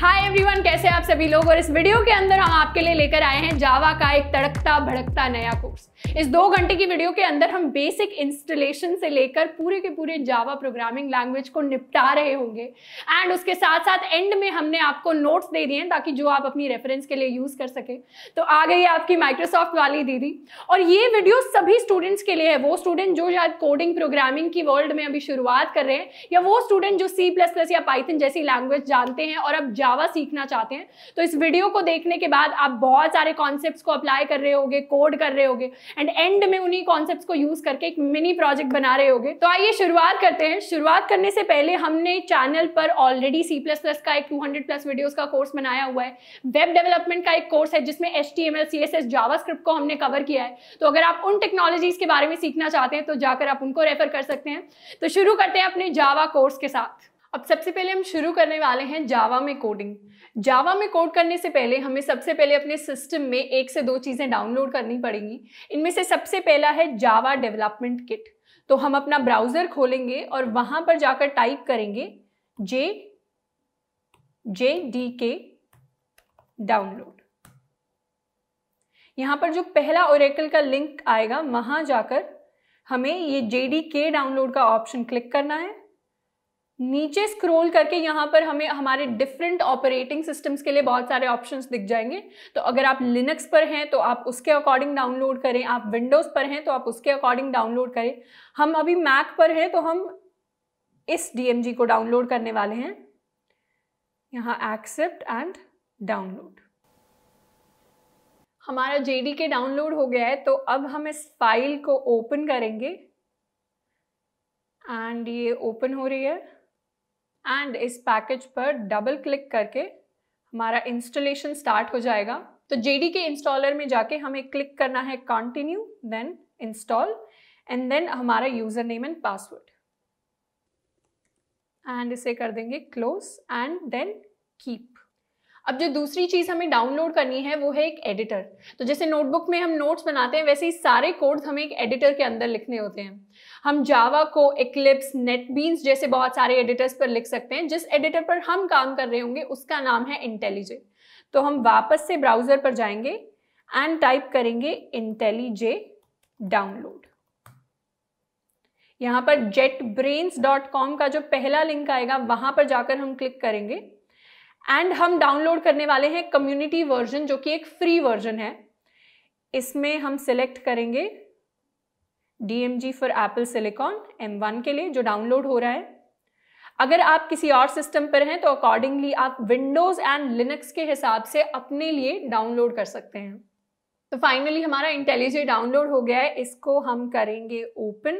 Hi everyone कैसे आप सभी लोग और इस वीडियो के अंदर हम आपके लिए लेकर आए हैं जावा का एक तड़कता भड़कता नया कोर्स इस दो घंटे की वीडियो के अंदर हम बेसिक इंस्टॉलेशन से लेकर पूरे के पूरे जावा प्रोग्रामिंग लैंग्वेज को निपटा रहे होंगे एंड उसके साथ साथ एंड में हमने आपको नोट्स दे दिए हैं ताकि जो आप अपनी रेफरेंस के लिए यूज कर सके तो आ गई आपकी माइक्रोसॉफ्ट वाली दीदी और ये वीडियो सभी स्टूडेंट्स के लिए है वो स्टूडेंट जो शायद कोडिंग प्रोग्रामिंग की वर्ल्ड में अभी शुरुआत कर रहे हैं या वो स्टूडेंट जो सी या पाइथन जैसी लैंग्वेज जानते हैं और अब जावा सीखना चाहते हैं तो इस वीडियो को देखने के बाद आप बहुत सारे कॉन्सेप्ट को अप्लाई कर रहे होगे कोड कर रहे होगे एंड एंड में उन्हीं कॉन्सेप्ट को यूज करके एक मिनी प्रोजेक्ट बना रहे होगे तो आइए शुरुआत करते हैं शुरुआत करने से पहले हमने चैनल पर ऑलरेडी सी प्लस प्लस का एक टू हंड्रेड प्लस वीडियोस का कोर्स बनाया हुआ है वेब डेवलपमेंट का एक कोर्स है जिसमें H T M L C S S JavaScript को हमने कवर किया है तो अगर आप उन टेक्नोलॉजीज के बारे में सीखना चाहते हैं तो जाकर आप उनको रेफर कर सकते हैं तो शुरू करते हैं अपने जावा कोर्स के साथ अब सबसे पहले हम शुरू करने वाले हैं जावा में कोडिंग जावा में कोड करने से पहले हमें सबसे पहले अपने सिस्टम में एक से दो चीज़ें डाउनलोड करनी पड़ेंगी इनमें से सबसे पहला है जावा डेवलपमेंट किट तो हम अपना ब्राउज़र खोलेंगे और वहाँ पर जाकर टाइप करेंगे जे जे डी के डाउनलोड यहाँ पर जो पहला ओरेकल का लिंक आएगा वहाँ जाकर हमें ये जे डी के डाउनलोड का ऑप्शन क्लिक करना है नीचे स्क्रोल करके यहाँ पर हमें हमारे डिफरेंट ऑपरेटिंग सिस्टम्स के लिए बहुत सारे ऑप्शंस दिख जाएंगे तो अगर आप लिनक्स पर हैं तो आप उसके अकॉर्डिंग डाउनलोड करें आप विंडोज़ पर हैं तो आप उसके अकॉर्डिंग डाउनलोड करें हम अभी मैक पर हैं तो हम इस डी को डाउनलोड करने वाले हैं यहाँ एक्सेप्ट एंड डाउनलोड हमारा जे के डाउनलोड हो गया है तो अब हम इस फाइल को ओपन करेंगे एंड ये ओपन हो रही है एंड इस पैकेज पर डबल क्लिक करके हमारा इंस्टॉलेशन स्टार्ट हो जाएगा तो जे के इंस्टॉलर में जाके हमें क्लिक करना है continue then install and then हमारा user name and password and इसे कर देंगे क्लोज एंड देन कीप अब जो दूसरी चीज़ हमें डाउनलोड करनी है वो है एक एडिटर तो जैसे नोटबुक में हम नोट्स बनाते हैं वैसे ही सारे कोड्स हमें एक एडिटर के अंदर लिखने होते हैं हम जावा को एक्लिप्स नेटबीन्स जैसे बहुत सारे एडिटर्स पर लिख सकते हैं जिस एडिटर पर हम काम कर रहे होंगे उसका नाम है इंटेलीजे तो हम वापस से ब्राउज़र पर जाएंगे एंड टाइप करेंगे इंटेलिजे डाउनलोड यहाँ पर jetbrains.com का जो पहला लिंक आएगा वहां पर जाकर हम क्लिक करेंगे एंड हम डाउनलोड करने वाले हैं कम्युनिटी वर्जन जो कि एक फ्री वर्जन है इसमें हम सिलेक्ट करेंगे DMG for Apple silicon M1 के लिए जो डाउनलोड हो रहा है अगर आप किसी और सिस्टम पर हैं तो अकॉर्डिंगली आप विंडोज एंड लिनक्स के हिसाब से अपने लिए डाउनलोड कर सकते हैं तो फाइनली हमारा इंटेलिजे डाउनलोड हो गया है इसको हम करेंगे ओपन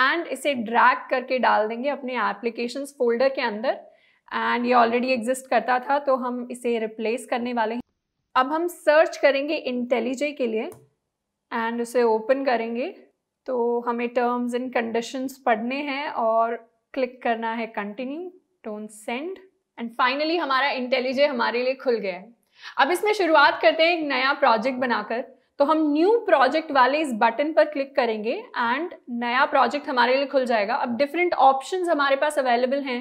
एंड इसे ड्रैग करके डाल देंगे अपने एप्लीकेशंस फोल्डर के अंदर एंड ये ऑलरेडी एग्जिस्ट करता था तो हम इसे रिप्लेस करने वाले हैं अब हम सर्च करेंगे इंटेलिजे के लिए एंड उसे ओपन करेंगे तो हमें टर्म्स एंड कंडीशंस पढ़ने हैं और क्लिक करना है continue don't send and finally हमारा इंटेलिजे हमारे लिए खुल गया है अब इसमें शुरुआत करते हैं एक नया प्रोजेक्ट बनाकर तो हम न्यू प्रोजेक्ट वाले इस बटन पर क्लिक करेंगे एंड नया प्रोजेक्ट हमारे लिए खुल जाएगा अब डिफरेंट ऑप्शन हमारे पास अवेलेबल हैं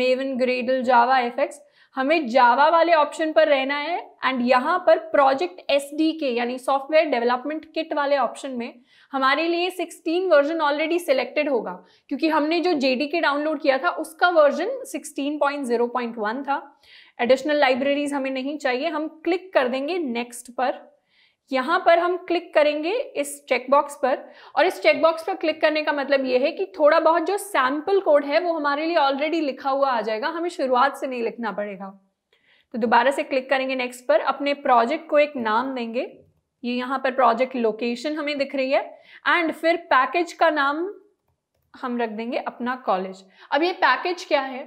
मेवन ग्रेडल जावा एफेक्स हमें जावा वाले ऑप्शन पर रहना है एंड यहाँ पर प्रोजेक्ट एस के यानी सॉफ्टवेयर डेवलपमेंट किट वाले ऑप्शन में हमारे लिए 16 वर्जन ऑलरेडी सिलेक्टेड होगा क्योंकि हमने जो जे के डाउनलोड किया था उसका वर्जन 16.0.1 था एडिशनल लाइब्रेरीज हमें नहीं चाहिए हम क्लिक कर देंगे नेक्स्ट पर यहां पर हम क्लिक करेंगे इस चेकबॉक्स पर और इस चेकबॉक्स पर क्लिक करने का मतलब यह है कि थोड़ा बहुत जो सैंपल कोड है वो हमारे लिए ऑलरेडी लिखा हुआ आ जाएगा हमें शुरुआत से नहीं लिखना पड़ेगा तो दोबारा से क्लिक करेंगे नेक्स्ट पर अपने प्रोजेक्ट को एक नाम देंगे ये यहाँ पर प्रोजेक्ट लोकेशन हमें दिख रही है एंड फिर पैकेज का नाम हम रख देंगे अपना कॉलेज अब ये पैकेज क्या है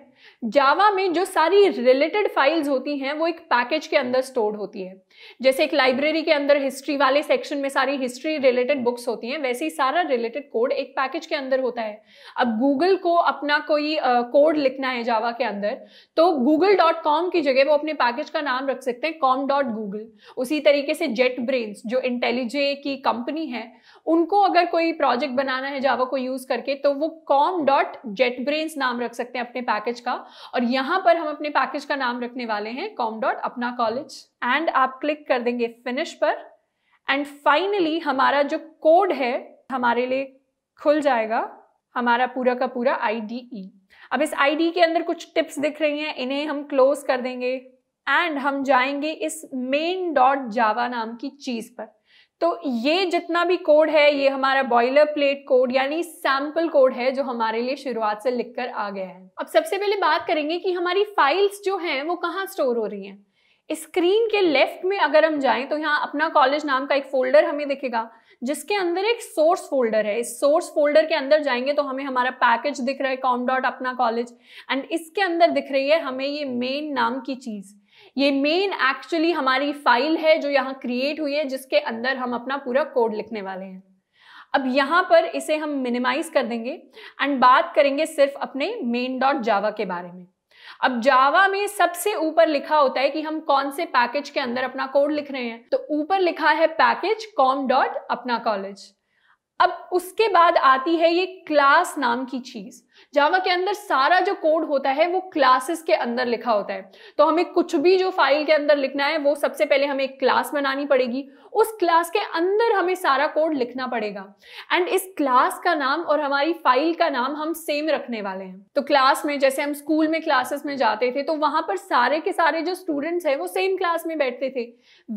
जावा में जो सारी रिलेटेड फाइल्स होती हैं वो एक पैकेज के अंदर स्टोर्ड होती है जैसे एक लाइब्रेरी के अंदर हिस्ट्री वाले सेक्शन में सारी हिस्ट्री रिलेटेड बुक्स होती हैं वैसे ही सारा रिलेटेड कोड एक पैकेज के अंदर होता है अब गूगल को अपना कोई कोड uh, लिखना है जावा के अंदर तो गूगल डॉट कॉम की जगह वो अपने पैकेज का नाम रख सकते हैं कॉम डॉट गूगल उसी तरीके से जेट ब्रेन्स जो इंटेलिजे की कंपनी है उनको अगर कोई प्रोजेक्ट बनाना है जावा को यूज करके तो वो कॉम डॉट जेट ब्रेन्स नाम रख सकते हैं अपने पैकेज का और यहाँ पर हम अपने पैकेज का नाम रखने वाले हैं कॉम डॉट अपना कॉलेज एंड आप क्लिक कर देंगे फिनिश पर एंड फाइनली हमारा जो कोड है हमारे लिए खुल जाएगा हमारा पूरा का पूरा आई e। अब इस आई e के अंदर कुछ टिप्स दिख रही हैं इन्हें हम क्लोज कर देंगे एंड हम जाएंगे इस मेन डॉट जावा नाम की चीज़ पर तो ये जितना भी कोड है ये हमारा बॉयलर प्लेट कोड यानी सैम्पल कोड है जो हमारे लिए शुरुआत से लिख कर आ गया है अब सबसे पहले बात करेंगे कि हमारी फाइल्स जो हैं वो कहाँ स्टोर हो रही हैं स्क्रीन के लेफ्ट में अगर हम जाएं तो यहाँ अपना कॉलेज नाम का एक फोल्डर हमें दिखेगा जिसके अंदर एक सोर्स फोल्डर है इस सोर्स फोल्डर के अंदर जाएंगे तो हमें हमारा पैकेज दिख रहा है कॉम डॉट अपना कॉलेज एंड इसके अंदर दिख रही है हमें ये मेन नाम की चीज़ ये मेन एक्चुअली हमारी फाइल है जो यहाँ क्रिएट हुई है जिसके अंदर हम अपना पूरा कोड लिखने वाले हैं अब यहाँ पर इसे हम मिनिमाइज कर देंगे एंड बात करेंगे सिर्फ अपने मेन डॉट जावा के बारे में अब जावा में सबसे ऊपर लिखा होता है कि हम कौन से पैकेज के अंदर अपना कोड लिख रहे हैं तो ऊपर लिखा है पैकेज कॉम डॉट अपना कॉलेज अब उसके बाद आती है ये क्लास नाम की चीज़ जावा के अंदर सारा जो कोड होता है वो क्लासेस के अंदर लिखा होता है तो हमें कुछ भी जो फाइल के अंदर लिखना है वो सबसे पहले हमें एक क्लास बनानी पड़ेगी उस क्लास के अंदर हमें सारा कोड लिखना पड़ेगा एंड इस क्लास का नाम और हमारी फाइल का नाम हम सेम रखने वाले हैं तो क्लास में जैसे हम स्कूल में क्लासेस में जाते थे तो वहां पर सारे के सारे जो स्टूडेंट्स हैं वो सेम क्लास में बैठते थे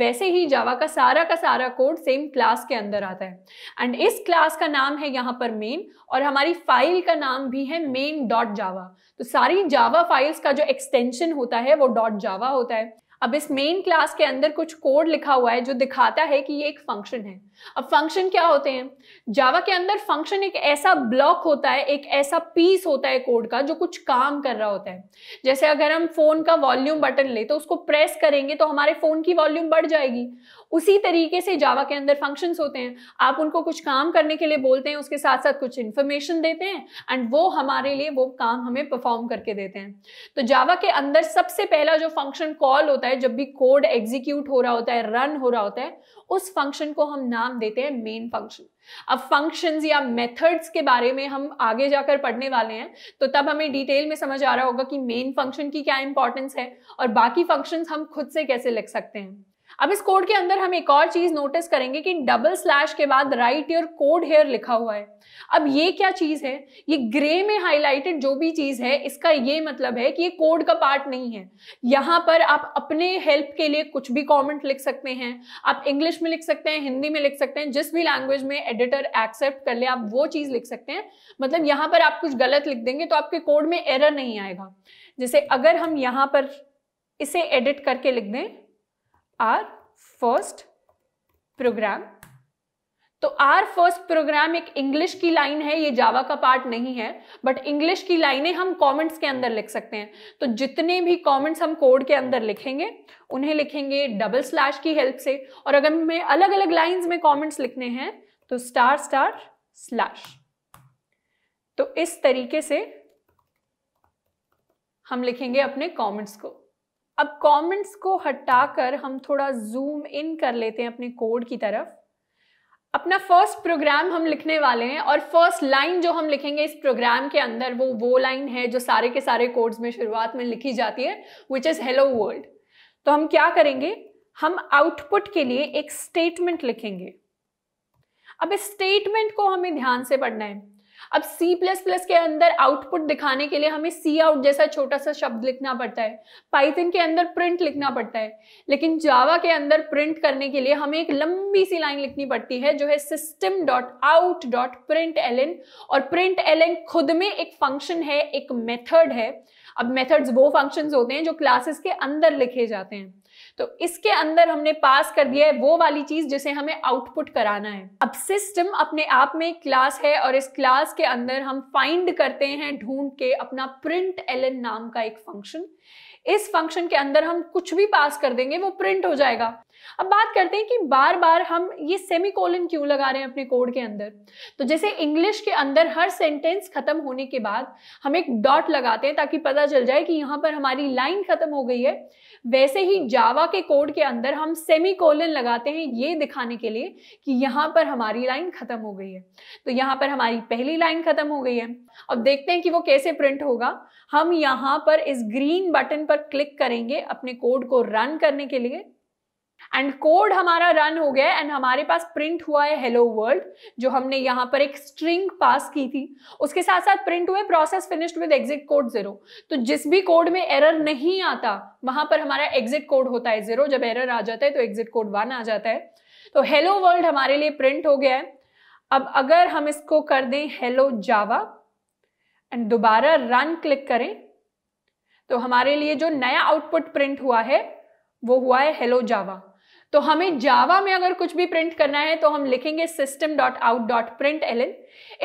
वैसे ही जावा का सारा का सारा कोड सेम क्लास के अंदर आता है एंड इस क्लास का नाम है यहाँ पर मेन और हमारी फाइल का नाम भी है मेन डॉट जावा तो सारी जावा फाइल्स का जो एक्सटेंशन होता है वो डॉट जावा होता है अब इस मेन क्लास के अंदर कुछ कोड लिखा हुआ है जो दिखाता है कि ये एक फंक्शन है अब फंक्शन क्या होते हैं जावा के अंदर फंक्शन एक ऐसा ब्लॉक होता है एक ऐसा पीस होता है कोड का जो कुछ काम कर रहा होता है जैसे अगर हम फोन का वॉल्यूम बटन ले तो उसको प्रेस करेंगे तो हमारे फोन की वॉल्यूम बढ़ जाएगी उसी तरीके से जावा के अंदर फंक्शन होते हैं आप उनको कुछ काम करने के लिए बोलते हैं उसके साथ साथ कुछ इंफॉर्मेशन देते हैं एंड वो हमारे लिए वो काम हमें परफॉर्म करके देते हैं तो जावा के अंदर सबसे पहला जो फंक्शन कॉल होता है जब भी कोड एग्जीक्यूट हो रहा होता है रन हो रहा होता है उस फंक्शन को हम नाम देते हैं मेन फंक्शन अब फंक्शंस या मेथड्स के बारे में हम आगे जाकर पढ़ने वाले हैं तो तब हमें डिटेल में समझ आ रहा होगा कि मेन फंक्शन की क्या इंपॉर्टेंस है और बाकी फंक्शंस हम खुद से कैसे लिख सकते हैं अब इस कोड के अंदर हम एक और चीज नोटिस करेंगे कि डबल स्लैश के बाद राइट योर कोड हेयर लिखा हुआ है अब ये क्या चीज है ये ग्रे में हाईलाइटेड जो भी चीज है इसका ये मतलब है कि ये कोड का पार्ट नहीं है यहां पर आप अपने हेल्प के लिए कुछ भी कॉमेंट लिख सकते हैं आप इंग्लिश में लिख सकते हैं हिंदी में लिख सकते हैं जिस भी लैंग्वेज में एडिटर एक्सेप्ट कर ले आप वो चीज लिख सकते हैं मतलब यहां पर आप कुछ गलत लिख देंगे तो आपके कोड में एरर नहीं आएगा जैसे अगर हम यहां पर इसे एडिट करके लिख दें आर फर्स्ट प्रोग्राम तो आर फर्स्ट प्रोग्राम एक इंग्लिश की लाइन है ये जावा का पार्ट नहीं है बट इंग्लिश की लाइनें हम कमेंट्स के अंदर लिख सकते हैं तो जितने भी कमेंट्स हम कोड के अंदर लिखेंगे उन्हें लिखेंगे डबल स्लैश की हेल्प से और अगर हमें अलग अलग लाइंस में कमेंट्स लिखने हैं तो स्टार स्टार स्लैश तो इस तरीके से हम लिखेंगे अपने कॉमेंट्स को अब कमेंट्स को हटाकर हम थोड़ा जूम इन कर लेते हैं अपने कोड की तरफ अपना फर्स्ट प्रोग्राम हम लिखने वाले हैं और फर्स्ट लाइन जो हम लिखेंगे इस प्रोग्राम के अंदर वो वो लाइन है जो सारे के सारे कोड्स में शुरुआत में लिखी जाती है विच इज़ हेलो वर्ल्ड तो हम क्या करेंगे हम आउटपुट के लिए एक स्टेटमेंट लिखेंगे अब इस स्टेटमेंट को हमें ध्यान से पढ़ना है अब C प्लस प्लस के अंदर आउटपुट दिखाने के लिए हमें सी आउट जैसा छोटा सा शब्द लिखना पड़ता है पाइथन के अंदर प्रिंट लिखना पड़ता है लेकिन जावा के अंदर प्रिंट करने के लिए हमें एक लंबी सी लाइन लिखनी पड़ती है जो है system dot out dot print L N और प्रिंट एल एन खुद में एक फंक्शन है एक मेथड है अब मेथड्स वो फंक्शंस होते हैं जो क्लासेस के अंदर लिखे जाते हैं तो इसके अंदर हमने पास कर दिया है वो वाली चीज जिसे हमें आउटपुट कराना है अब सिस्टम अपने आप में एक क्लास है और इस क्लास के अंदर हम फाइंड करते हैं ढूंढ के अपना प्रिंट एल नाम का एक फंक्शन इस फंक्शन के अंदर हम कुछ भी पास कर देंगे वो प्रिंट हो जाएगा अब बात करते हैं कि बार बार हम ये सेमी कोलन क्यों लगा रहे हैं अपने कोड के अंदर तो जैसे इंग्लिश के अंदर हर सेंटेंस खत्म होने के बाद हम एक डॉट लगाते हैं ताकि पता चल जाए कि यहां पर हमारी लाइन खत्म हो गई है वैसे ही जावा के कोड के अंदर हम सेमी कोलन लगाते हैं ये दिखाने के लिए कि यहाँ पर हमारी लाइन खत्म हो गई है तो यहाँ पर हमारी पहली लाइन खत्म हो गई है अब देखते हैं कि वो कैसे प्रिंट होगा हम यहाँ पर इस ग्रीन बटन पर क्लिक करेंगे अपने कोड को रन करने के लिए एंड कोड हमारा रन हो गया एंड हमारे पास प्रिंट हुआ है हेलो वर्ल्ड जो हमने यहाँ पर एक स्ट्रिंग पास की थी उसके साथ साथ प्रिंट हुए process finished with exit code zero तो जिस भी कोड में एरर नहीं आता वहां पर हमारा एग्जिट कोड होता है जीरो जब एरर आ जाता है तो एग्जिट कोड वन आ जाता है तो हेलो वर्ल्ड हमारे लिए प्रिंट हो गया है अब अगर हम इसको कर दें हेलो जावा एंड दोबारा रन क्लिक करें तो हमारे लिए जो नया आउटपुट प्रिंट हुआ है वो हुआ है हेलो जावा तो हमें जावा में अगर कुछ भी प्रिंट करना है तो हम लिखेंगे system dot out dot print L N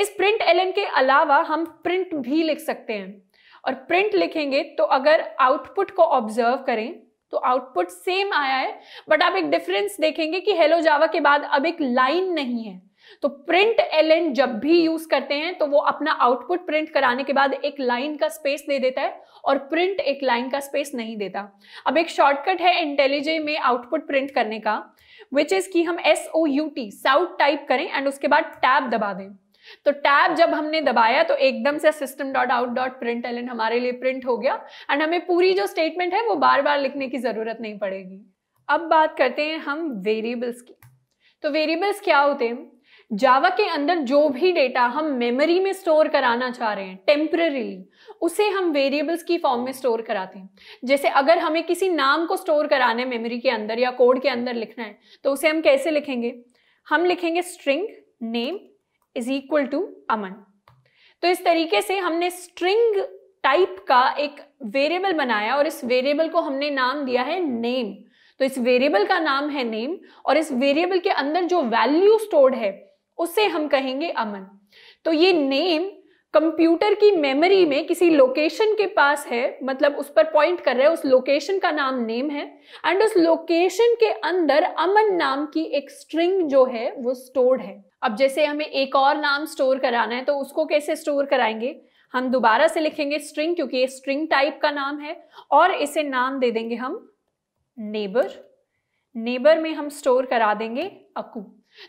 इस प्रिंट एल एन के अलावा हम प्रिंट भी लिख सकते हैं और प्रिंट लिखेंगे तो अगर आउटपुट को ऑब्जर्व करें तो आउटपुट सेम आया है बट आप एक डिफरेंस देखेंगे कि हेलो जावा के बाद अब एक लाइन नहीं है तो प्रिंट एल जब भी यूज करते हैं तो वो अपना आउटपुट प्रिंट कराने के बाद एक लाइन का स्पेस दे देता है और प्रिंट एक लाइन का स्पेस नहीं देता अब एक शॉर्टकट है इंटेलिजे में आउटपुट प्रिंट करने का विच इज कि हम S O U T sout type करें एंड उसके बाद टैब दबा दें तो टैब जब हमने दबाया तो एकदम से system dot out dot print L हमारे लिए प्रिंट हो गया एंड हमें पूरी जो स्टेटमेंट है वो बार बार लिखने की जरूरत नहीं पड़ेगी अब बात करते हैं हम वेरिएबल्स की तो वेरिएबल्स क्या होते हैं जावा के अंदर जो भी डेटा हम मेमोरी में स्टोर कराना चाह रहे हैं टेम्परेली उसे हम वेरिएबल्स की फॉर्म में स्टोर कराते हैं जैसे अगर हमें किसी नाम को स्टोर कराना है मेमोरी के अंदर या कोड के अंदर लिखना है तो उसे हम कैसे लिखेंगे हम लिखेंगे string name is equal to Aman तो इस तरीके से हमने स्ट्रिंग टाइप का एक वेरिएबल बनाया और इस वेरिएबल को हमने नाम दिया है नेम तो इस वेरिएबल का नाम है नेम और इस वेरिएबल के अंदर जो वैल्यू स्टोर्ड है उसे हम कहेंगे अमन तो ये नेम कंप्यूटर की मेमोरी में किसी लोकेशन के पास है मतलब उस पर पॉइंट कर रहे हैं उस लोकेशन का नाम नेम है एंड उस लोकेशन के अंदर अमन नाम की एक स्ट्रिंग जो है वो स्टोर्ड है अब जैसे हमें एक और नाम स्टोर कराना है तो उसको कैसे स्टोर कराएंगे हम दोबारा से लिखेंगे स्ट्रिंग क्योंकि ये स्ट्रिंग टाइप का नाम है और इसे नाम दे देंगे हम नेबर नेबर में हम स्टोर करा देंगे अकू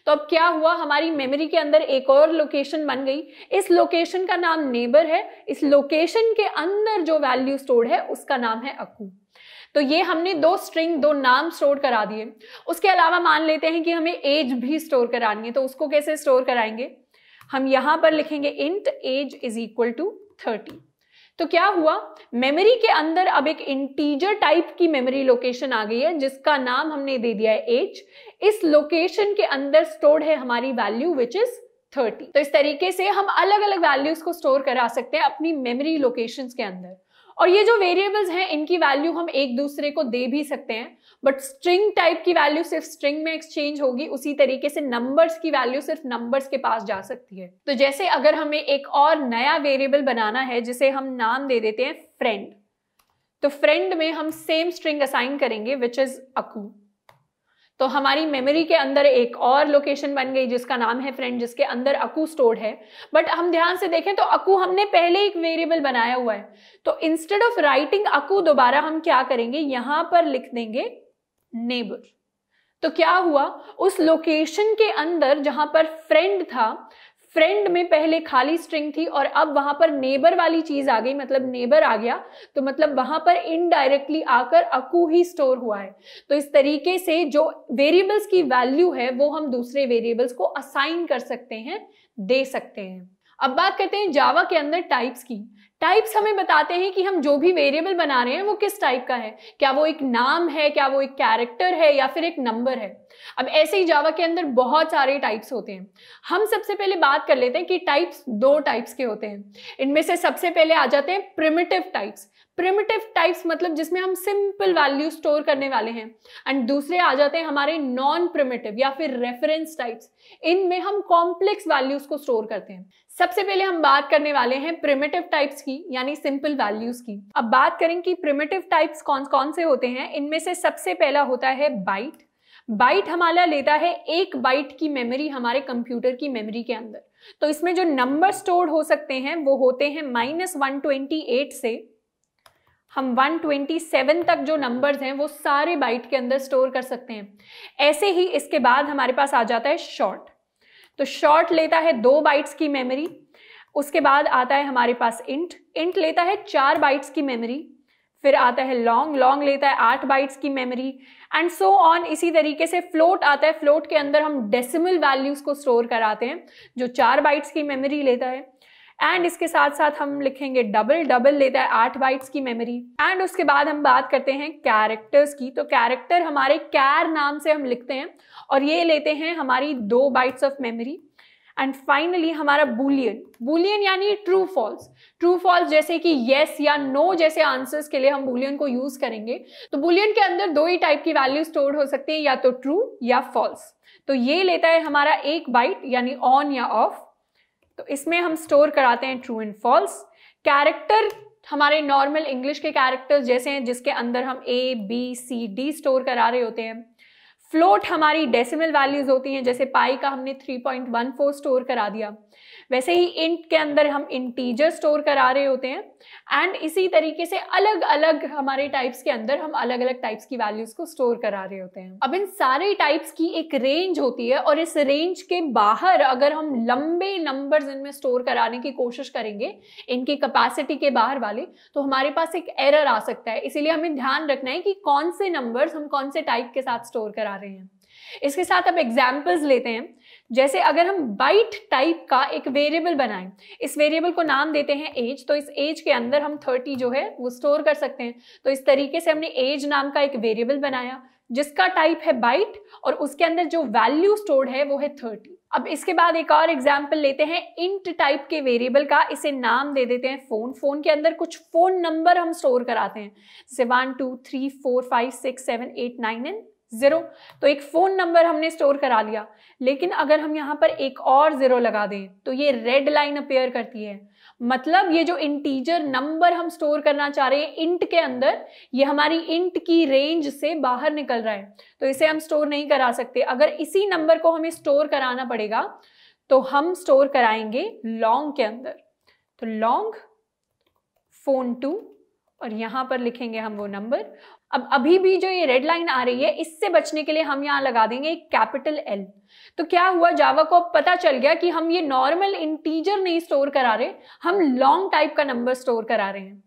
तो अब क्या हुआ हमारी मेमोरी के अंदर एक और लोकेशन बन गई इस लोकेशन का नाम नेबर है इस लोकेशन के अंदर जो वैल्यू स्टोर है उसका नाम है अकू तो ये हमने दो स्ट्रिंग दो नाम स्टोर करा दिए उसके अलावा मान लेते हैं कि हमें एज भी स्टोर करानी है तो उसको कैसे स्टोर कराएंगे हम यहां पर लिखेंगे int age is equal to thirty तो क्या हुआ मेमोरी के अंदर अब एक इंटीजर टाइप की मेमोरी लोकेशन आ गई है जिसका नाम हमने दे दिया है एज इस लोकेशन के अंदर स्टोर्ड है हमारी वैल्यू विच इज 30 तो इस तरीके से हम अलग अलग वैल्यूज को स्टोर करा सकते हैं अपनी मेमोरी लोकेशन के अंदर और ये जो वेरिएबल्स हैं इनकी वैल्यू हम एक दूसरे को दे भी सकते हैं बट स्ट्रिंग टाइप की वैल्यू सिर्फ स्ट्रिंग में एक्सचेंज होगी उसी तरीके से नंबर्स की वैल्यू सिर्फ नंबर्स के पास जा सकती है तो जैसे अगर हमें एक और नया वेरिएबल बनाना है जिसे हम नाम दे देते हैं फ्रेंड तो फ्रेंड में हम सेम स्ट्रिंग असाइन करेंगे विच इज अकू तो हमारी मेमोरी के अंदर एक और लोकेशन बन गई जिसका नाम है फ्रेंड जिसके अंदर अकू स्टोर्ड है बट हम ध्यान से देखें तो अकू हमने पहले एक वेरिएबल बनाया हुआ है तो इंस्टेड ऑफ राइटिंग अकू दोबारा हम क्या करेंगे यहां पर लिख देंगे नेबर तो क्या हुआ उस लोकेशन के अंदर जहां पर फ्रेंड था फ्रेंड में पहले खाली स्ट्रिंग थी और अब वहां पर नेबर वाली चीज आ गई मतलब नेबर आ गया तो मतलब वहां पर इनडायरेक्टली आकर अकू ही स्टोर हुआ है तो इस तरीके से जो वेरिएबल्स की वैल्यू है वो हम दूसरे वेरिएबल्स को असाइन कर सकते हैं दे सकते हैं अब बात करते हैं जावा के अंदर टाइप्स की टाइप्स हमें बताते हैं कि हम जो भी वेरिएबल बना रहे हैं वो किस टाइप का है क्या वो एक नाम है क्या वो एक कैरेक्टर है या फिर एक नंबर है अब ऐसे ही जावा के अंदर बहुत सारे टाइप्स होते हैं हम सबसे पहले बात कर लेते हैं कि टाइप्स दो टाइप्स के होते हैं इनमें से सबसे पहले आ जाते हैं प्रिमिटिव टाइप्स प्रिमिटिव टाइप्स मतलब जिसमें हम सिंपल वैल्यू स्टोर करने वाले हैं एंड दूसरे आ जाते हैं हमारे नॉन प्रिमिटिव या फिर रेफरेंस टाइप्स इनमें हम कॉम्प्लेक्स वैल्यूज को स्टोर करते हैं सबसे पहले हम बात करने वाले हैं प्रिमेटिव टाइप्स की यानी सिंपल वैल्यूज की अब बात करें कि प्रिमेटिव टाइप्स कौन कौन से होते हैं इनमें से सबसे पहला होता है बाइट बाइट हमारा लेता है एक बाइट की मेमोरी हमारे कंप्यूटर की मेमोरी के अंदर तो इसमें जो नंबर स्टोर हो सकते हैं वो होते हैं माइनस वन ट्वेंटी एट से हम 127 तक जो नंबर्स हैं वो सारे बाइट के अंदर स्टोर कर सकते हैं ऐसे ही इसके बाद हमारे पास आ जाता है शॉर्ट तो शॉर्ट लेता है दो बाइट्स की मेमोरी उसके बाद आता है हमारे पास इंट इंट लेता है चार बाइट्स की मेमोरी फिर आता है लॉन्ग लॉन्ग लेता है आठ बाइट्स की मेमोरी एंड सो ऑन इसी तरीके से फ्लोट आता है फ्लोट के अंदर हम डेसिमल वैल्यूज को स्टोर कराते हैं जो चार बाइट्स की मेमोरी लेता है एंड इसके साथ साथ हम लिखेंगे डबल डबल लेता है आठ बाइट्स की मेमोरी एंड उसके बाद हम बात करते हैं कैरेक्टर्स की तो कैरेक्टर हमारे कैर नाम से हम लिखते हैं और ये लेते हैं हमारी दो bytes of memory and finally हमारा बुलियन बुलियन यानी ट्रू फॉल्स ट्रू फॉल्स जैसे कि येस yes या नो no जैसे आंसर्स के लिए हम बुलियन को यूज करेंगे तो बुलियन के अंदर दो ही टाइप की वैल्यू स्टोर हो सकती है या तो ट्रू या फॉल्स तो ये लेता है हमारा एक बाइट यानी ऑन या ऑफ तो इसमें हम स्टोर कराते हैं ट्रू एंड फॉल्स कैरेक्टर हमारे नॉर्मल इंग्लिश के कैरेक्टर्स जैसे हैं जिसके अंदर हम A B C D store करा रहे होते हैं फ्लोट हमारी डेसिमल वैल्यूज होती हैं जैसे पाई का हमने 3.14 स्टोर करा दिया वैसे ही इंट के अंदर हम इंटीजर स्टोर करा रहे होते हैं एंड इसी तरीके से अलग अलग हमारे टाइप्स के अंदर हम अलग अलग टाइप्स की वैल्यूज को स्टोर करा रहे होते हैं अब इन सारे टाइप्स की एक रेंज होती है और इस रेंज के बाहर अगर हम लंबे नंबर्स इनमें स्टोर कराने की कोशिश करेंगे इनकी कैपेसिटी के बाहर वाले तो हमारे पास एक एरर आ सकता है इसीलिए हमें ध्यान रखना है कि कौन से नंबर्स हम कौन से टाइप के साथ स्टोर करा रहे हैं इसके साथ अब एग्जाम्पल्स लेते हैं जैसे अगर हम बाइट टाइप का एक वेरिएबल बनाएं इस वेरिएबल को नाम देते हैं एज तो इस एज के अंदर हम 30 जो है वो स्टोर कर सकते हैं तो इस तरीके से हमने एज नाम का एक वेरिएबल बनाया जिसका टाइप है बाइट और उसके अंदर जो वैल्यू स्टोर्ड है वो है थर्टी अब इसके बाद एक और एग्जाम्पल लेते हैं इंट टाइप के वेरिएबल का इसे नाम दे देते हैं फ़ोन फ़ोन के अंदर कुछ फ़ोन नंबर हम स्टोर कराते हैं जैसे one two three four five six seven eight nine and zero तो एक फ़ोन नंबर हमने स्टोर करा लिया लेकिन अगर हम यहाँ पर एक और ज़ीरो लगा दें तो ये रेड लाइन अपेयर करती है मतलब ये जो इंटीजर नंबर हम स्टोर करना चाह रहे हैं इंट के अंदर ये हमारी इंट की रेंज से बाहर निकल रहा है तो इसे हम स्टोर नहीं करा सकते अगर इसी नंबर को हमें स्टोर कराना पड़ेगा तो हम स्टोर कराएंगे लॉन्ग के अंदर तो लॉन्ग फोन टू और यहां पर लिखेंगे हम वो नंबर अब अभी भी जो ये रेड लाइन आ रही है इससे बचने के लिए हम यहाँ लगा देंगे एक कैपिटल एल तो क्या हुआ जावा को पता चल गया कि हम ये नॉर्मल इंटीजर नहीं स्टोर करा रहे हम लॉन्ग टाइप का नंबर स्टोर करा रहे हैं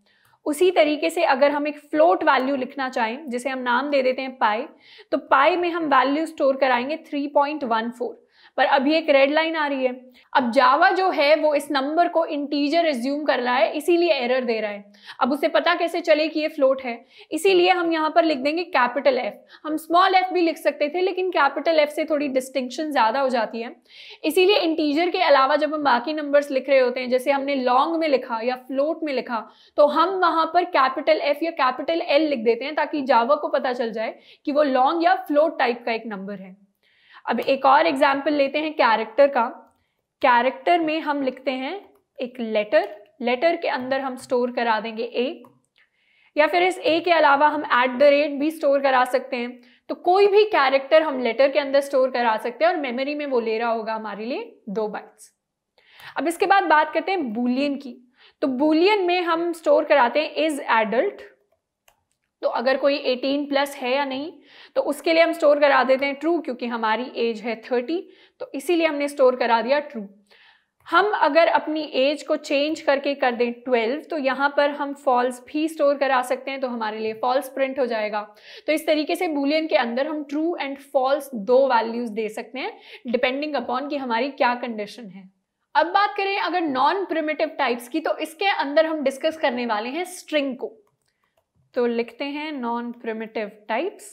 उसी तरीके से अगर हम एक फ्लोट वैल्यू लिखना चाहें जिसे हम नाम दे देते हैं पाई तो पाई में हम वैल्यू स्टोर कराएंगे थ्री पर अभी एक रेड लाइन आ रही है अब जावा जो है वो इस नंबर को इंटीजर एज्यूम कर रहा है इसीलिए एरर दे रहा है अब उसे पता कैसे चले कि ये फ्लोट है इसीलिए हम यहाँ पर लिख देंगे कैपिटल एफ हम स्मॉल एफ भी लिख सकते थे लेकिन कैपिटल एफ से थोड़ी डिस्टिंक्शन ज़्यादा हो जाती है इसीलिए इंटीजर के अलावा जब हम बाकी नंबर्स लिख रहे होते हैं जैसे हमने लॉन्ग में लिखा या फ्लोट में लिखा तो हम वहाँ पर कैपिटल एफ या कैपिटल एल लिख देते हैं ताकि जावा को पता चल जाए कि वो लॉन्ग या फ्लोट टाइप का एक नंबर है अब एक और एग्जाम्पल लेते हैं कैरेक्टर का कैरेक्टर में हम लिखते हैं एक लेटर लेटर के अंदर हम स्टोर करा देंगे ए या फिर इस ए के अलावा हम एट द रेट भी स्टोर करा सकते हैं तो कोई भी कैरेक्टर हम लेटर के अंदर स्टोर करा सकते हैं और मेमोरी में वो ले रहा होगा हमारे लिए दो बाइट्स अब इसके बाद बात करते हैं बुलियन की तो बुलियन में हम स्टोर कराते हैं इज एडल्ट तो अगर कोई 18 प्लस है या नहीं तो उसके लिए हम स्टोर करा देते हैं ट्रू क्योंकि हमारी एज है 30 तो इसीलिए हमने स्टोर करा दिया ट्रू हम अगर अपनी एज को चेंज करके कर दें 12 तो यहाँ पर हम फॉल्स भी स्टोर करा सकते हैं तो हमारे लिए फॉल्स प्रिंट हो जाएगा तो इस तरीके से बुलियन के अंदर हम ट्रू एंड फॉल्स दो वैल्यूज दे सकते हैं डिपेंडिंग अपॉन कि हमारी क्या कंडीशन है अब बात करें अगर नॉन प्रिमेटिव टाइप्स की तो इसके अंदर हम डिस्कस करने वाले हैं स्ट्रिंग को तो लिखते हैं non primitive types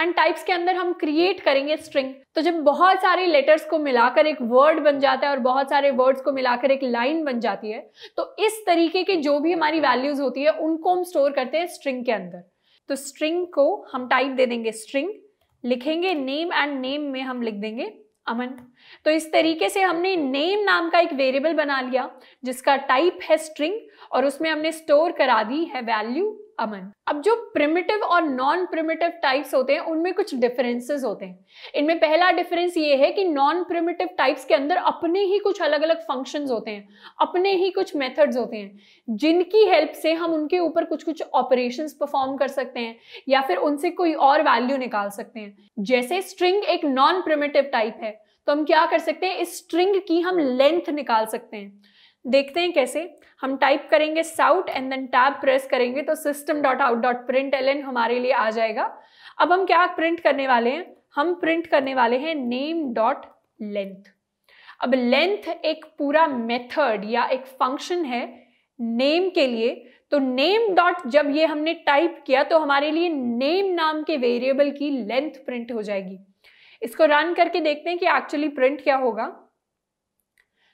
and types के अंदर हम क्रिएट करेंगे स्ट्रिंग तो जब बहुत सारे लेटर्स को मिलाकर एक वर्ड बन जाता है और बहुत सारे वर्ड्स को मिलाकर एक लाइन बन जाती है तो इस तरीके की जो भी हमारी वैल्यूज होती है उनको हम स्टोर करते हैं स्ट्रिंग के अंदर तो स्ट्रिंग को हम टाइप दे देंगे स्ट्रिंग लिखेंगे नेम एंड नेम में हम लिख देंगे अमन तो इस तरीके से हमने नेम नाम का एक वेरिएबल बना लिया जिसका टाइप है स्ट्रिंग और उसमें हमने स्टोर करा दी है वैल्यू अमन अब जो प्रिमिटिव और नॉन प्रिमिटिव टाइप्स होते हैं उनमें कुछ डिफरेंसेस होते हैं इनमें पहला डिफरेंस ये है कि नॉन प्रिमिटिव टाइप्स के अंदर अपने ही कुछ अलग अलग फंक्शंस होते हैं अपने ही कुछ मेथड्स होते हैं जिनकी हेल्प से हम उनके ऊपर कुछ कुछ ऑपरेशन परफॉर्म कर सकते हैं या फिर उनसे कोई और वैल्यू निकाल सकते हैं जैसे स्ट्रिंग एक नॉन प्रिमिटिव टाइप है तो हम क्या कर सकते हैं इस स्ट्रिंग की हम लेंथ निकाल सकते हैं देखते हैं कैसे हम टाइप करेंगे sout and then tab press करेंगे तो system dot out dot print L N हमारे लिए आ जाएगा अब हम क्या प्रिंट करने वाले हैं हम प्रिंट करने वाले हैं नेम डॉट लेंथ अब लेंथ एक पूरा मेथड या एक फंक्शन है नेम के लिए तो नेम डॉट जब ये हमने टाइप किया तो हमारे लिए नेम नाम के वेरिएबल की लेंथ प्रिंट हो जाएगी इसको रन करके देखते हैं कि एक्चुअली प्रिंट क्या होगा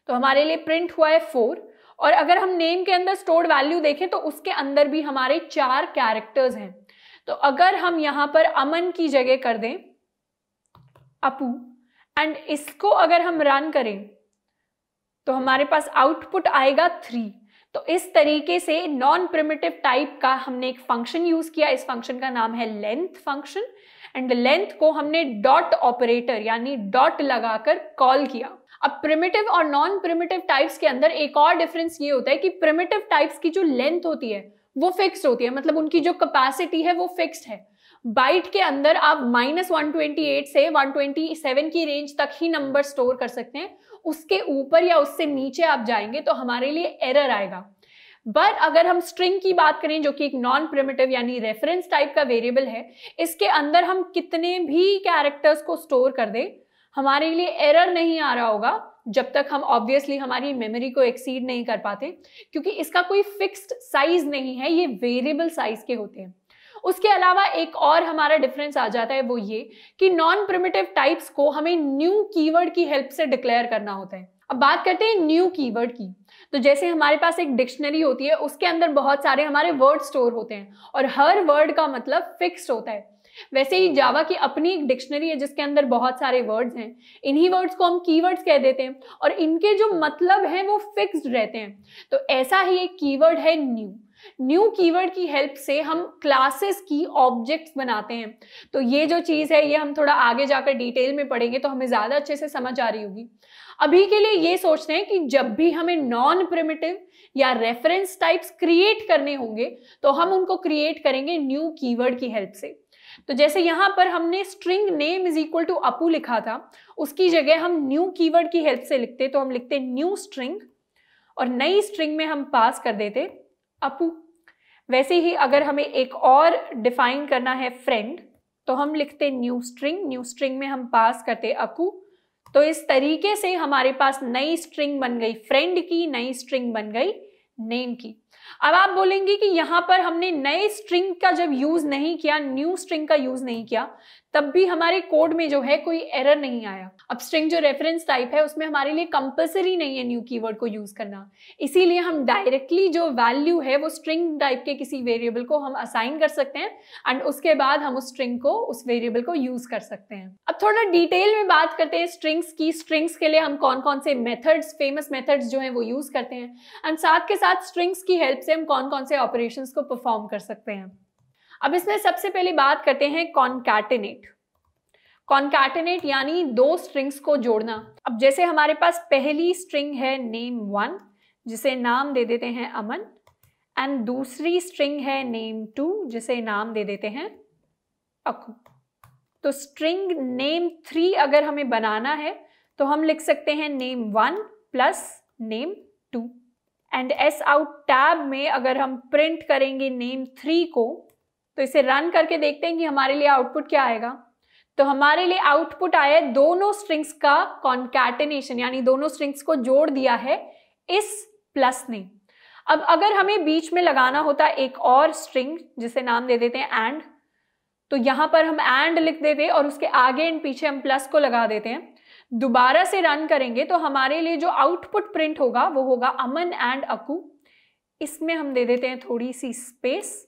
तो हमारे लिए प्रिंट हुआ है फोर और अगर हम नेम के अंदर स्टोर्ड वैल्यू देखें तो उसके अंदर भी हमारे चार कैरेक्टर्स हैं तो अगर हम यहां पर अमन की जगह कर दें अपू एंड इसको अगर हम रन करें तो हमारे पास आउटपुट आएगा थ्री तो इस तरीके से नॉन प्रिमिटिव टाइप का हमने एक फंक्शन यूज किया इस फंक्शन का नाम है लेंथ फंक्शन एंड लेंथ को हमने डॉट ऑपरेटर यानी डॉट लगाकर कॉल किया अब प्रिमिटिव और नॉन प्रिमिटिव टाइप्स के अंदर एक और डिफरेंस ये होता है कि प्रिमिटिव टाइप्स की जो लेंथ होती है वो फिक्स होती है मतलब उनकी जो कैपेसिटी है वो फिक्स्ड है बाइट के अंदर आप माइनस वन से 127 की रेंज तक ही नंबर स्टोर कर सकते हैं उसके ऊपर या उससे नीचे आप जाएंगे तो हमारे लिए एरर आएगा बट अगर हम स्ट्रिंग की बात करें जो कि एक नॉन प्रिमिटिव यानी रेफरेंस टाइप का वेरिएबल है इसके अंदर हम कितने भी कैरेक्टर्स को स्टोर कर दें हमारे लिए एरर नहीं आ रहा होगा जब तक हम ऑब्वियसली हमारी मेमोरी को एक्सीड नहीं कर पाते क्योंकि इसका कोई फिक्स्ड साइज नहीं है ये वेरिएबल साइज के होते हैं उसके अलावा एक और हमारा डिफरेंस आ जाता है वो ये कि नॉन प्रिमिटिव टाइप्स को हमें न्यू कीवर्ड की हेल्प से डिक्लेयर करना होता है अब बात करते हैं न्यू कीवर्ड की तो जैसे हमारे पास एक डिक्शनरी होती है उसके अंदर बहुत सारे हमारे वर्ड स्टोर होते हैं और हर वर्ड का मतलब फिक्स्ड होता है वैसे ही जावा की अपनी एक डिक्शनरी है जिसके अंदर बहुत सारे वर्ड्स हैं इन्हीं वर्ड्स को हम कीवर्ड्स कह देते हैं और इनके जो मतलब हैं वो फिक्स्ड रहते हैं तो ऐसा ही एक कीवर्ड है न्यू न्यू कीवर्ड की हेल्प से हम क्लासेस की ऑब्जेक्ट्स बनाते हैं तो ये जो चीज़ है ये हम थोड़ा आगे जाकर डिटेल में पढ़ेंगे तो हमें ज़्यादा अच्छे से समझ आ रही होगी अभी के लिए ये सोचते हैं कि जब भी हमें नॉन प्रिमिटिव या रेफरेंस टाइप्स क्रिएट करने होंगे तो हम उनको क्रिएट करेंगे न्यू कीवर्ड की हेल्प से तो जैसे यहाँ पर हमने string name is equal to Apu लिखा था उसकी जगह हम न्यू कीवर्ड की हेल्प से लिखते तो हम लिखते न्यू स्ट्रिंग और नई स्ट्रिंग में हम पास कर देते अपू वैसे ही अगर हमें एक और डिफाइन करना है फ्रेंड तो हम लिखते न्यू स्ट्रिंग न्यू स्ट्रिंग में हम पास करते अकू तो इस तरीके से हमारे पास नई स्ट्रिंग बन गई फ्रेंड की नई स्ट्रिंग बन गई नेम की अब आप बोलेंगे कि यहां पर हमने नए स्ट्रिंग का जब यूज नहीं किया न्यू स्ट्रिंग का यूज नहीं किया तब भी हमारे कोड में जो है कोई एरर नहीं आया अब स्ट्रिंग जो रेफरेंस टाइप है उसमें हमारे लिए कंपलसरी नहीं है न्यू कीवर्ड को यूज करना इसीलिए हम डायरेक्टली जो वैल्यू है वो स्ट्रिंग टाइप के किसी वेरिएबल को हम असाइन कर सकते हैं एंड उसके बाद हम उस स्ट्रिंग को उस वेरिएबल को यूज कर सकते हैं अब थोड़ा डिटेल में बात करते हैं स्ट्रिंग्स की स्ट्रिंग्स के लिए हम कौन कौन से मेथड्स फेमस मेथड्स जो है वो यूज करते हैं एंड साथ के साथ स्ट्रिंग्स की हेल्प से हम कौन कौन से ऑपरेशन को परफॉर्म कर सकते हैं अब इसमें सबसे पहले बात करते हैं कॉन्कैटिनेट कॉन्कैटिनेट यानी दो स्ट्रिंग्स को जोड़ना अब जैसे हमारे पास पहली स्ट्रिंग है नेम वन जिसे नाम दे देते हैं अमन एंड दूसरी स्ट्रिंग है नेम टू जिसे नाम दे देते हैं अकू तो स्ट्रिंग नेम थ्री अगर हमें बनाना है तो हम लिख सकते हैं name one plus name two and S out tab में अगर हम प्रिंट करेंगे नेम थ्री को तो इसे रन करके देखते हैं कि हमारे लिए आउटपुट क्या आएगा तो हमारे लिए आउटपुट आया है दोनों स्ट्रिंग्स का कॉन्कैटिनेशन यानी दोनों स्ट्रिंग्स को जोड़ दिया है इस प्लस ने अब अगर हमें बीच में लगाना होता एक और स्ट्रिंग जिसे नाम दे देते हैं एंड तो यहां पर हम एंड लिख देते और उसके आगे एंड पीछे हम प्लस को लगा देते हैं दोबारा से रन करेंगे तो हमारे लिए जो आउटपुट प्रिंट होगा वो होगा अमन एंड अकू इसमें हम दे देते हैं थोड़ी सी स्पेस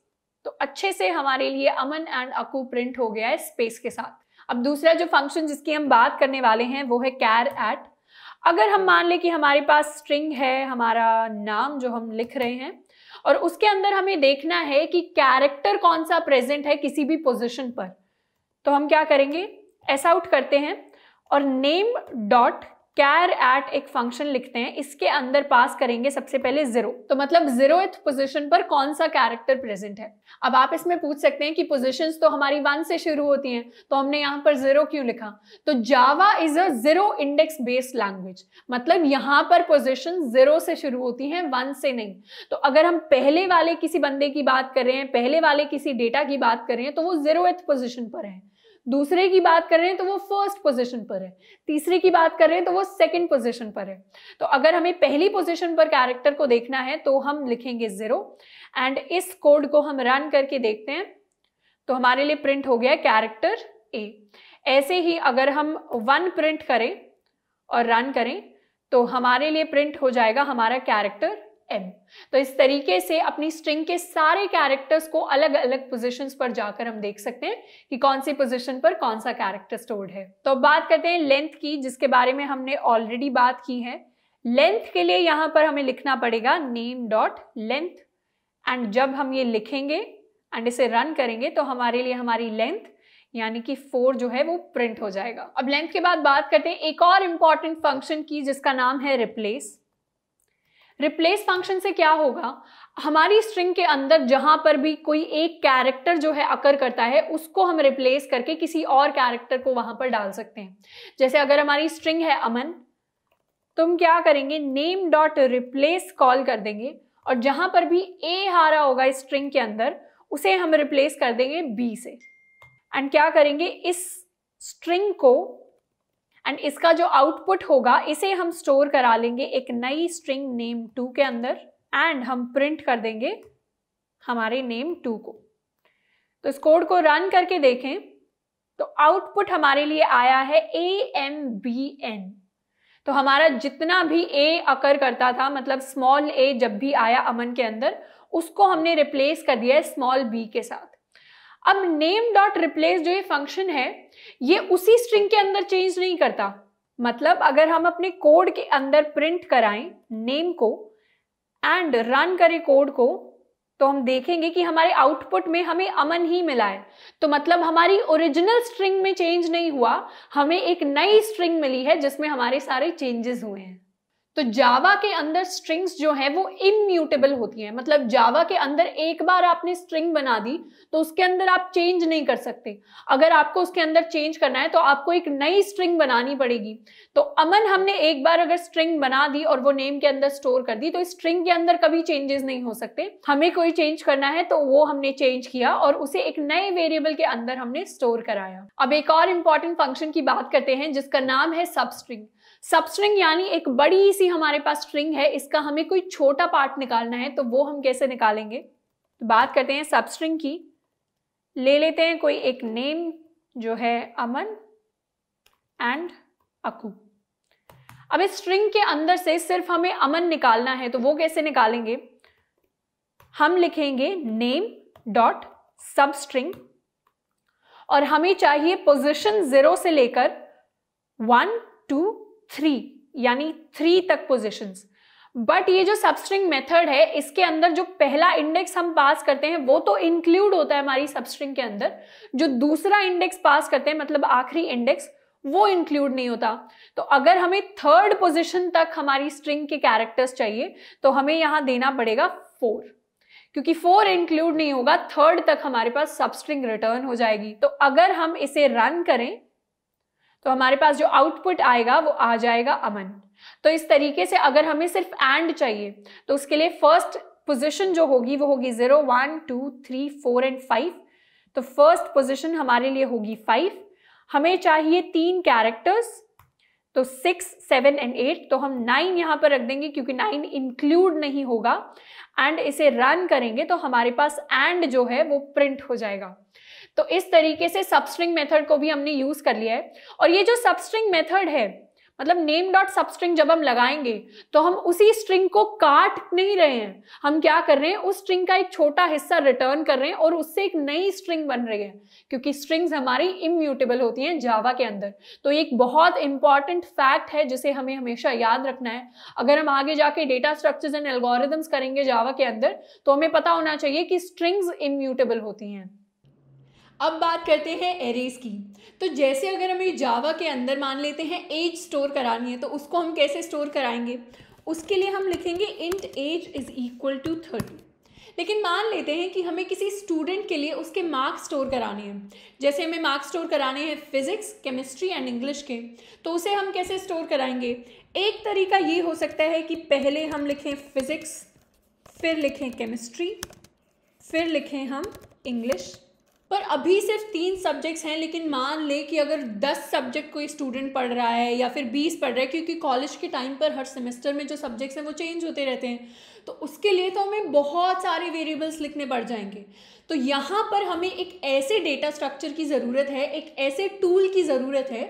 तो अच्छे से हमारे लिए अमन एंड अकू प्रिंट हो गया है स्पेस के साथ अब दूसरा जो फंक्शन जिसकी हम बात करने वाले हैं वो है कैर एट अगर हम मान लें कि हमारे पास स्ट्रिंग है हमारा नाम जो हम लिख रहे हैं और उसके अंदर हमें देखना है कि कैरेक्टर कौन सा प्रेजेंट है किसी भी पोजिशन पर तो हम क्या करेंगे एस आउट करते हैं और नेम डॉट कैर एट एक फंक्शन लिखते हैं इसके अंदर पास करेंगे सबसे पहले जीरो तो मतलब जीरो पोजिशन पर कौन सा कैरेक्टर प्रेजेंट है अब आप इसमें पूछ सकते हैं कि पोजिशन तो हमारी वन से शुरू होती हैं तो हमने यहाँ पर जीरो क्यों लिखा तो Java is a zero index based language मतलब यहाँ पर पोजिशन जीरो से शुरू होती हैं वन से नहीं तो अगर हम पहले वाले किसी बंदे की बात कर रहे हैं पहले वाले किसी डेटा की बात कर रहे हैं तो वो जीरो पोजिशन पर है दूसरे की बात कर रहे हैं तो वो फर्स्ट पोजीशन पर है तीसरे की बात कर रहे हैं तो वो सेकंड पोजीशन पर है तो अगर हमें पहली पोजीशन पर कैरेक्टर को देखना है तो हम लिखेंगे जीरो एंड इस कोड को हम रन करके देखते हैं तो हमारे लिए प्रिंट हो गया कैरेक्टर ए ऐसे ही अगर हम वन प्रिंट करें और रन करें तो हमारे लिए प्रिंट हो जाएगा हमारा कैरेक्टर एम तो इस तरीके से अपनी स्ट्रिंग के सारे कैरेक्टर्स को अलग अलग पोजीशंस पर जाकर हम देख सकते हैं कि कौन सी पोजीशन पर कौन सा कैरेक्टर स्टोर्ड है तो अब बात करते हैं लेंथ की जिसके बारे में हमने ऑलरेडी बात की है लेंथ के लिए यहां पर हमें लिखना पड़ेगा नेम डॉट लेंथ एंड जब हम ये लिखेंगे एंड इसे रन करेंगे तो हमारे लिए हमारी लेंथ यानी कि फोर जो है वो प्रिंट हो जाएगा अब लेंथ के बाद बात करते हैं एक और इंपॉर्टेंट फंक्शन की जिसका नाम है रिप्लेस रिप्लेस फंक्शन से क्या होगा हमारी स्ट्रिंग के अंदर जहां पर भी कोई एक कैरेक्टर जो है अकर करता है उसको हम रिप्लेस करके किसी और कैरेक्टर को वहां पर डाल सकते हैं जैसे अगर हमारी स्ट्रिंग है अमन तुम क्या करेंगे नेम डॉट रिप्लेस कॉल कर देंगे और जहां पर भी ए हारा होगा इस स्ट्रिंग के अंदर उसे हम रिप्लेस कर देंगे बी से एंड क्या करेंगे इस स्ट्रिंग को एंड इसका जो आउटपुट होगा इसे हम स्टोर करा लेंगे एक नई स्ट्रिंग नेम टू के अंदर एंड हम प्रिंट कर देंगे हमारे नेम टू को तो इस कोड को रन करके देखें तो आउटपुट हमारे लिए आया है ए एम बी एन तो हमारा जितना भी ए अकर करता था मतलब स्मॉल ए जब भी आया अमन के अंदर उसको हमने रिप्लेस कर दिया है स्मॉल बी के साथ अब नेम डॉट रिप्लेस जो ये फंक्शन है ये उसी स्ट्रिंग के अंदर चेंज नहीं करता मतलब अगर हम अपने कोड के अंदर प्रिंट कराएं नेम को एंड रन करें कोड को तो हम देखेंगे कि हमारे आउटपुट में हमें अमन ही मिला है तो मतलब हमारी ओरिजिनल स्ट्रिंग में चेंज नहीं हुआ हमें एक नई स्ट्रिंग मिली है जिसमें हमारे सारे चेंजेस हुए हैं तो जावा के अंदर स्ट्रिंग्स जो है वो इम्यूटेबल होती हैं मतलब जावा के अंदर एक बार आपने स्ट्रिंग बना दी तो उसके अंदर आप चेंज नहीं कर सकते अगर आपको उसके अंदर चेंज करना है तो आपको एक नई स्ट्रिंग बनानी पड़ेगी तो अमन हमने एक बार अगर स्ट्रिंग बना दी और वो नेम के अंदर स्टोर कर दी तो इस स्ट्रिंग के अंदर कभी चेंजेस नहीं हो सकते हमें कोई चेंज करना है तो वो हमने चेंज किया और उसे एक नए वेरिएबल के अंदर हमने स्टोर कराया अब एक और इंपॉर्टेंट फंक्शन की बात करते हैं जिसका नाम है सब स्ट्रिंग सबस्ट्रिंग यानी एक बड़ी सी हमारे पास स्ट्रिंग है इसका हमें कोई छोटा पार्ट निकालना है तो वो हम कैसे निकालेंगे तो बात करते हैं सबस्ट्रिंग की ले लेते हैं कोई एक नेम जो है अमन एंड अकू अब इस स्ट्रिंग के अंदर से सिर्फ हमें अमन निकालना है तो वो कैसे निकालेंगे हम लिखेंगे नेम डॉट सब स्ट्रिंग और हमें चाहिए पोजिशन जीरो से लेकर वन टू थ्री यानी थ्री तक पोजिशन बट ये जो सबस्ट्रिंग मेथड है इसके अंदर जो पहला इंडेक्स हम पास करते हैं वो तो इंक्लूड होता है हमारी सबस्ट्रिंग के अंदर जो दूसरा इंडेक्स पास करते हैं मतलब आखिरी इंडेक्स वो इंक्लूड नहीं होता तो अगर हमें थर्ड पोजिशन तक हमारी स्ट्रिंग के कैरेक्टर्स चाहिए तो हमें यहां देना पड़ेगा फोर क्योंकि फोर इंक्लूड नहीं होगा थर्ड तक हमारे पास सबस्ट्रिंग रिटर्न हो जाएगी तो अगर हम इसे रन करें तो हमारे पास जो आउटपुट आएगा वो आ जाएगा अमन तो इस तरीके से अगर हमें सिर्फ एंड चाहिए तो उसके लिए फर्स्ट पोजिशन जो होगी वो होगी zero one two three four and five तो फर्स्ट पोजिशन हमारे लिए होगी फाइव हमें चाहिए तीन कैरेक्टर्स तो सिक्स सेवन एंड एट तो हम नाइन यहां पर रख देंगे क्योंकि नाइन इंक्लूड नहीं होगा एंड इसे रन करेंगे तो हमारे पास एंड जो है वो प्रिंट हो जाएगा तो इस तरीके से सबस्ट्रिंग मेथड को भी हमने यूज कर लिया है और ये जो सबस्ट्रिंग मेथड है मतलब नेम डॉट सबस्ट्रिंग जब हम लगाएंगे तो हम उसी स्ट्रिंग को काट नहीं रहे हैं हम क्या कर रहे हैं उस स्ट्रिंग का एक छोटा हिस्सा रिटर्न कर रहे हैं और उससे एक नई स्ट्रिंग बन रही है क्योंकि स्ट्रिंग्स हमारी इम्यूटेबल होती हैं जावा के अंदर तो एक बहुत इंपॉर्टेंट फैक्ट है जिसे हमें हमेशा याद रखना है अगर हम आगे जाके डेटा स्ट्रक्चर्स एंड एल्गोरिदम्स करेंगे जावा के अंदर तो हमें पता होना चाहिए कि स्ट्रिंग्स इम्यूटेबल होती हैं अब बात करते हैं एरेज की तो जैसे अगर हमें जावा के अंदर मान लेते हैं एज स्टोर करानी है तो उसको हम कैसे स्टोर कराएंगे उसके लिए हम लिखेंगे int age is equal to thirty लेकिन मान लेते हैं कि हमें किसी स्टूडेंट के लिए उसके मार्क्स स्टोर कराने हैं जैसे हमें मार्क्स स्टोर कराने हैं फिजिक्स केमिस्ट्री एंड इंग्लिश के तो उसे हम कैसे स्टोर कराएंगे एक तरीका ये हो सकता है कि पहले हम लिखें फिजिक्स फिर लिखें केमिस्ट्री फिर लिखें हम इंग्लिश पर अभी सिर्फ तीन सब्जेक्ट्स हैं लेकिन मान लें कि अगर दस सब्जेक्ट कोई स्टूडेंट पढ़ रहा है या फिर बीस पढ़ रहा है क्योंकि कॉलेज के टाइम पर हर सेमेस्टर में जो सब्जेक्ट्स हैं वो चेंज होते रहते हैं तो उसके लिए तो हमें बहुत सारे वेरिएबल्स लिखने पड़ जाएंगे तो यहाँ पर हमें एक ऐसे डेटा स्ट्रक्चर की ज़रूरत है एक ऐसे टूल की ज़रूरत है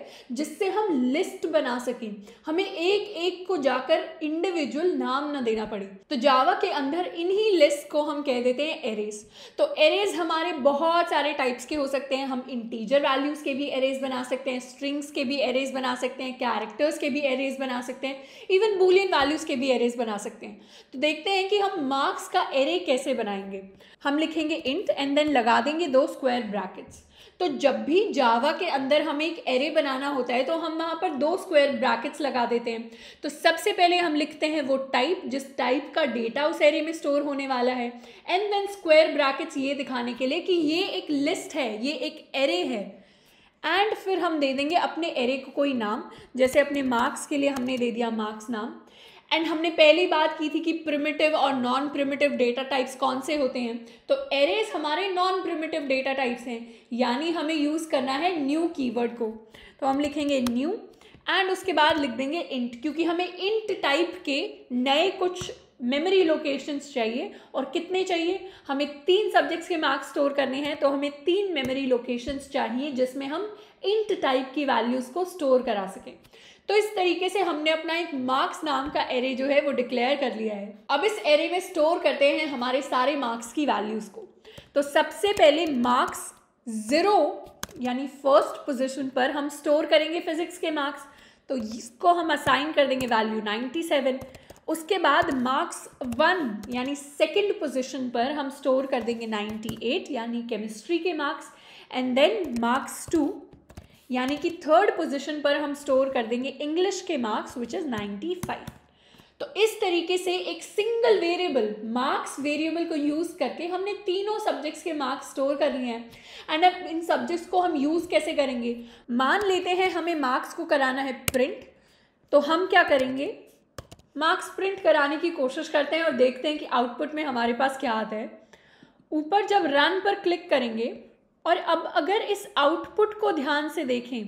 जिससे हम लिस्ट बना सकें हमें एक एक को जाकर इंडिविजुअल नाम ना देना पड़े तो जावा के अंदर इन्हीं लिस्ट को हम कह देते हैं एरेज तो एरेज हमारे बहुत सारे टाइप्स के हो सकते हैं हम इंटीजर वैल्यूज़ के भी एरेज बना सकते हैं स्ट्रिंग्स के भी एरेज बना सकते हैं कैरेक्टर्स के भी एरेज बना सकते हैं इवन बुलियन वैल्यूज़ के भी एरेज बना सकते हैं तो देखते हैं कि हम मार्क्स का एरे कैसे बनाएंगे हम लिखेंगे इंट एंड देन लगा देंगे दो स्क्वायर ब्रैकेट्स तो जब भी जावा के अंदर हमें एक एरे बनाना होता है तो हम वहाँ पर दो स्क्वायर ब्रैकेट्स लगा देते हैं तो सबसे पहले हम लिखते हैं वो टाइप जिस टाइप का डेटा उस एरे में स्टोर होने वाला है एंड देन स्क्वायर ब्रैकेट्स ये दिखाने के लिए कि ये एक लिस्ट है ये एक एरे है एंड फिर हम दे देंगे अपने एरे को कोई नाम जैसे अपने मार्क्स के लिए हमने दे दिया मार्क्स नाम एंड हमने पहली बात की थी कि प्रिमिटिव और नॉन प्रिमिटिव डेटा टाइप्स कौन से होते हैं तो एरेज हमारे नॉन प्रिमिटिव डेटा टाइप्स हैं यानी हमें यूज़ करना है न्यू कीवर्ड को तो हम लिखेंगे न्यू एंड उसके बाद लिख देंगे इंट क्योंकि हमें इंट टाइप के नए कुछ मेमोरी लोकेशंस चाहिए और कितने चाहिए हमें तीन सब्जेक्ट्स के मार्क्स स्टोर करने हैं तो हमें तीन मेमोरी लोकेशंस चाहिए जिसमें हम इंट टाइप की वैल्यूज़ को स्टोर करा सकें तो इस तरीके से हमने अपना एक मार्क्स नाम का एरे जो है वो डिक्लेयर कर लिया है अब इस एरे में स्टोर करते हैं हमारे सारे मार्क्स की वैल्यूज़ को तो सबसे पहले मार्क्स ज़ीरो यानी फर्स्ट पोजीशन पर हम स्टोर करेंगे फिजिक्स के मार्क्स तो इसको हम असाइन कर देंगे वैल्यू 97 उसके बाद मार्क्स वन यानी सेकंड पोजीशन पर हम स्टोर कर देंगे 98 यानी केमिस्ट्री के marks and then marks two यानी कि थर्ड पोजीशन पर हम स्टोर कर देंगे इंग्लिश के मार्क्स विच इज़ फाइव तो इस तरीके से एक सिंगल वेरिएबल मार्क्स वेरिएबल को यूज़ करके हमने तीनों सब्जेक्ट्स के मार्क्स स्टोर कर लिए हैं एंड अब इन सब्जेक्ट्स को हम यूज़ कैसे करेंगे मान लेते हैं हमें मार्क्स को कराना है प्रिंट तो हम क्या करेंगे मार्क्स प्रिंट कराने की कोशिश करते हैं और देखते हैं कि आउटपुट में हमारे पास क्या आता है ऊपर जब रन पर क्लिक करेंगे और अब अगर इस आउटपुट को ध्यान से देखें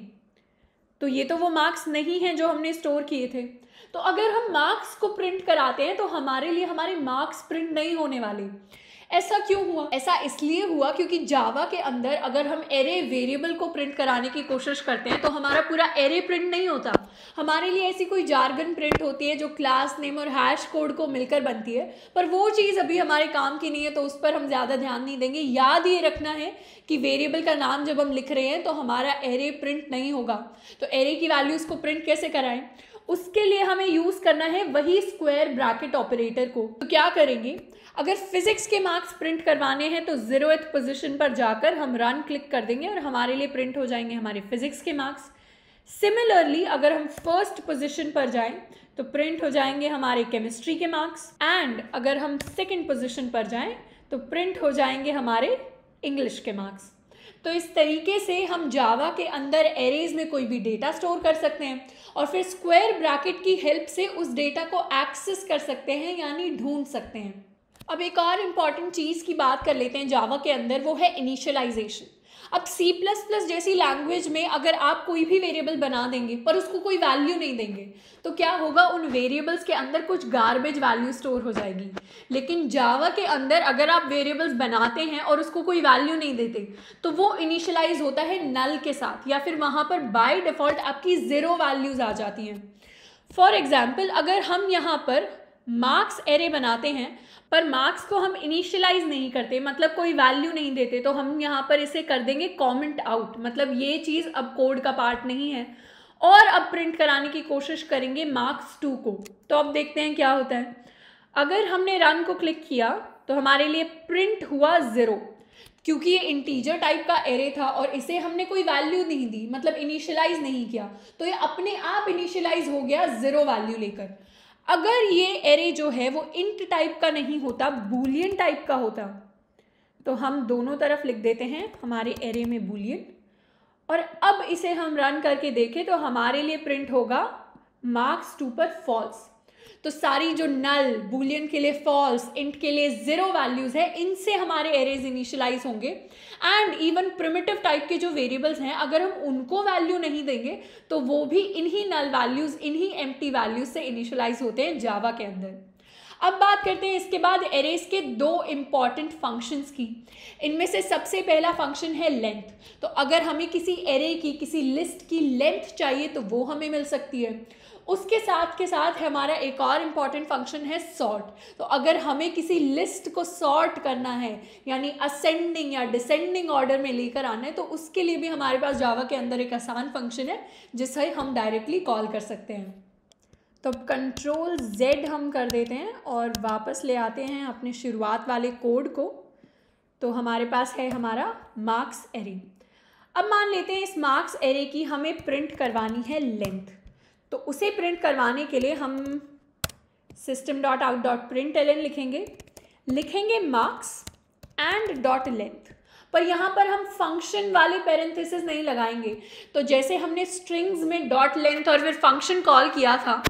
तो ये तो वो मार्क्स नहीं हैं जो हमने स्टोर किए थे तो अगर हम मार्क्स को प्रिंट कराते हैं तो हमारे लिए हमारे मार्क्स प्रिंट नहीं होने वाले ऐसा क्यों हुआ ऐसा इसलिए हुआ क्योंकि जावा के अंदर अगर हम एरे वेरिएबल को प्रिंट कराने की कोशिश करते हैं तो हमारा पूरा एरे प्रिंट नहीं होता हमारे लिए ऐसी कोई जार्गन प्रिंट होती है जो क्लास नेम और हैश कोड को मिलकर बनती है पर वो चीज़ अभी हमारे काम की नहीं है तो उस पर हम ज़्यादा ध्यान नहीं देंगे याद ये रखना है कि वेरिएबल का नाम जब हम लिख रहे हैं तो हमारा एरे प्रिंट नहीं होगा तो एरे की वैल्यूज़ को प्रिंट कैसे कराएं उसके लिए हमें यूज़ करना है वही स्क्वायर ब्रैकेट ऑपरेटर को तो क्या करेंगे अगर फिजिक्स के मार्क्स प्रिंट करवाने हैं तो जीरो पोजिशन पर जाकर हम रन क्लिक कर देंगे और हमारे लिए प्रिंट हो जाएंगे हमारे फिजिक्स के मार्क्स सिमिलरली अगर हम फर्स्ट पोजीशन पर जाएं तो प्रिंट हो जाएंगे हमारे केमिस्ट्री के मार्क्स एंड अगर हम सेकेंड पोजिशन पर जाएं तो प्रिंट हो जाएंगे हमारे इंग्लिश के मार्क्स तो इस तरीके से हम जावा के अंदर एरेज में कोई भी डेटा स्टोर कर सकते हैं और फिर स्क्वायर ब्रैकेट की हेल्प से उस डेटा को एक्सेस कर सकते हैं यानी ढूंढ सकते हैं अब एक और इम्पॉर्टेंट चीज़ की बात कर लेते हैं जावा के अंदर वो है इनिशियलाइजेशन अब सी प्लस प्लस जैसी लैंग्वेज में अगर आप कोई भी वेरिएबल बना देंगे पर उसको कोई वैल्यू नहीं देंगे तो क्या होगा उन वेरिएबल्स के अंदर कुछ गार्बेज वैल्यू स्टोर हो जाएगी लेकिन जावा के अंदर अगर आप वेरिएबल्स बनाते हैं और उसको कोई वैल्यू नहीं देते तो वो इनिशलाइज होता है नल के साथ या फिर वहाँ पर बाय डिफ़ॉल्ट आपकी ज़ीरो वैल्यूज़ आ जाती हैं फॉर एग्ज़ाम्पल अगर हम यहाँ पर मार्क्स एरे बनाते हैं पर मार्क्स को हम इनिशियलाइज नहीं करते मतलब कोई वैल्यू नहीं देते तो हम यहाँ पर इसे कर देंगे कॉमेंट आउट मतलब ये चीज़ अब कोड का पार्ट नहीं है और अब प्रिंट कराने की कोशिश करेंगे मार्क्स टू को तो अब देखते हैं क्या होता है अगर हमने रन को क्लिक किया तो हमारे लिए प्रिंट हुआ ज़ीरो क्योंकि ये इंटीजर टाइप का एरे था और इसे हमने कोई वैल्यू नहीं दी मतलब इनिशियलाइज नहीं किया तो ये अपने आप इनिशियलाइज हो गया ज़ीरो वैल्यू लेकर अगर ये एरे जो है वो इंट टाइप का नहीं होता बुलियन टाइप का होता तो हम दोनों तरफ लिख देते हैं हमारे एरे में बुलियन और अब इसे हम रन करके देखें तो हमारे लिए प्रिंट होगा मार्क्स टू पर फॉल्स तो सारी जो नल बुलियन के लिए फॉल्स इंट के लिए जीरो वैल्यूज है इनसे हमारे एरेज इनिशियलाइज होंगे एंड इवन प्रिमिटिव टाइप के जो वेरिएबल्स हैं अगर हम उनको वैल्यू नहीं देंगे तो वो भी इन्हीं नल वैल्यूज इन्हीं एम वैल्यूज से इनिशलाइज होते हैं जावा के अंदर अब बात करते हैं इसके बाद एरेज के दो इम्पॉर्टेंट फंक्शंस की इनमें से सबसे पहला फंक्शन है लेंथ तो अगर हमें किसी एरे की किसी लिस्ट की लेंथ चाहिए तो वो हमें मिल सकती है उसके साथ के साथ हमारा एक और इम्पॉर्टेंट फंक्शन है सॉर्ट तो अगर हमें किसी लिस्ट को सॉर्ट करना है यानी असेंडिंग या डिसेंडिंग ऑर्डर में लेकर आना है तो उसके लिए भी हमारे पास जावा के अंदर एक आसान फंक्शन है जिसे हम डायरेक्टली कॉल कर सकते हैं तो कंट्रोल जेड हम कर देते हैं और वापस ले आते हैं अपने शुरुआत वाले कोड को तो हमारे पास है हमारा मार्क्स एरे अब मान लेते हैं इस मार्क्स एरे की हमें प्रिंट करवानी है लेंथ तो उसे प्रिंट करवाने के लिए हम system dot out dot print l लिखेंगे लिखेंगे मार्क्स एंड डॉट लेंथ पर यहाँ पर हम फंक्शन वाले पेरेंथेसिस नहीं लगाएंगे तो जैसे हमने स्ट्रिंग्स में डॉट लेंथ और फिर फंक्शन कॉल किया था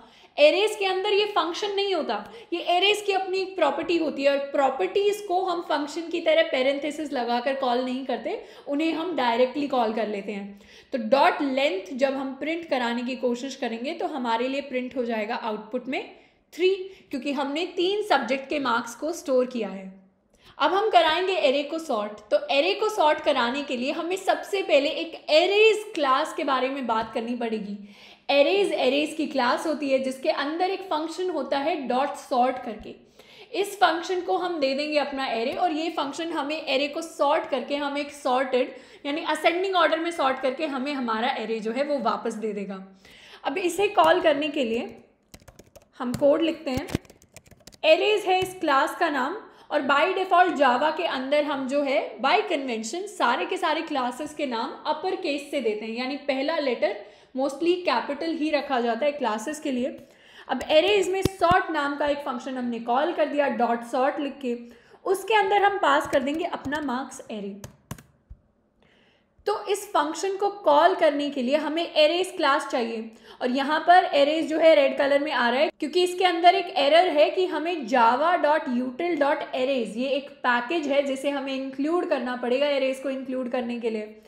एरेज के अंदर ये फंक्शन नहीं होता ये एरेज की अपनी एक प्रॉपर्टी होती है और प्रॉपर्टीज को हम फंक्शन की तरह पेरेंथेसिस लगाकर कॉल नहीं करते उन्हें हम डायरेक्टली कॉल कर लेते हैं तो डॉट लेंथ जब हम प्रिंट कराने की कोशिश करेंगे तो हमारे लिए प्रिंट हो जाएगा आउटपुट में थ्री क्योंकि हमने तीन सब्जेक्ट के मार्क्स को स्टोर किया है अब हम कराएंगे एरे को सॉर्ट तो एरे को सॉर्ट कराने के लिए हमें सबसे पहले एक एरेज क्लास के बारे में बात करनी पड़ेगी एरेज एरेज की क्लास होती है जिसके अंदर एक फंक्शन होता है डॉट सॉर्ट करके इस फंक्शन को हम दे देंगे अपना एरे और ये फंक्शन हमें एरे को सॉर्ट करके हमें एक सॉर्टेड यानी असेंडिंग ऑर्डर में सॉर्ट करके हमें हमारा एरे जो है वो वापस दे देगा अब इसे कॉल करने के लिए हम कोड लिखते हैं एरेज है इस क्लास का नाम और बाय डिफ़ॉल्ट जावा के अंदर हम जो है बाय कन्वेंशन सारे के सारे क्लासेस के नाम अपर केस से देते हैं यानी पहला लेटर मोस्टली कैपिटल ही रखा जाता है क्लासेस के लिए अब एरेज में सॉर्ट नाम का एक फंक्शन हमने कॉल कर दिया डॉट सॉर्ट लिख के उसके अंदर हम पास कर देंगे अपना मार्क्स एरे तो इस फंक्शन को कॉल करने के लिए हमें एरेज क्लास चाहिए और यहाँ पर एरेज जो है रेड कलर में आ रहा है क्योंकि इसके अंदर एक एरर है कि हमें Java dot util dot arrays ये एक पैकेज है जिसे हमें इंक्लूड करना पड़ेगा एरेज को इंक्लूड करने के लिए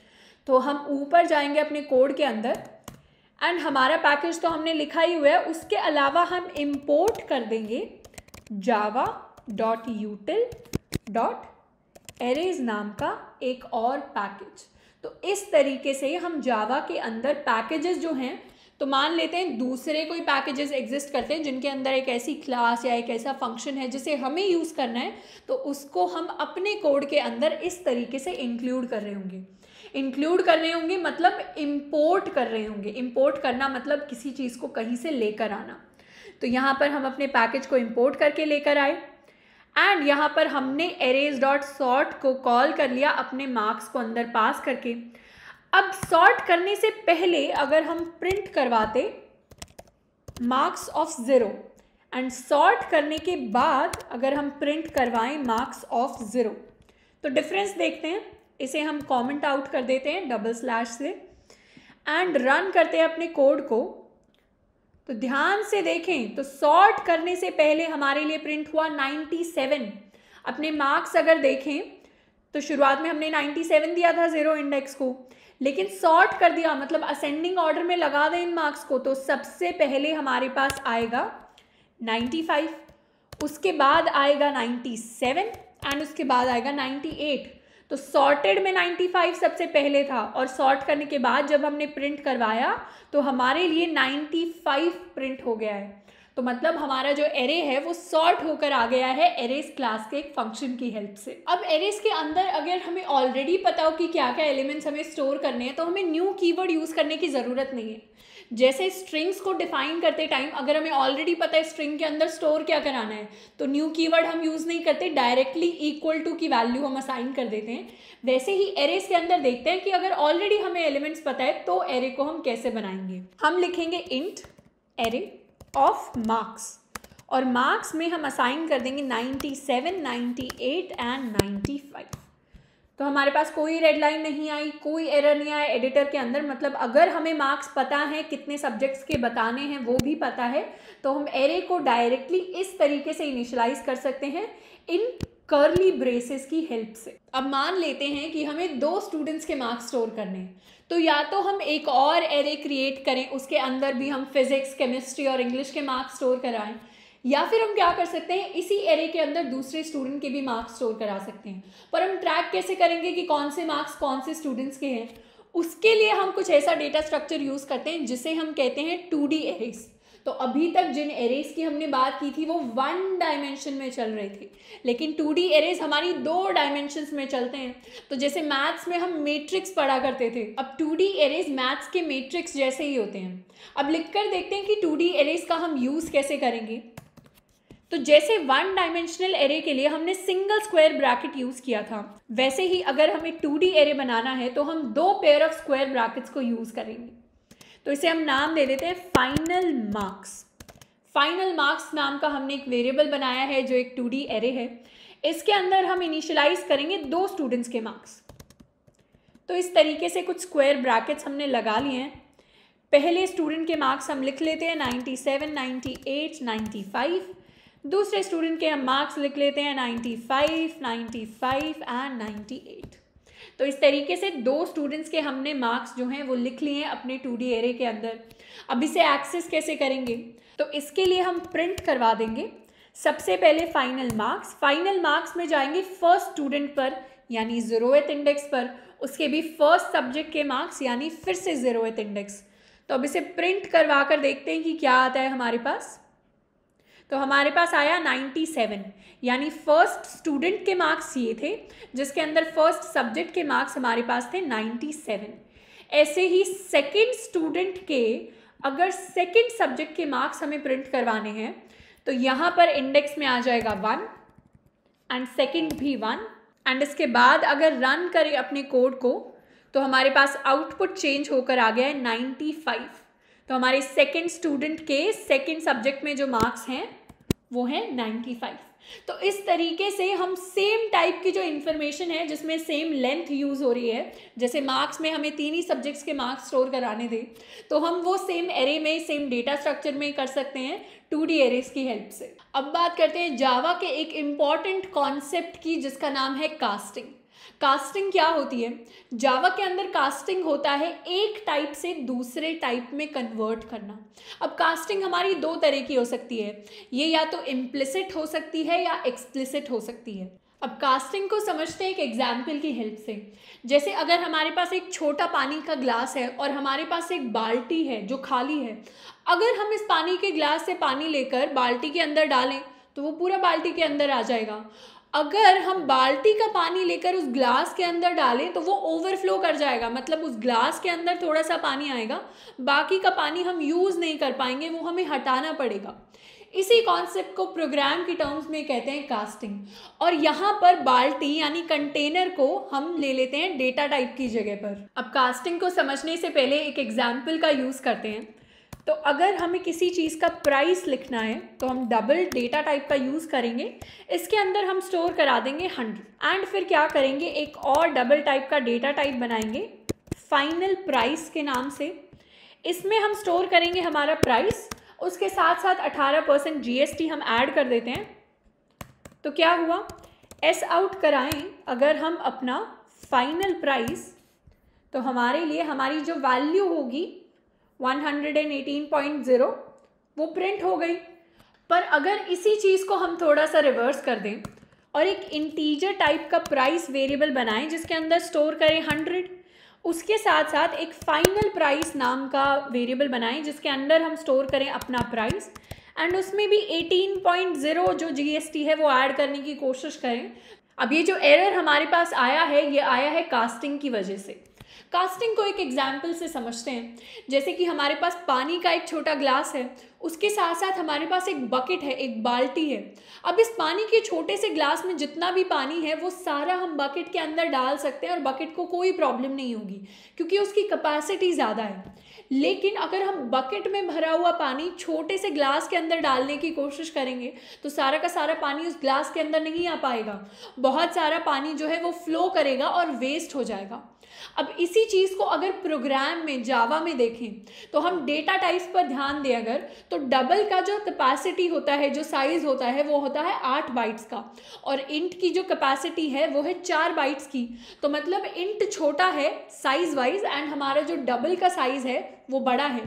तो हम ऊपर जाएंगे अपने कोड के अंदर एंड हमारा पैकेज तो हमने लिखा ही हुआ है उसके अलावा हम इम्पोर्ट कर देंगे Java dot util dot arrays नाम का एक और पैकेज तो इस तरीके से हम जावा के अंदर पैकेजेस जो हैं तो मान लेते हैं दूसरे कोई पैकेजेस एग्जिस्ट करते हैं जिनके अंदर एक ऐसी क्लास या एक ऐसा फंक्शन है जिसे हमें यूज़ करना है तो उसको हम अपने कोड के अंदर इस तरीके से इंक्लूड कर रहे होंगे इंक्लूड कर रहे होंगे मतलब इम्पोर्ट कर रहे होंगे इम्पोर्ट करना मतलब किसी चीज़ को कहीं से लेकर आना तो यहाँ पर हम अपने पैकेज को इम्पोर्ट करके लेकर आए एंड यहाँ पर हमने एरेज डॉट सॉर्ट को कॉल कर लिया अपने मार्क्स को अंदर पास करके अब सॉर्ट करने से पहले अगर हम प्रिंट करवाते marks of zero and sort करने के बाद अगर हम प्रिंट करवाएं मार्क्स ऑफ ज़ीरो तो डिफरेंस देखते हैं इसे हम कॉमेंट आउट कर देते हैं डबल स्लैश से एंड रन करते हैं अपने कोड को तो ध्यान से देखें तो सॉर्ट करने से पहले हमारे लिए प्रिंट हुआ 97 अपने मार्क्स अगर देखें तो शुरुआत में हमने 97 दिया था ज़ीरो इंडेक्स को लेकिन सॉर्ट कर दिया मतलब असेंडिंग ऑर्डर में लगा दें इन मार्क्स को तो सबसे पहले हमारे पास आएगा 95 उसके बाद आएगा 97 एंड उसके बाद आएगा 98 तो सॉर्टेड में 95 सबसे पहले था और सॉर्ट करने के बाद जब हमने प्रिंट करवाया तो हमारे लिए 95 प्रिंट हो गया है तो मतलब हमारा जो एरे है वो सॉर्ट होकर आ गया है एरेस क्लास के एक फंक्शन की हेल्प से अब एरेस के अंदर अगर हमें ऑलरेडी पता हो कि क्या क्या एलिमेंट्स हमें स्टोर करने हैं तो हमें न्यू कीवर्ड यूज़ करने की ज़रूरत नहीं है जैसे स्ट्रिंग्स को डिफाइन करते टाइम अगर हमें ऑलरेडी पता है स्ट्रिंग के अंदर स्टोर क्या कराना है तो न्यू कीवर्ड हम यूज़ नहीं करते डायरेक्टली इक्वल टू की वैल्यू हम असाइन कर देते हैं वैसे ही एरेस के अंदर देखते हैं कि अगर ऑलरेडी हमें एलिमेंट्स पता है तो एरे को हम कैसे बनाएंगे हम लिखेंगे इंट एरे ऑफ मार्क्स और मार्क्स में हम असाइन कर देंगे नाइन्टी सेवन एंड नाइन्टी तो हमारे पास कोई रेड लाइन नहीं आई कोई एरर नहीं आया एडिटर के अंदर मतलब अगर हमें मार्क्स पता है कितने सब्जेक्ट्स के बताने हैं वो भी पता है तो हम एरे को डायरेक्टली इस तरीके से इनिशलाइज कर सकते हैं इन करली ब्रेसेस की हेल्प से अब मान लेते हैं कि हमें दो स्टूडेंट्स के मार्क्स स्टोर करने हैं तो या तो हम एक और एरे क्रिएट करें उसके अंदर भी हम फिजिक्स केमिस्ट्री और इंग्लिश के मार्क्स स्टोर कराएं या फिर हम क्या कर सकते हैं इसी एरे के अंदर दूसरे स्टूडेंट के भी मार्क्स स्टोर करा सकते हैं पर हम ट्रैक कैसे करेंगे कि कौन से मार्क्स कौन से स्टूडेंट्स के हैं उसके लिए हम कुछ ऐसा डेटा स्ट्रक्चर यूज़ करते हैं जिसे हम कहते हैं टू डी तो अभी तक जिन एरेज की हमने बात की थी वो वन डायमेंशन में चल रहे थे लेकिन टू डी एरेज हमारी दो डायमेंशन में चलते हैं तो जैसे मैथ्स में हम मेट्रिक्स पढ़ा करते थे अब टू डी एरेज मैथ्स के मेट्रिक्स जैसे ही होते हैं अब लिख कर देखते हैं कि टू डी एरेज का हम यूज़ कैसे करेंगे तो जैसे वन डायमेंशनल एरे के लिए हमने सिंगल स्क्वायर ब्रैकेट यूज किया था वैसे ही अगर हमें टू डी एरे बनाना है तो हम दो पेयर ऑफ स्क्वायर ब्रैकेट्स को यूज करेंगे तो इसे हम नाम दे देते हैं फाइनल मार्क्स फाइनल मार्क्स नाम का हमने एक वेरिएबल बनाया है जो एक टू डी एरे है इसके अंदर हम इनिशियलाइज करेंगे दो स्टूडेंट्स के मार्क्स तो इस तरीके से कुछ स्क्वायर ब्रैकेट्स हमने लगा लिए हैं पहले स्टूडेंट के मार्क्स हम लिख लेते हैं ninety ninety seven eight ninety five दूसरे स्टूडेंट के हम मार्क्स लिख लेते हैं 95, 95 एंड 98 तो इस तरीके से दो स्टूडेंट्स के हमने मार्क्स जो हैं वो लिख लिए हैं अपने टू डी एरे के अंदर अब इसे एक्सेस कैसे करेंगे तो इसके लिए हम प्रिंट करवा देंगे सबसे पहले फाइनल मार्क्स फाइनल मार्क्स में जाएंगे फर्स्ट स्टूडेंट पर यानी जरूरत इंडेक्स पर उसके भी फर्स्ट सब्जेक्ट के मार्क्स यानी फिर से ज़रूरत इंडेक्स तो अब इसे प्रिंट करवा कर देखते हैं कि क्या आता है हमारे पास तो हमारे पास आया 97 यानी फर्स्ट स्टूडेंट के मार्क्स ये थे जिसके अंदर फर्स्ट सब्जेक्ट के मार्क्स हमारे पास थे 97 ऐसे ही सेकंड स्टूडेंट के अगर सेकंड सब्जेक्ट के मार्क्स हमें प्रिंट करवाने हैं तो यहाँ पर इंडेक्स में आ जाएगा वन एंड सेकंड भी वन एंड इसके बाद अगर रन करें अपने कोड को तो हमारे पास आउटपुट चेंज होकर आ गया है 95 तो हमारे सेकंड स्टूडेंट के सेकंड सब्जेक्ट में जो मार्क्स हैं वो है 95 तो इस तरीके से हम सेम टाइप की जो इन्फॉर्मेशन है जिसमें सेम लेंथ यूज़ हो रही है जैसे मार्क्स में हमें तीन ही सब्जेक्ट्स के मार्क्स स्टोर कराने थे तो हम वो सेम एरे में सेम डेटा स्ट्रक्चर में कर सकते हैं टू डी एरेज की हेल्प से अब बात करते हैं जावा के एक इम्पॉर्टेंट कॉन्सेप्ट की जिसका नाम है कास्टिंग कास्टिंग क्या होती है जावा के अंदर कास्टिंग होता है एक टाइप से दूसरे टाइप में कन्वर्ट करना अब कास्टिंग हमारी दो तरह की हो सकती है ये या तो इम्प्लिसिट हो सकती है या एक्सप्लिसिट हो सकती है अब कास्टिंग को समझते हैं एक एग्जाम्पल की हेल्प से जैसे अगर हमारे पास एक छोटा पानी का ग्लास है और हमारे पास एक बाल्टी है जो खाली है अगर हम इस पानी के ग्लास से पानी लेकर बाल्टी के अंदर डालें तो वो पूरा बाल्टी के अंदर आ जाएगा अगर हम बाल्टी का पानी लेकर उस ग्लास के अंदर डालें तो वो ओवरफ्लो कर जाएगा मतलब उस ग्लास के अंदर थोड़ा सा पानी आएगा बाकी का पानी हम यूज़ नहीं कर पाएंगे वो हमें हटाना पड़ेगा इसी कॉन्सेप्ट को प्रोग्राम की टर्म्स में कहते हैं कास्टिंग और यहाँ पर बाल्टी यानी कंटेनर को हम ले लेते हैं डेटा टाइप की जगह पर अब कास्टिंग को समझने से पहले एक एग्जाम्पल का यूज़ करते हैं तो अगर हमें किसी चीज़ का प्राइस लिखना है तो हम डबल डेटा टाइप का यूज़ करेंगे इसके अंदर हम स्टोर करा देंगे हंड्रेड एंड फिर क्या करेंगे एक और डबल टाइप का डेटा टाइप बनाएंगे फाइनल प्राइस के नाम से इसमें हम स्टोर करेंगे हमारा प्राइस उसके साथ साथ 18 परसेंट जी हम ऐड कर देते हैं तो क्या हुआ एस आउट कराएं अगर हम अपना फाइनल प्राइस तो हमारे लिए हमारी जो वैल्यू होगी 118.0 वो प्रिंट हो गई पर अगर इसी चीज़ को हम थोड़ा सा रिवर्स कर दें और एक इंटीजर टाइप का प्राइस वेरिएबल बनाएं जिसके अंदर स्टोर करें हंड्रेड उसके साथ साथ एक फाइनल प्राइस नाम का वेरिएबल बनाएं जिसके अंदर हम स्टोर करें अपना प्राइस एंड उसमें भी 18.0 जो जीएसटी है वो ऐड करने की कोशिश करें अब ये जो एरर हमारे पास आया है ये आया है कास्टिंग की वजह से कास्टिंग को एक एग्जाम्पल से समझते हैं जैसे कि हमारे पास पानी का एक छोटा ग्लास है उसके साथ साथ हमारे पास एक बकेट है एक बाल्टी है अब इस पानी के छोटे से ग्लास में जितना भी पानी है वो सारा हम बकेट के अंदर डाल सकते हैं और बकेट को कोई प्रॉब्लम नहीं होगी क्योंकि उसकी कैपेसिटी ज़्यादा है लेकिन अगर हम बकेट में भरा हुआ पानी छोटे से ग्लास के अंदर डालने की कोशिश करेंगे तो सारा का सारा पानी उस ग्लास के अंदर नहीं आ पाएगा बहुत सारा पानी जो है वो फ्लो करेगा और वेस्ट हो जाएगा अब इसी चीज़ को अगर प्रोग्राम में जावा में देखें तो हम डेटा टाइप्स पर ध्यान दें अगर तो डबल का जो कैपेसिटी होता है जो साइज़ होता है वो होता है आठ बाइट्स का और इंट की जो कैपेसिटी है वो है चार बाइट्स की तो मतलब इंट छोटा है साइज़ वाइज एंड हमारा जो डबल का साइज़ है वो बड़ा है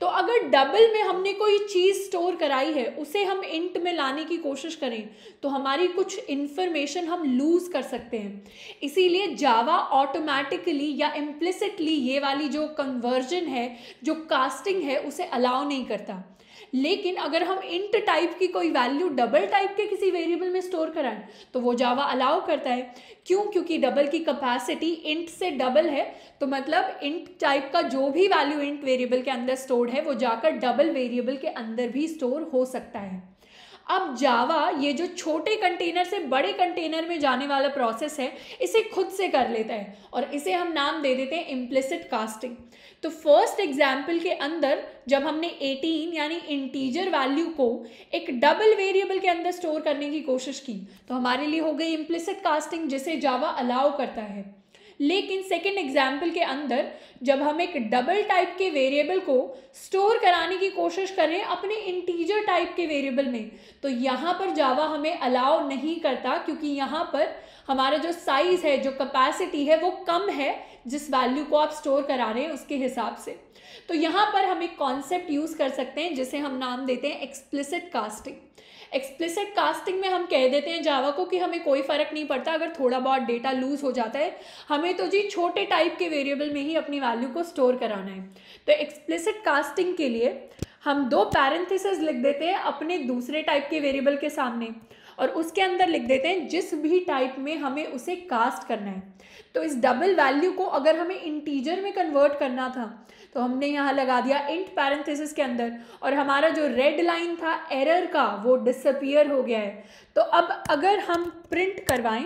तो अगर डबल में हमने कोई चीज़ स्टोर कराई है उसे हम इंट में लाने की कोशिश करें तो हमारी कुछ इन्फॉर्मेशन हम लूज़ कर सकते हैं इसीलिए जावा ऑटोमेटिकली या इम्प्लिसिटली ये वाली जो कन्वर्जन है जो कास्टिंग है उसे अलाउ नहीं करता लेकिन अगर हम इंट टाइप की कोई वैल्यू डबल टाइप के किसी वेरिएबल में स्टोर कराएं तो वो जावा अलाउ करता है क्यों क्योंकि डबल की कैपेसिटी इंट से डबल है तो मतलब इंट टाइप का जो भी वैल्यू इंट वेरिएबल के अंदर स्टोर है वो जाकर डबल वेरिएबल के अंदर भी स्टोर हो सकता है अब जावा ये जो छोटे कंटेनर से बड़े कंटेनर में जाने वाला प्रोसेस है इसे खुद से कर लेता है और इसे हम नाम दे देते हैं इम्प्लिसिट कास्टिंग तो फर्स्ट एग्जाम्पल के अंदर जब हमने 18 यानी इंटीजर वैल्यू को एक डबल वेरिएबल के अंदर स्टोर करने की कोशिश की तो हमारे लिए हो गई इम्प्लिसिट कास्टिंग जिसे जावा अलाउ करता है लेकिन सेकेंड एग्जाम्पल के अंदर जब हम एक डबल टाइप के वेरिएबल को स्टोर कराने की कोशिश करें अपने इंटीजर टाइप के वेरिएबल में तो यहाँ पर जावा हमें अलाउ नहीं करता क्योंकि यहाँ पर हमारा जो साइज़ है जो कैपेसिटी है वो कम है जिस वैल्यू को आप स्टोर करा रहे हैं उसके हिसाब से तो यहाँ पर हम एक कॉन्सेप्ट यूज़ कर सकते हैं जिसे हम नाम देते हैं एक्सप्लिसिट कास्टिंग एक्सप्लिसिट कास्टिंग में हम कह देते हैं जावा को कि हमें कोई फ़र्क नहीं पड़ता अगर थोड़ा बहुत डेटा लूज़ हो जाता है हमें तो जी छोटे टाइप के वेरिएबल में ही अपनी वैल्यू को स्टोर कराना है तो एक्सप्लिसिट कास्टिंग के लिए हम दो पैरेंथिस लिख देते हैं अपने दूसरे टाइप के वेरिएबल के सामने और उसके अंदर लिख देते हैं जिस भी टाइप में हमें उसे कास्ट करना है तो इस डबल वैल्यू को अगर हमें इंटीजर में कन्वर्ट करना था तो हमने यहाँ लगा दिया इंट पैरेंथेसिस के अंदर और हमारा जो रेड लाइन था एरर का वो डिसअपियर हो गया है तो अब अगर हम प्रिंट करवाएं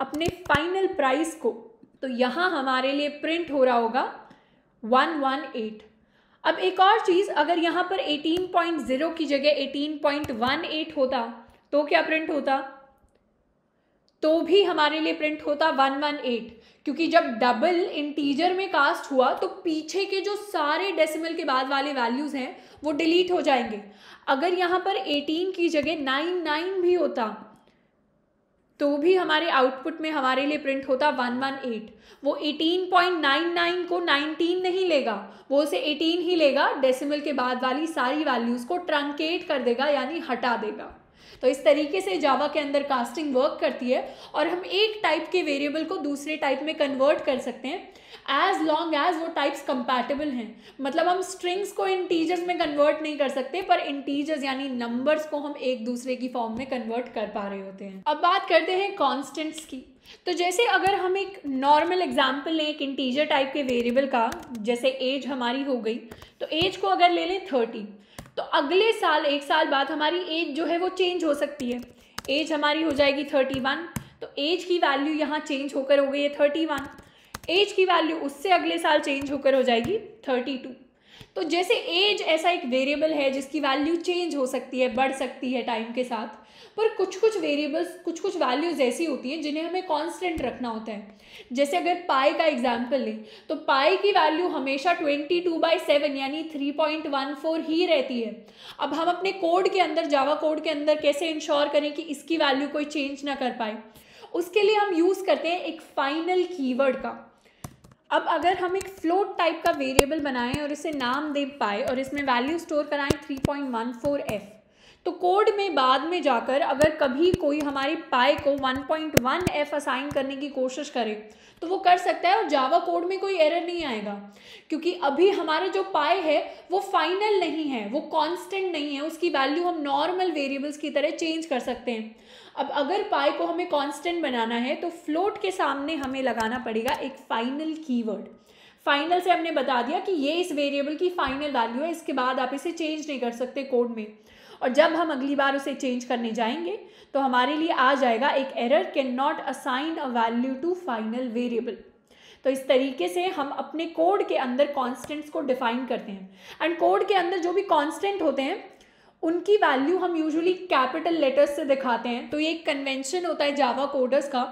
अपने फाइनल प्राइस को तो यहाँ हमारे लिए प्रिंट हो रहा होगा वन वन एट अब एक और चीज़ अगर यहाँ पर 18.0 की जगह 18.18 होता तो क्या प्रिंट होता तो भी हमारे लिए प्रिंट होता वन वन एट क्योंकि जब डबल इंटीजर में कास्ट हुआ तो पीछे के जो सारे डेसिमल के बाद वाले वैल्यूज हैं वो डिलीट हो जाएंगे अगर यहां पर एटीन की जगह नाइन नाइन भी होता तो भी हमारे आउटपुट में हमारे लिए प्रिंट होता वन वन एट वो एटीन पॉइंट नाइन नाइन को नाइनटीन नहीं लेगा वो उसे एटीन ही लेगा डेसिमल के बाद वाली सारी वैल्यूज़ को ट्रंकेट कर देगा यानी हटा देगा तो इस तरीके से जावा के अंदर कास्टिंग वर्क करती है और हम एक टाइप के वेरिएबल को दूसरे टाइप में कन्वर्ट कर सकते हैं एज लॉन्ग एज वो टाइप्स कंपैटिबल हैं मतलब हम स्ट्रिंग्स को इंटीजर्स में कन्वर्ट नहीं कर सकते पर इंटीजर्स यानी नंबर्स को हम एक दूसरे की फॉर्म में कन्वर्ट कर पा रहे होते हैं अब बात करते हैं कॉन्स्टेंट्स की तो जैसे अगर हम एक नॉर्मल एग्जाम्पल लें एक इंटीजर टाइप के वेरिएबल का जैसे एज हमारी हो गई तो एज को अगर ले लें थर्टी तो अगले साल एक साल बाद हमारी एज जो है वो चेंज हो सकती है एज हमारी हो जाएगी थर्टी वन तो एज की वैल्यू यहाँ चेंज होकर हो गई है थर्टी वन एज की वैल्यू उससे अगले साल चेंज होकर हो जाएगी थर्टी टू तो जैसे एज ऐसा एक वेरिएबल है जिसकी वैल्यू चेंज हो सकती है बढ़ सकती है टाइम के साथ पर कुछ कुछ वेरिएबल्स कुछ कुछ वैल्यूज़ ऐसी होती हैं जिन्हें हमें कॉन्स्टेंट रखना होता है जैसे अगर पाई का एग्जाम्पल लें तो पाई की वैल्यू हमेशा ट्वेंटी टू बाई सेवन यानी थ्री पॉइंट वन फोर ही रहती है अब हम अपने कोड के अंदर जावा कोड के अंदर कैसे इंश्योर करें कि इसकी वैल्यू कोई चेंज ना कर पाए उसके लिए हम यूज़ करते हैं एक फाइनल कीवर्ड का अब अगर हम एक फ्लोट टाइप का वेरिएबल बनाएं और इसे नाम दे पाए और इसमें वैल्यू स्टोर कराएं फोर एफ तो कोड में बाद में जाकर अगर कभी कोई हमारे पाए को 1.1 एफ असाइन करने की कोशिश करे तो वो कर सकता है और जावा कोड में कोई एरर नहीं आएगा क्योंकि अभी हमारा जो पाए है वो फाइनल नहीं है वो कांस्टेंट नहीं है उसकी वैल्यू हम नॉर्मल वेरिएबल्स की तरह चेंज कर सकते हैं अब अगर पाए को हमें कांस्टेंट बनाना है तो फ्लोट के सामने हमें लगाना पड़ेगा एक फाइनल की फाइनल से हमने बता दिया कि ये इस वेरिएबल की फाइनल वैल्यू है इसके बाद आप इसे चेंज नहीं कर सकते कोड में और जब हम अगली बार उसे चेंज करने जाएंगे तो हमारे लिए आ जाएगा एक error can not assign a value to final variable तो इस तरीके से हम अपने कोड के अंदर कॉन्स्टेंट्स को डिफाइन करते हैं एंड कोड के अंदर जो भी कॉन्स्टेंट होते हैं उनकी वैल्यू हम यूजुअली कैपिटल लेटर्स से दिखाते हैं तो ये एक कन्वेंशन होता है जावा कोडर्स का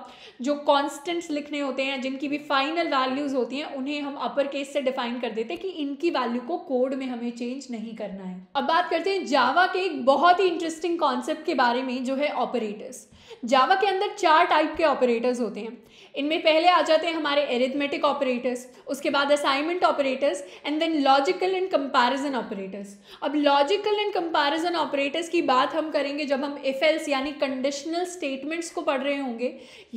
जो कॉन्स्टेंट्स लिखने होते हैं जिनकी भी फाइनल वैल्यूज़ होती हैं उन्हें हम अपर केस से डिफाइन कर देते हैं कि इनकी वैल्यू को कोड में हमें चेंज नहीं करना है अब बात करते हैं जावा के एक बहुत ही इंटरेस्टिंग कॉन्सेप्ट के बारे में जो है ऑपरेटर्स जावा के अंदर चार टाइप के ऑपरेटर्स होते हैं इनमें पहले आ जाते हैं हमारे एरिथमेटिक ऑपरेटर्स उसके बाद assignment operators and then logical and comparison operators अब लॉजिकल एंड कंपैरिजन ऑपरेटर्स की बात हम करेंगे जब हम एफ यानी कंडीशनल स्टेटमेंट्स को पढ़ रहे होंगे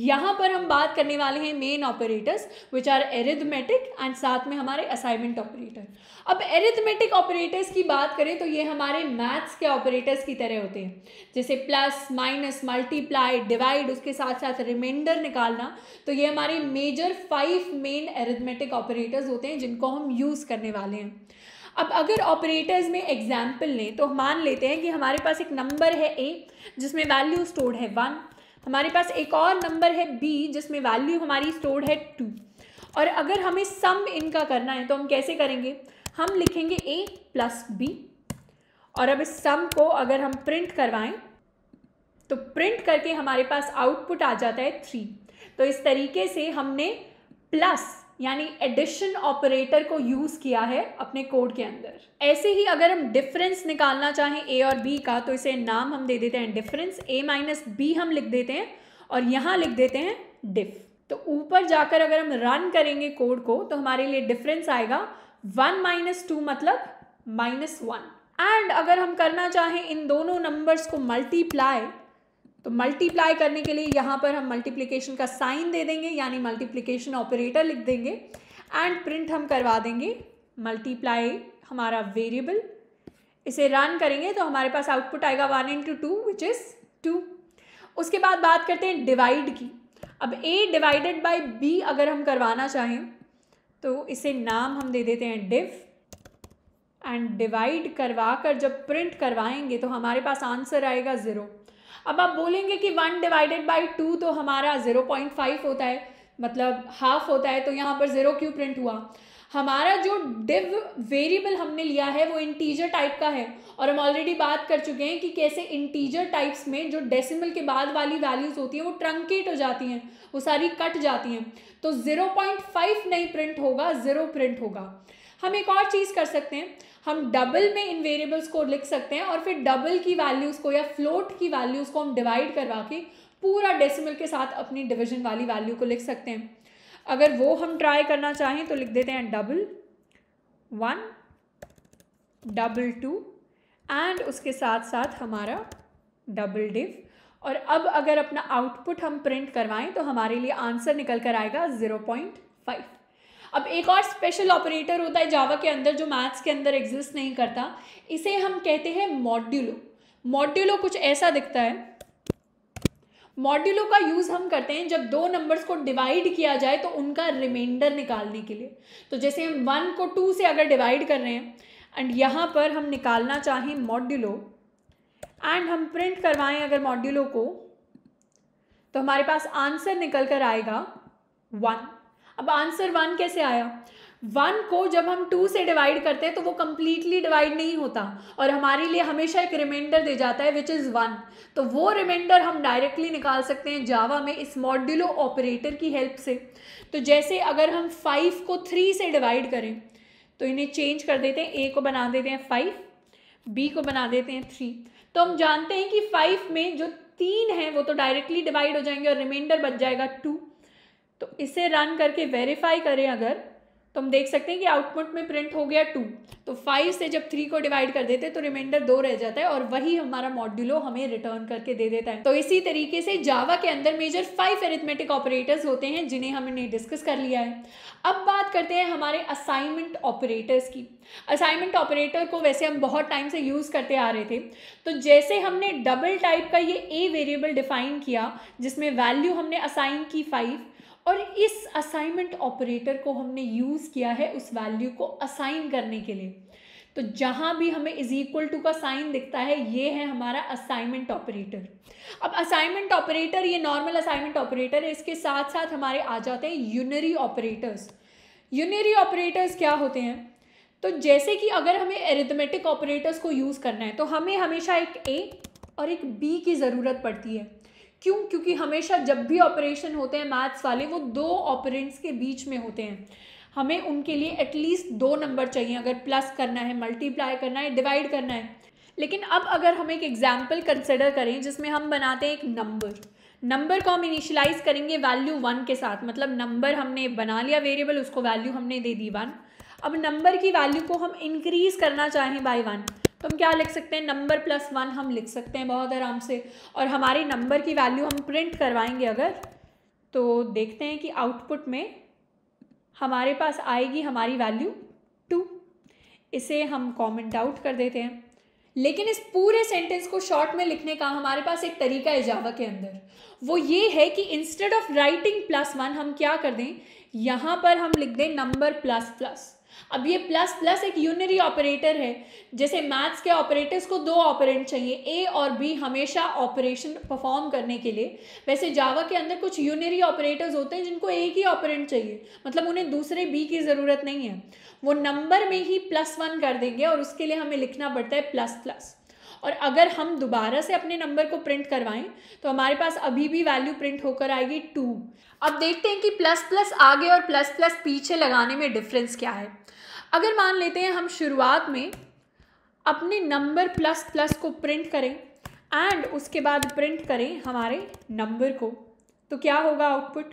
यहाँ पर हम बात करने वाले हैं main operators which are arithmetic and साथ में हमारे असाइनमेंट ऑपरेटर अब एरिथमेटिक ऑपरेटर्स की बात करें तो ये हमारे मैथ्स के ऑपरेटर्स की तरह होते हैं जैसे प्लस माइनस मल्टीप्लाई डिवाइड उसके साथ साथ रिमाइंडर निकालना तो ये हमारे major five main arithmetic operators होते हैं जिनको हम यूज़ करने वाले हैं अब अगर ऑपरेटर्स में एग्जाम्पल लें तो मान लेते हैं कि हमारे पास एक नंबर है ए जिसमें वैल्यू स्टोर्ड है वन हमारे पास एक और नंबर है बी जिसमें वैल्यू हमारी स्टोर्ड है टू और अगर हमें सम इनका करना है तो हम कैसे करेंगे हम लिखेंगे ए प्लस बी और अब इस सम को अगर हम प्रिंट करवाएं तो प्रिंट करके हमारे पास आउटपुट आ जाता है थ्री तो इस तरीके से हमने प्लस यानी एडिशन ऑपरेटर को यूज़ किया है अपने कोड के अंदर ऐसे ही अगर हम डिफरेंस निकालना चाहें ए और बी का तो इसे नाम हम दे देते हैं डिफरेंस ए माइनस बी हम लिख देते हैं और यहाँ लिख देते हैं डिफ तो ऊपर जाकर अगर हम रन करेंगे कोड को तो हमारे लिए डिफरेंस आएगा वन माइनस टू मतलब माइनस वन एंड अगर हम करना चाहें इन दोनों नंबर्स को मल्टीप्लाई तो मल्टीप्लाई करने के लिए यहाँ पर हम मल्टीप्लीकेशन का साइन दे देंगे यानी मल्टीप्लीकेशन ऑपरेटर लिख देंगे एंड प्रिंट हम करवा देंगे मल्टीप्लाई हमारा वेरिएबल इसे रन करेंगे तो हमारे पास आउटपुट आएगा one into two which is two उसके बाद बात करते हैं डिवाइड की अब ए डिवाइडेड बाई बी अगर हम करवाना चाहें तो इसे नाम हम दे देते हैं डिव एंड डिवाइड करवा कर जब प्रिंट करवाएंगे तो हमारे पास आंसर आएगा ज़ीरो अब आप बोलेंगे कि वन डिवाइडेड बाई टू तो हमारा ज़ीरो पॉइंट फाइव होता है मतलब हाफ होता है तो यहाँ पर ज़ीरो क्यों प्रिंट हुआ हमारा जो डिव वेरिएबल हमने लिया है वो इंटीजर टाइप का है और हम ऑलरेडी बात कर चुके हैं कि कैसे इंटीजर टाइप्स में जो डेसिमल के बाद वाली वैल्यूज़ होती हैं वो ट्रंकेट हो जाती हैं वो सारी कट जाती हैं तो ज़ीरो पॉइंट फाइव नहीं प्रिंट होगा ज़ीरो प्रिंट होगा हम एक और चीज़ कर सकते हैं हम डबल में इन वेरिएबल्स को लिख सकते हैं और फिर डबल की वैल्यूज़ को या फ्लोट की वैल्यूज़ को हम डिवाइड करवा के पूरा डेसिमल के साथ अपनी डिविजन वाली वैल्यू को लिख सकते हैं अगर वो हम ट्राई करना चाहें तो लिख देते हैं double one double two and उसके साथ साथ हमारा डबल डिव और अब अगर अपना आउटपुट हम प्रिंट करवाएं तो हमारे लिए आंसर निकल कर आएगा ज़ीरो पॉइंट फाइव अब एक और स्पेशल ऑपरेटर होता है जावा के अंदर जो मैथ्स के अंदर एग्जिस्ट नहीं करता इसे हम कहते हैं मॉड्यूलो मॉड्यूलो कुछ ऐसा दिखता है मॉड्यूलो का यूज़ हम करते हैं जब दो नंबर्स को डिवाइड किया जाए तो उनका रिमाइंडर निकालने के लिए तो जैसे हम वन को टू से अगर डिवाइड कर रहे हैं एंड यहाँ पर हम निकालना चाहें मॉड्यूलो एंड हम प्रिंट करवाएं अगर मॉड्यूलो को तो हमारे पास आंसर निकल कर आएगा वन अब आंसर वन कैसे आया वन को जब हम टू से डिवाइड करते हैं तो वो कम्प्लीटली डिवाइड नहीं होता और हमारे लिए हमेशा एक रिमाइंडर दे जाता है विच इज़ वन तो वो रिमाइंडर हम डायरेक्टली निकाल सकते हैं जावा में इस मॉड्यूलो ऑपरेटर की हेल्प से तो जैसे अगर हम फाइव को थ्री से डिवाइड करें तो इन्हें चेंज कर देते हैं ए को बना देते हैं फाइव बी को बना देते हैं थ्री तो हम जानते हैं कि फाइव में जो तीन हैं वो तो डायरेक्टली डिवाइड हो जाएंगे और रिमाइंडर बच जाएगा टू तो इसे रन करके वेरीफाई करें अगर तो हम देख सकते हैं कि आउटपुट में प्रिंट हो गया टू तो फाइव से जब थ्री को डिवाइड कर देते हैं तो रिमाइंडर दो रह जाता है और वही हमारा मॉड्यूलो हमें रिटर्न करके दे देता है तो इसी तरीके से जावा के अंदर मेजर फाइव एरिथमेटिक ऑपरेटर्स होते हैं जिन्हें हमने डिस्कस कर लिया है अब बात करते हैं हमारे असाइनमेंट ऑपरेटर्स की असाइनमेंट ऑपरेटर को वैसे हम बहुत टाइम से यूज़ करते आ रहे थे तो जैसे हमने डबल टाइप का ये ए वेरिएबल डिफाइन किया जिसमें वैल्यू हमने असाइन की फाइव और इस असाइनमेंट ऑपरेटर को हमने यूज़ किया है उस वैल्यू को असाइन करने के लिए तो जहाँ भी हमें इज इक्वल टू का साइन दिखता है ये है हमारा असाइनमेंट ऑपरेटर अब असाइनमेंट ऑपरेटर ये नॉर्मल असाइनमेंट ऑपरेटर है इसके साथ साथ हमारे आ जाते हैं यूनरी ऑपरेटर्स यूनरी ऑपरेटर्स क्या होते हैं तो जैसे कि अगर हमें एरिथमेटिक ऑपरेटर्स को यूज़ करना है तो हमें हमेशा एक ए और एक बी की ज़रूरत पड़ती है क्यों क्योंकि हमेशा जब भी ऑपरेशन होते हैं मैथ्स वाले वो दो ऑपरेंट्स के बीच में होते हैं हमें उनके लिए एटलीस्ट दो नंबर चाहिए अगर प्लस करना है मल्टीप्लाई करना है डिवाइड करना है लेकिन अब अगर हम एक एग्जाम्पल कंसिडर करें जिसमें हम बनाते हैं एक नंबर नंबर को हम इनिशलाइज करेंगे वैल्यू वन के साथ मतलब नंबर हमने बना लिया वेरिएबल उसको वैल्यू हमने दे दी वन अब नंबर की वैल्यू को हम इंक्रीज करना चाहें बाई वन तो हम क्या लिख सकते हैं नंबर प्लस वन हम लिख सकते हैं बहुत आराम से और हमारी नंबर की वैल्यू हम प्रिंट करवाएंगे अगर तो देखते हैं कि आउटपुट में हमारे पास आएगी हमारी वैल्यू टू इसे हम कॉमेंट आउट कर देते हैं लेकिन इस पूरे सेंटेंस को शॉर्ट में लिखने का हमारे पास एक तरीका है जावा के अंदर वो ये है कि instead of writing plus one हम क्या कर दें यहाँ पर हम लिख दें नंबर प्लस प्लस अब ये प्लस प्लस एक यूनरी ऑपरेटर है जैसे मैथ्स के ऑपरेटर्स को दो ऑपरेंट चाहिए ए और बी हमेशा ऑपरेशन परफॉर्म करने के लिए वैसे जावा के अंदर कुछ यूनरी ऑपरेटर्स होते हैं जिनको एक ही ऑपरेंट चाहिए मतलब उन्हें दूसरे बी की ज़रूरत नहीं है वो नंबर में ही प्लस वन कर देंगे और उसके लिए हमें लिखना पड़ता है प्लस प्लस और अगर हम दोबारा से अपने नंबर को प्रिंट करवाएं तो हमारे पास अभी भी वैल्यू प्रिंट होकर आएगी टू अब देखते हैं कि प्लस प्लस आगे और प्लस प्लस पीछे लगाने में डिफरेंस क्या है अगर मान लेते हैं हम शुरुआत में अपने नंबर प्लस प्लस को प्रिंट करें एंड उसके बाद प्रिंट करें हमारे नंबर को तो क्या होगा आउटपुट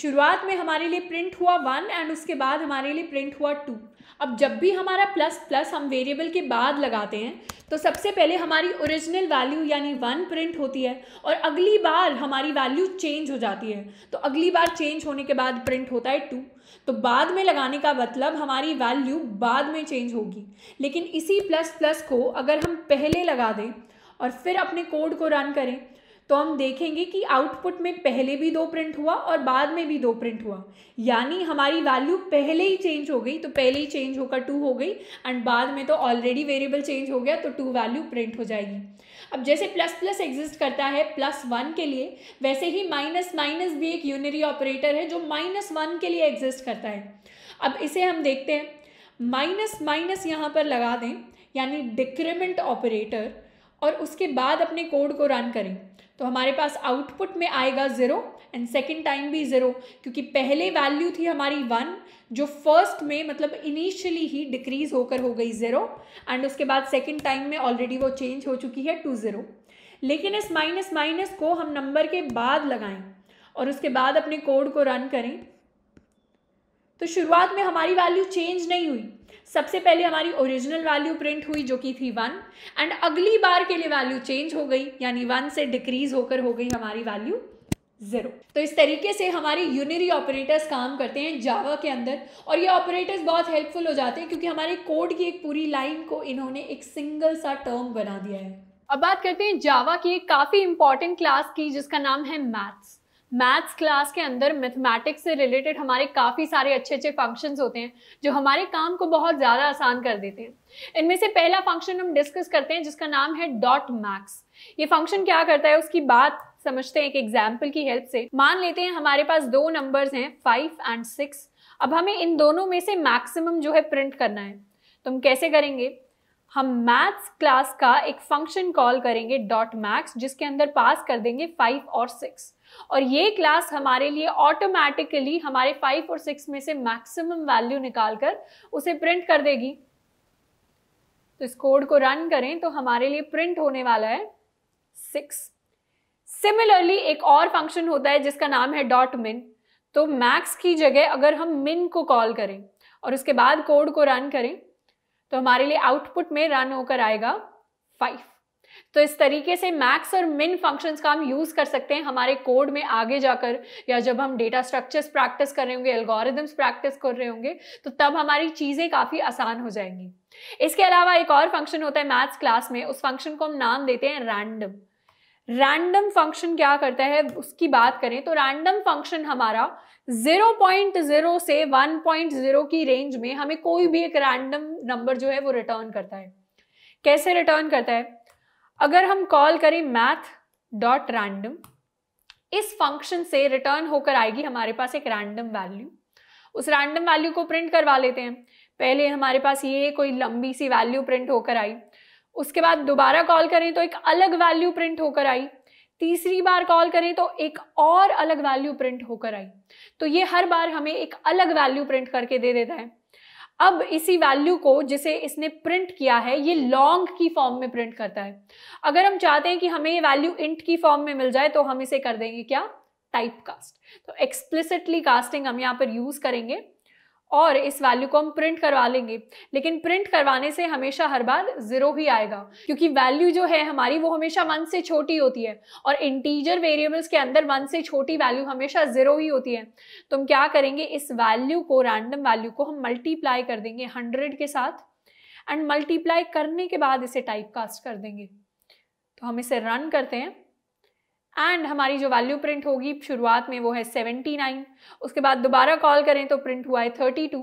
शुरुआत में हमारे लिए प्रिंट हुआ वन एंड उसके बाद हमारे लिए प्रिंट हुआ टू अब जब भी हमारा प्लस प्लस हम वेरिएबल के बाद लगाते हैं तो सबसे पहले हमारी ओरिजिनल वैल्यू यानी वन प्रिंट होती है और अगली बार हमारी वैल्यू चेंज हो जाती है तो अगली बार चेंज होने के बाद प्रिंट होता है टू तो बाद में लगाने का मतलब हमारी वैल्यू बाद में चेंज होगी लेकिन इसी प्लस प्लस को अगर हम पहले लगा दें और फिर अपने कोड को रन करें तो हम देखेंगे कि आउटपुट में पहले भी दो प्रिंट हुआ और बाद में भी दो प्रिंट हुआ यानी हमारी वैल्यू पहले ही चेंज हो गई तो पहले ही चेंज होकर टू हो गई एंड बाद में तो ऑलरेडी वेरिएबल चेंज हो गया तो टू वैल्यू प्रिंट हो जाएगी अब जैसे प्लस प्लस एग्जिस्ट करता है प्लस वन के लिए वैसे ही माइनस माइनस भी एक यूनरी ऑपरेटर है जो माइनस वन के लिए एग्जिस्ट करता है अब इसे हम देखते हैं माइनस माइनस यहाँ पर लगा दें यानी डिक्रीमेंट ऑपरेटर और उसके बाद अपने कोड को रन करें तो हमारे पास आउटपुट में आएगा ज़ीरो एंड सेकेंड टाइम भी ज़ीरो क्योंकि पहले वैल्यू थी हमारी वन जो फर्स्ट में मतलब इनिशियली ही डिक्रीज़ होकर हो गई ज़ीरो एंड उसके बाद सेकेंड टाइम में ऑलरेडी वो चेंज हो चुकी है टू ज़ीरो लेकिन इस माइनस माइनस को हम नंबर के बाद लगाएं और उसके बाद अपने कोड को रन करें तो शुरुआत में हमारी वैल्यू चेंज नहीं हुई सबसे पहले हमारी ओरिजिनल वैल्यू प्रिंट हुई जो कि थी वन एंड अगली बार के लिए वैल्यू चेंज हो गई यानी वन से डिक्रीज होकर हो गई हमारी वैल्यू जीरो तो इस तरीके से हमारे यूनरी ऑपरेटर्स काम करते हैं जावा के अंदर और ये ऑपरेटर्स बहुत हेल्पफुल हो जाते हैं क्योंकि हमारे कोड की एक पूरी लाइन को इन्होंने एक सिंगल सा टर्म बना दिया है अब बात करते हैं जावा की एक काफ़ी इंपॉर्टेंट क्लास की जिसका नाम है मैथ्स मैथ्स क्लास के अंदर मैथमेटिक्स से रिलेटेड हमारे काफ़ी सारे अच्छे अच्छे फंक्शंस होते हैं जो हमारे काम को बहुत ज़्यादा आसान कर देते हैं इनमें से पहला फंक्शन हम डिस्कस करते हैं जिसका नाम है डॉट मैक्स ये फंक्शन क्या करता है उसकी बात समझते हैं एक एग्जाम्पल की हेल्प से मान लेते हैं हमारे पास दो नंबर्स हैं फाइव एंड सिक्स अब हमें इन दोनों में से मैक्सिमम जो है प्रिंट करना है तो हम कैसे करेंगे हम मैथ्स क्लास का एक फंक्शन कॉल करेंगे डॉट मैथ्स जिसके अंदर पास कर देंगे फाइव और सिक्स और ये क्लास हमारे लिए ऑटोमेटिकली हमारे फाइव और सिक्स में से मैक्सिमम वैल्यू निकाल कर उसे प्रिंट कर देगी तो इस कोड को रन करें तो हमारे लिए प्रिंट होने वाला है सिक्स सिमिलरली एक और फंक्शन होता है जिसका नाम है डॉट मिन तो मैक्स की जगह अगर हम मिन को कॉल करें और उसके बाद कोड को रन करें तो हमारे लिए आउटपुट में रन होकर आएगा फाइव तो इस तरीके से मैक्स और मिन फंक्शंस का हम यूज़ कर सकते हैं हमारे कोड में आगे जाकर या जब हम डेटा स्ट्रक्चर्स प्रैक्टिस कर रहे होंगे एल्गोरिदम्स प्रैक्टिस कर रहे होंगे तो तब हमारी चीज़ें काफ़ी आसान हो जाएंगी इसके अलावा एक और फंक्शन होता है मैथ्स क्लास में उस फंक्शन को हम नाम देते हैं रैंडम रैंडम फंक्शन क्या करता है उसकी बात करें तो रैंडम फंक्शन हमारा 0.0 से 1.0 की रेंज में हमें कोई भी एक रैंडम नंबर जो है वो रिटर्न करता है कैसे रिटर्न करता है अगर हम कॉल करें मैथ डॉट रैंडम इस फंक्शन से रिटर्न होकर आएगी हमारे पास एक रैंडम वैल्यू उस रैंडम वैल्यू को प्रिंट करवा लेते हैं पहले हमारे पास ये कोई लंबी सी वैल्यू प्रिंट होकर आई उसके बाद दोबारा कॉल करें तो एक अलग वैल्यू प्रिंट होकर आई तीसरी बार कॉल करें तो एक और अलग वैल्यू प्रिंट होकर आई तो ये हर बार हमें एक अलग वैल्यू प्रिंट करके दे देता है अब इसी वैल्यू को जिसे इसने प्रिंट किया है ये लॉन्ग की फॉर्म में प्रिंट करता है अगर हम चाहते हैं कि हमें ये वैल्यू इंट की फॉर्म में मिल जाए तो हम इसे कर देंगे क्या टाइप कास्ट तो एक्सप्लिसिटली कास्टिंग हम यहाँ पर यूज करेंगे और इस वैल्यू को हम प्रिंट करवा लेंगे लेकिन प्रिंट करवाने से हमेशा हर बार जीरो ही आएगा क्योंकि वैल्यू जो है हमारी वो हमेशा वन से छोटी होती है और इंटीजर वेरिएबल्स के अंदर वन से छोटी वैल्यू हमेशा जीरो ही होती है तो हम क्या करेंगे इस वैल्यू को रैंडम वैल्यू को हम मल्टीप्लाई कर देंगे हंड्रेड के साथ एंड मल्टीप्लाई करने के बाद इसे टाइप कास्ट कर देंगे तो हम इसे रन करते हैं एंड हमारी जो वैल्यू प्रिंट होगी शुरुआत में वो है 79 उसके बाद दोबारा कॉल करें तो प्रिंट हुआ है 32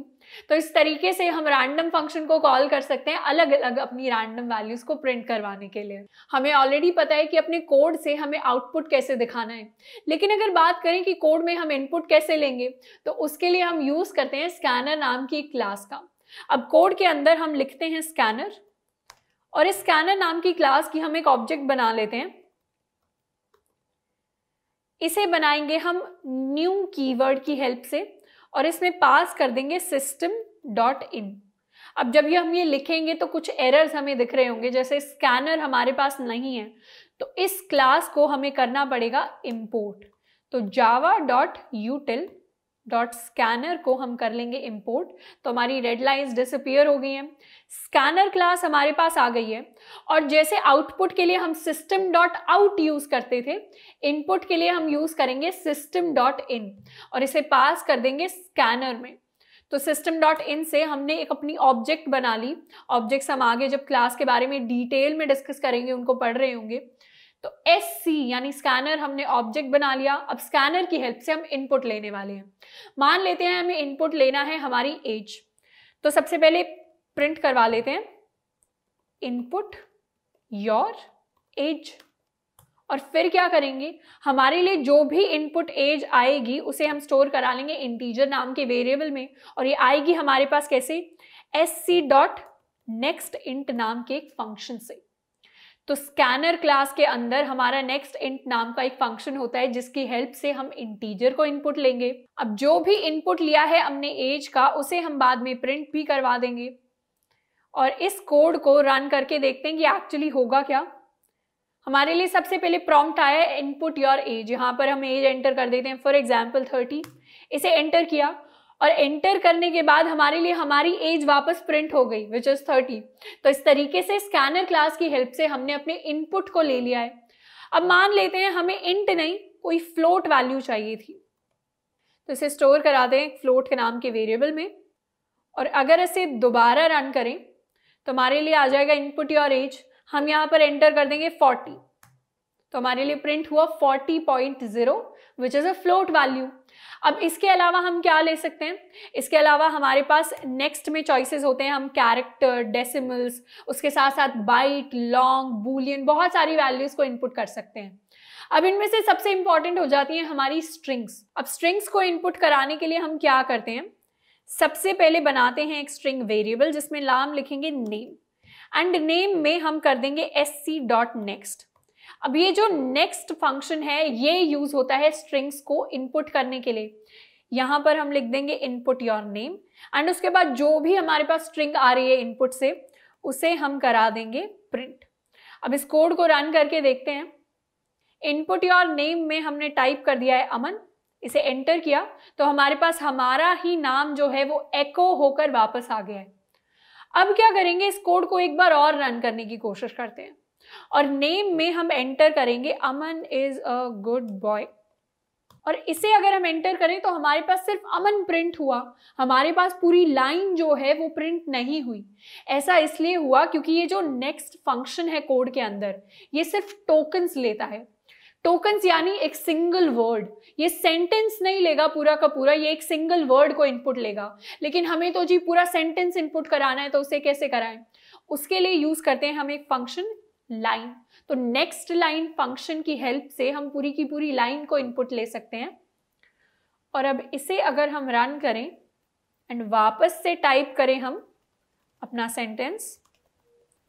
तो इस तरीके से हम रैंडम फंक्शन को कॉल कर सकते हैं अलग अलग अपनी रैंडम वैल्यूज को प्रिंट करवाने के लिए हमें ऑलरेडी पता है कि अपने कोड से हमें आउटपुट कैसे दिखाना है लेकिन अगर बात करें कि कोड में हम इनपुट कैसे लेंगे तो उसके लिए हम यूज करते हैं स्कैनर नाम की एक क्लास का अब कोड के अंदर हम लिखते हैं स्कैनर और इस स्कैनर नाम की क्लास की हम एक ऑब्जेक्ट बना लेते हैं इसे बनाएंगे हम न्यू कीवर्ड की हेल्प से और इसमें पास कर देंगे सिस्टम डॉट इन अब जब ये हम ये लिखेंगे तो कुछ एरर्स हमें दिख रहे होंगे जैसे स्कैनर हमारे पास नहीं है तो इस क्लास को हमें करना पड़ेगा इम्पोर्ट तो Java dot util dot scanner को हम कर लेंगे इम्पोर्ट तो हमारी रेड लाइन्स डिसअपियर हो गई हैं स्कैनर क्लास हमारे पास आ गई है और जैसे आउटपुट के लिए हम सिस्टम डॉट आउट यूज़ करते थे इनपुट के लिए हम यूज़ करेंगे सिस्टम डॉट इन और इसे पास कर देंगे स्कैनर में तो सिस्टम डॉट इन से हमने एक अपनी ऑब्जेक्ट बना ली ऑब्जेक्ट्स हम आगे जब क्लास के बारे में डिटेल में डिस्कस करेंगे उनको पढ़ रहे होंगे तो एस सी यानी स्कैनर हमने ऑब्जेक्ट बना लिया अब स्कैनर की हेल्प से हम इनपुट लेने वाले हैं मान लेते हैं हमें इनपुट लेना है हमारी एज तो सबसे पहले प्रिंट करवा लेते हैं इनपुट योर एज और फिर क्या करेंगे हमारे लिए जो भी इनपुट एज आएगी उसे हम स्टोर करा लेंगे इंटीजर नाम के वेरिएबल में और ये आएगी हमारे पास कैसे S C dot next int नाम के एक फंक्शन से तो स्कैनर क्लास के अंदर हमारा नेक्स्ट इंट नाम का एक फंक्शन होता है जिसकी हेल्प से हम इंटीजर को इनपुट लेंगे अब जो भी इनपुट लिया है हमने एज का उसे हम बाद में प्रिंट भी करवा देंगे और इस कोड को रन करके देखते हैं कि एक्चुअली होगा क्या हमारे लिए सबसे पहले प्रॉम्प्ट आया इनपुट योर एज यहाँ पर हम एज एंटर कर देते हैं फॉर एग्जाम्पल थर्टी इसे एंटर किया और एंटर करने के बाद हमारे लिए हमारी एज वापस प्रिंट हो गई विच इज़ थर्टी तो इस तरीके से स्कैनर क्लास की हेल्प से हमने अपने इनपुट को ले लिया है अब मान लेते हैं हमें इंट नहीं कोई फ्लोट वैल्यू चाहिए थी तो इसे स्टोर करा दें फ्लोट के नाम के वेरिएबल में और अगर इसे दोबारा रन करें तो हमारे लिए आ जाएगा इनपुट योर एज हम यहाँ पर एंटर कर देंगे फोर्टी तो हमारे लिए प्रिंट हुआ forty point zero which is a float value अब इसके अलावा हम क्या ले सकते हैं इसके अलावा हमारे पास नेक्स्ट में चॉइसेस होते हैं हम कैरेक्टर डेसिमल्स उसके साथ साथ बाइट लॉन्ग बुलियन बहुत सारी वैल्यूज़ को इनपुट कर सकते हैं अब इनमें से सबसे इंपॉर्टेंट हो जाती है हमारी स्ट्रिंग्स अब स्ट्रिंग्स को इनपुट कराने के लिए हम क्या करते हैं सबसे पहले बनाते हैं एक स्ट्रिंग वेरिएबल जिसमें नाम लिखेंगे नेम एंड नेम में हम कर देंगे एस सी डॉट नेक्स्ट अब ये जो नेक्स्ट फंक्शन है ये यूज होता है स्ट्रिंग्स को इनपुट करने के लिए यहां पर हम लिख देंगे इनपुट योर नेम एंड उसके बाद जो भी हमारे पास स्ट्रिंग आ रही है इनपुट से उसे हम करा देंगे प्रिंट अब इस कोड को रन करके देखते हैं इनपुट योर नेम में हमने टाइप कर दिया है अमन इसे एंटर किया तो हमारे पास हमारा ही नाम जो है वो एको होकर वापस आ गया है अब क्या करेंगे इस कोड को एक बार और रन करने की कोशिश करते हैं और नेम में हम एंटर करेंगे Aman is a good boy और इसे अगर हम एंटर करें तो हमारे पास सिर्फ अमन प्रिंट हुआ हमारे पास पूरी लाइन जो है वो प्रिंट नहीं हुई ऐसा इसलिए हुआ क्योंकि ये जो नेक्स्ट फंक्शन है कोड के अंदर ये सिर्फ टोकन्स लेता है टोकन्स यानी एक सिंगल वर्ड ये सेंटेंस नहीं लेगा पूरा का पूरा ये एक सिंगल वर्ड को इनपुट लेगा लेकिन हमें तो जी पूरा सेंटेंस इनपुट कराना है तो उसे कैसे कराएं उसके लिए यूज करते हैं हम एक फंक्शन लाइन तो नेक्स्ट लाइन फंक्शन की हेल्प से हम पूरी की पूरी लाइन को इनपुट ले सकते हैं और अब इसे अगर हम रन करें एंड वापस से टाइप करें हम अपना सेंटेंस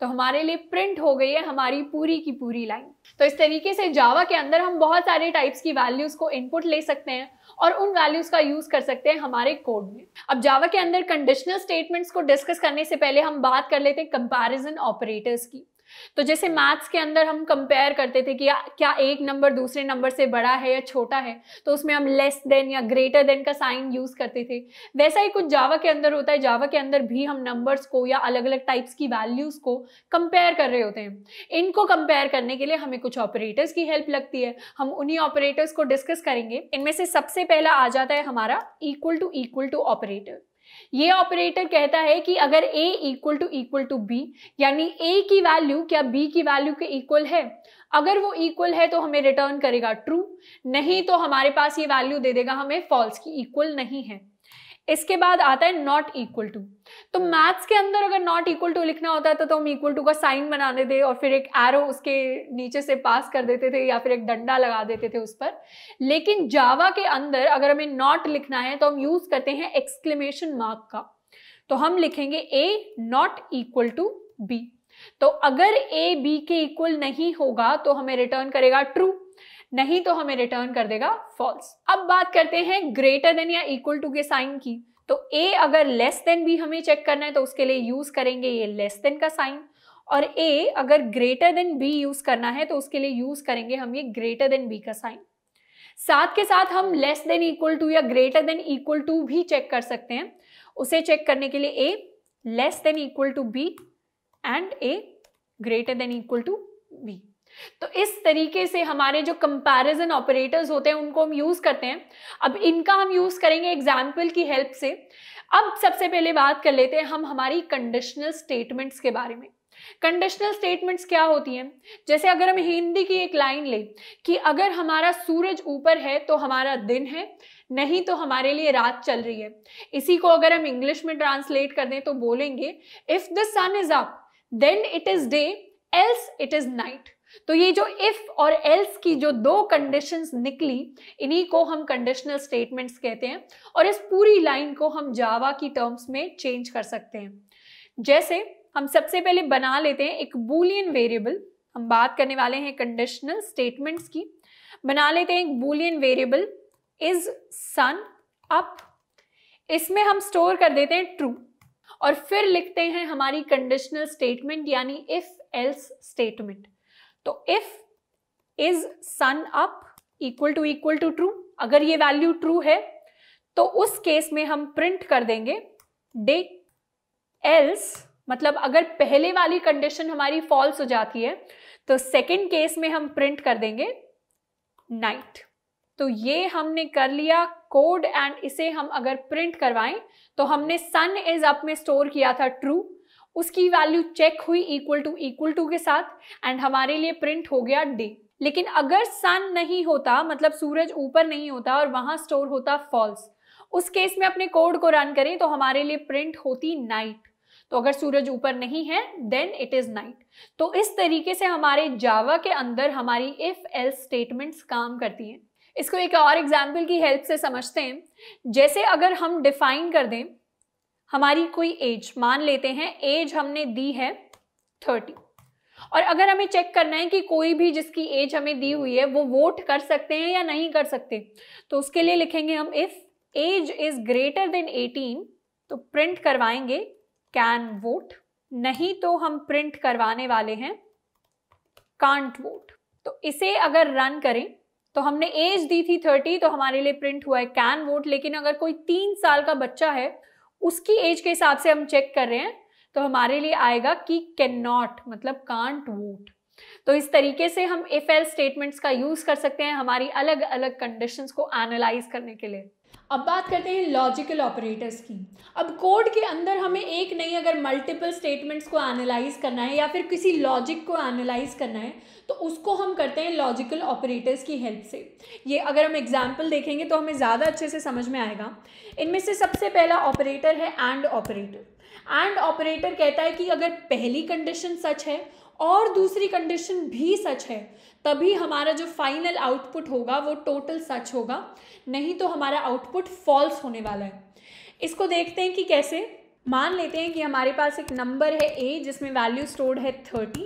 तो हमारे लिए प्रिंट हो गई है हमारी पूरी की पूरी लाइन तो इस तरीके से जावा के अंदर हम बहुत सारे टाइप्स की वैल्यूज को इनपुट ले सकते हैं और उन वैल्यूज का यूज कर सकते हैं हमारे कोड में अब जावा के अंदर कंडीशनल स्टेटमेंट्स को डिस्कस करने से पहले हम बात कर लेते हैं कंपैरिजन ऑपरेटर्स की तो जैसे मैथ्स के अंदर हम कंपेयर करते थे कि क्या एक नंबर दूसरे नंबर से बड़ा है या छोटा है तो उसमें हम लेस देन या ग्रेटर देन का साइन यूज करते थे वैसा ही कुछ जावा के अंदर होता है जावा के अंदर भी हम नंबर्स को या अलग अलग टाइप्स की वैल्यूज को कंपेयर कर रहे होते हैं इनको कंपेयर करने के लिए हमें कुछ ऑपरेटर्स की हेल्प लगती है हम उन्हीं ऑपरेटर्स को डिस्कस करेंगे इनमें से सबसे पहला आ जाता है हमारा equal to equal to operator ये ऑपरेटर कहता है कि अगर A equal to equal to B यानी ए की वैल्यू क्या बी की वैल्यू के इक्वल है अगर वो इक्वल है तो हमें रिटर्न करेगा ट्रू नहीं तो हमारे पास ये वैल्यू दे देगा हमें फॉल्स की इक्वल नहीं है इसके बाद आता है नॉट इक्वल टू तो मैथ्स के अंदर अगर नॉट इक्वल टू लिखना होता था तो हम इक्वल टू का साइन बनाने दे और फिर एक एरो उसके नीचे से पास कर देते थे या फिर एक डंडा लगा देते थे उस पर लेकिन जावा के अंदर अगर हमें नॉट लिखना है तो हम यूज करते हैं एक्सक्लेमेशन मार्क का तो हम लिखेंगे A not equal to B तो अगर ए बी के इक्वल नहीं होगा तो हमें रिटर्न करेगा ट्रू नहीं तो हमें रिटर्न कर देगा फॉल्स अब बात करते हैं ग्रेटर देन या इक्वल टू के साइन की तो ए अगर लेस देन भी हमें चेक करना है तो उसके लिए यूज करेंगे ये लेस देन का साइन और ए अगर ग्रेटर देन बी यूज करना है तो उसके लिए यूज करेंगे हम ये ग्रेटर देन बी का साइन साथ के साथ हम लेस देन इक्वल टू या ग्रेटर देन इक्वल टू भी चेक कर सकते हैं उसे चेक करने के लिए A less than equal to B and A greater than equal to B तो इस तरीके से हमारे जो कंपैरिजन ऑपरेटर्स होते हैं उनको हम यूज़ करते हैं अब इनका हम यूज़ करेंगे एग्जाम्पल की हेल्प से अब सबसे पहले बात कर लेते हैं हम हमारी कंडीशनल स्टेटमेंट्स के बारे में कंडीशनल स्टेटमेंट्स क्या होती हैं जैसे अगर हम हिंदी की एक लाइन लें कि अगर हमारा सूरज ऊपर है तो हमारा दिन है नहीं तो हमारे लिए रात चल रही है इसी को अगर हम इंग्लिश में ट्रांसलेट कर दें तो बोलेंगे if the sun is up then it is day else it is night तो ये जो इफ और एल्स की जो दो कंडीशंस निकली इन्हीं को हम कंडीशनल स्टेटमेंट्स कहते हैं और इस पूरी लाइन को हम जावा की टर्म्स में चेंज कर सकते हैं जैसे हम सबसे पहले बना लेते हैं एक बूलियन वेरिएबल हम बात करने वाले हैं कंडीशनल स्टेटमेंट्स की बना लेते हैं एक boolean variable is sun up इसमें हम स्टोर कर देते हैं ट्रू और फिर लिखते हैं हमारी कंडीशनल स्टेटमेंट यानी इफ एल्स स्टेटमेंट तो if is sun up equal to equal to true अगर ये वैल्यू ट्रू है तो उस केस में हम प्रिंट कर देंगे डे एल्स मतलब अगर पहले वाली कंडीशन हमारी फॉल्स हो जाती है तो सेकेंड केस में हम प्रिंट कर देंगे नाइट तो ये हमने कर लिया कोड एंड इसे हम अगर प्रिंट करवाएं तो हमने सन इज अप में स्टोर किया था ट्रू उसकी वैल्यू चेक हुई इक्वल टू इक्वल टू के साथ एंड हमारे लिए प्रिंट हो गया डे लेकिन अगर सन नहीं होता मतलब सूरज ऊपर नहीं होता और वहां स्टोर होता फॉल्स उस केस में अपने कोड को रन करें तो हमारे लिए प्रिंट होती नाइट तो अगर सूरज ऊपर नहीं है देन इट इज नाइट तो इस तरीके से हमारे जावा के अंदर हमारी इफ एल स्टेटमेंट्स काम करती हैं इसको एक और एग्जाम्पल की हेल्प से समझते हैं जैसे अगर हम डिफाइन कर दें हमारी कोई एज मान लेते हैं एज हमने दी है थर्टी और अगर हमें चेक करना है कि कोई भी जिसकी एज हमें दी हुई है वो वोट कर सकते हैं या नहीं कर सकते तो उसके लिए लिखेंगे हम if age is greater than eighteen तो प्रिंट करवाएंगे कैन वोट नहीं तो हम प्रिंट करवाने वाले हैं कांट वोट तो इसे अगर रन करें तो हमने एज दी थी थर्टी तो हमारे लिए प्रिंट हुआ है कैन वोट लेकिन अगर कोई तीन साल का बच्चा है उसकी एज के हिसाब से हम चेक कर रहे हैं तो हमारे लिए आएगा कि कैन नॉट मतलब कांट वोट तो इस तरीके से हम एफ एल स्टेटमेंट्स का यूज कर सकते हैं हमारी अलग अलग कंडीशंस को एनालाइज करने के लिए अब बात करते हैं लॉजिकल ऑपरेटर्स की अब कोड के अंदर हमें एक नहीं अगर मल्टीपल स्टेटमेंट्स को एनालाइज करना है या फिर किसी लॉजिक को एनालाइज करना है तो उसको हम करते हैं लॉजिकल ऑपरेटर्स की हेल्प से ये अगर हम एग्जाम्पल देखेंगे तो हमें ज़्यादा अच्छे से समझ में आएगा इनमें से सबसे पहला ऑपरेटर है एंड ऑपरेटर एंड ऑपरेटर कहता है कि अगर पहली कंडीशन सच है और दूसरी कंडीशन भी सच है तभी हमारा जो फाइनल आउटपुट होगा वो टोटल सच होगा नहीं तो हमारा आउटपुट फॉल्स होने वाला है इसको देखते हैं कि कैसे मान लेते हैं कि हमारे पास एक नंबर है ए जिसमें वैल्यू स्टोर्ड है थर्टी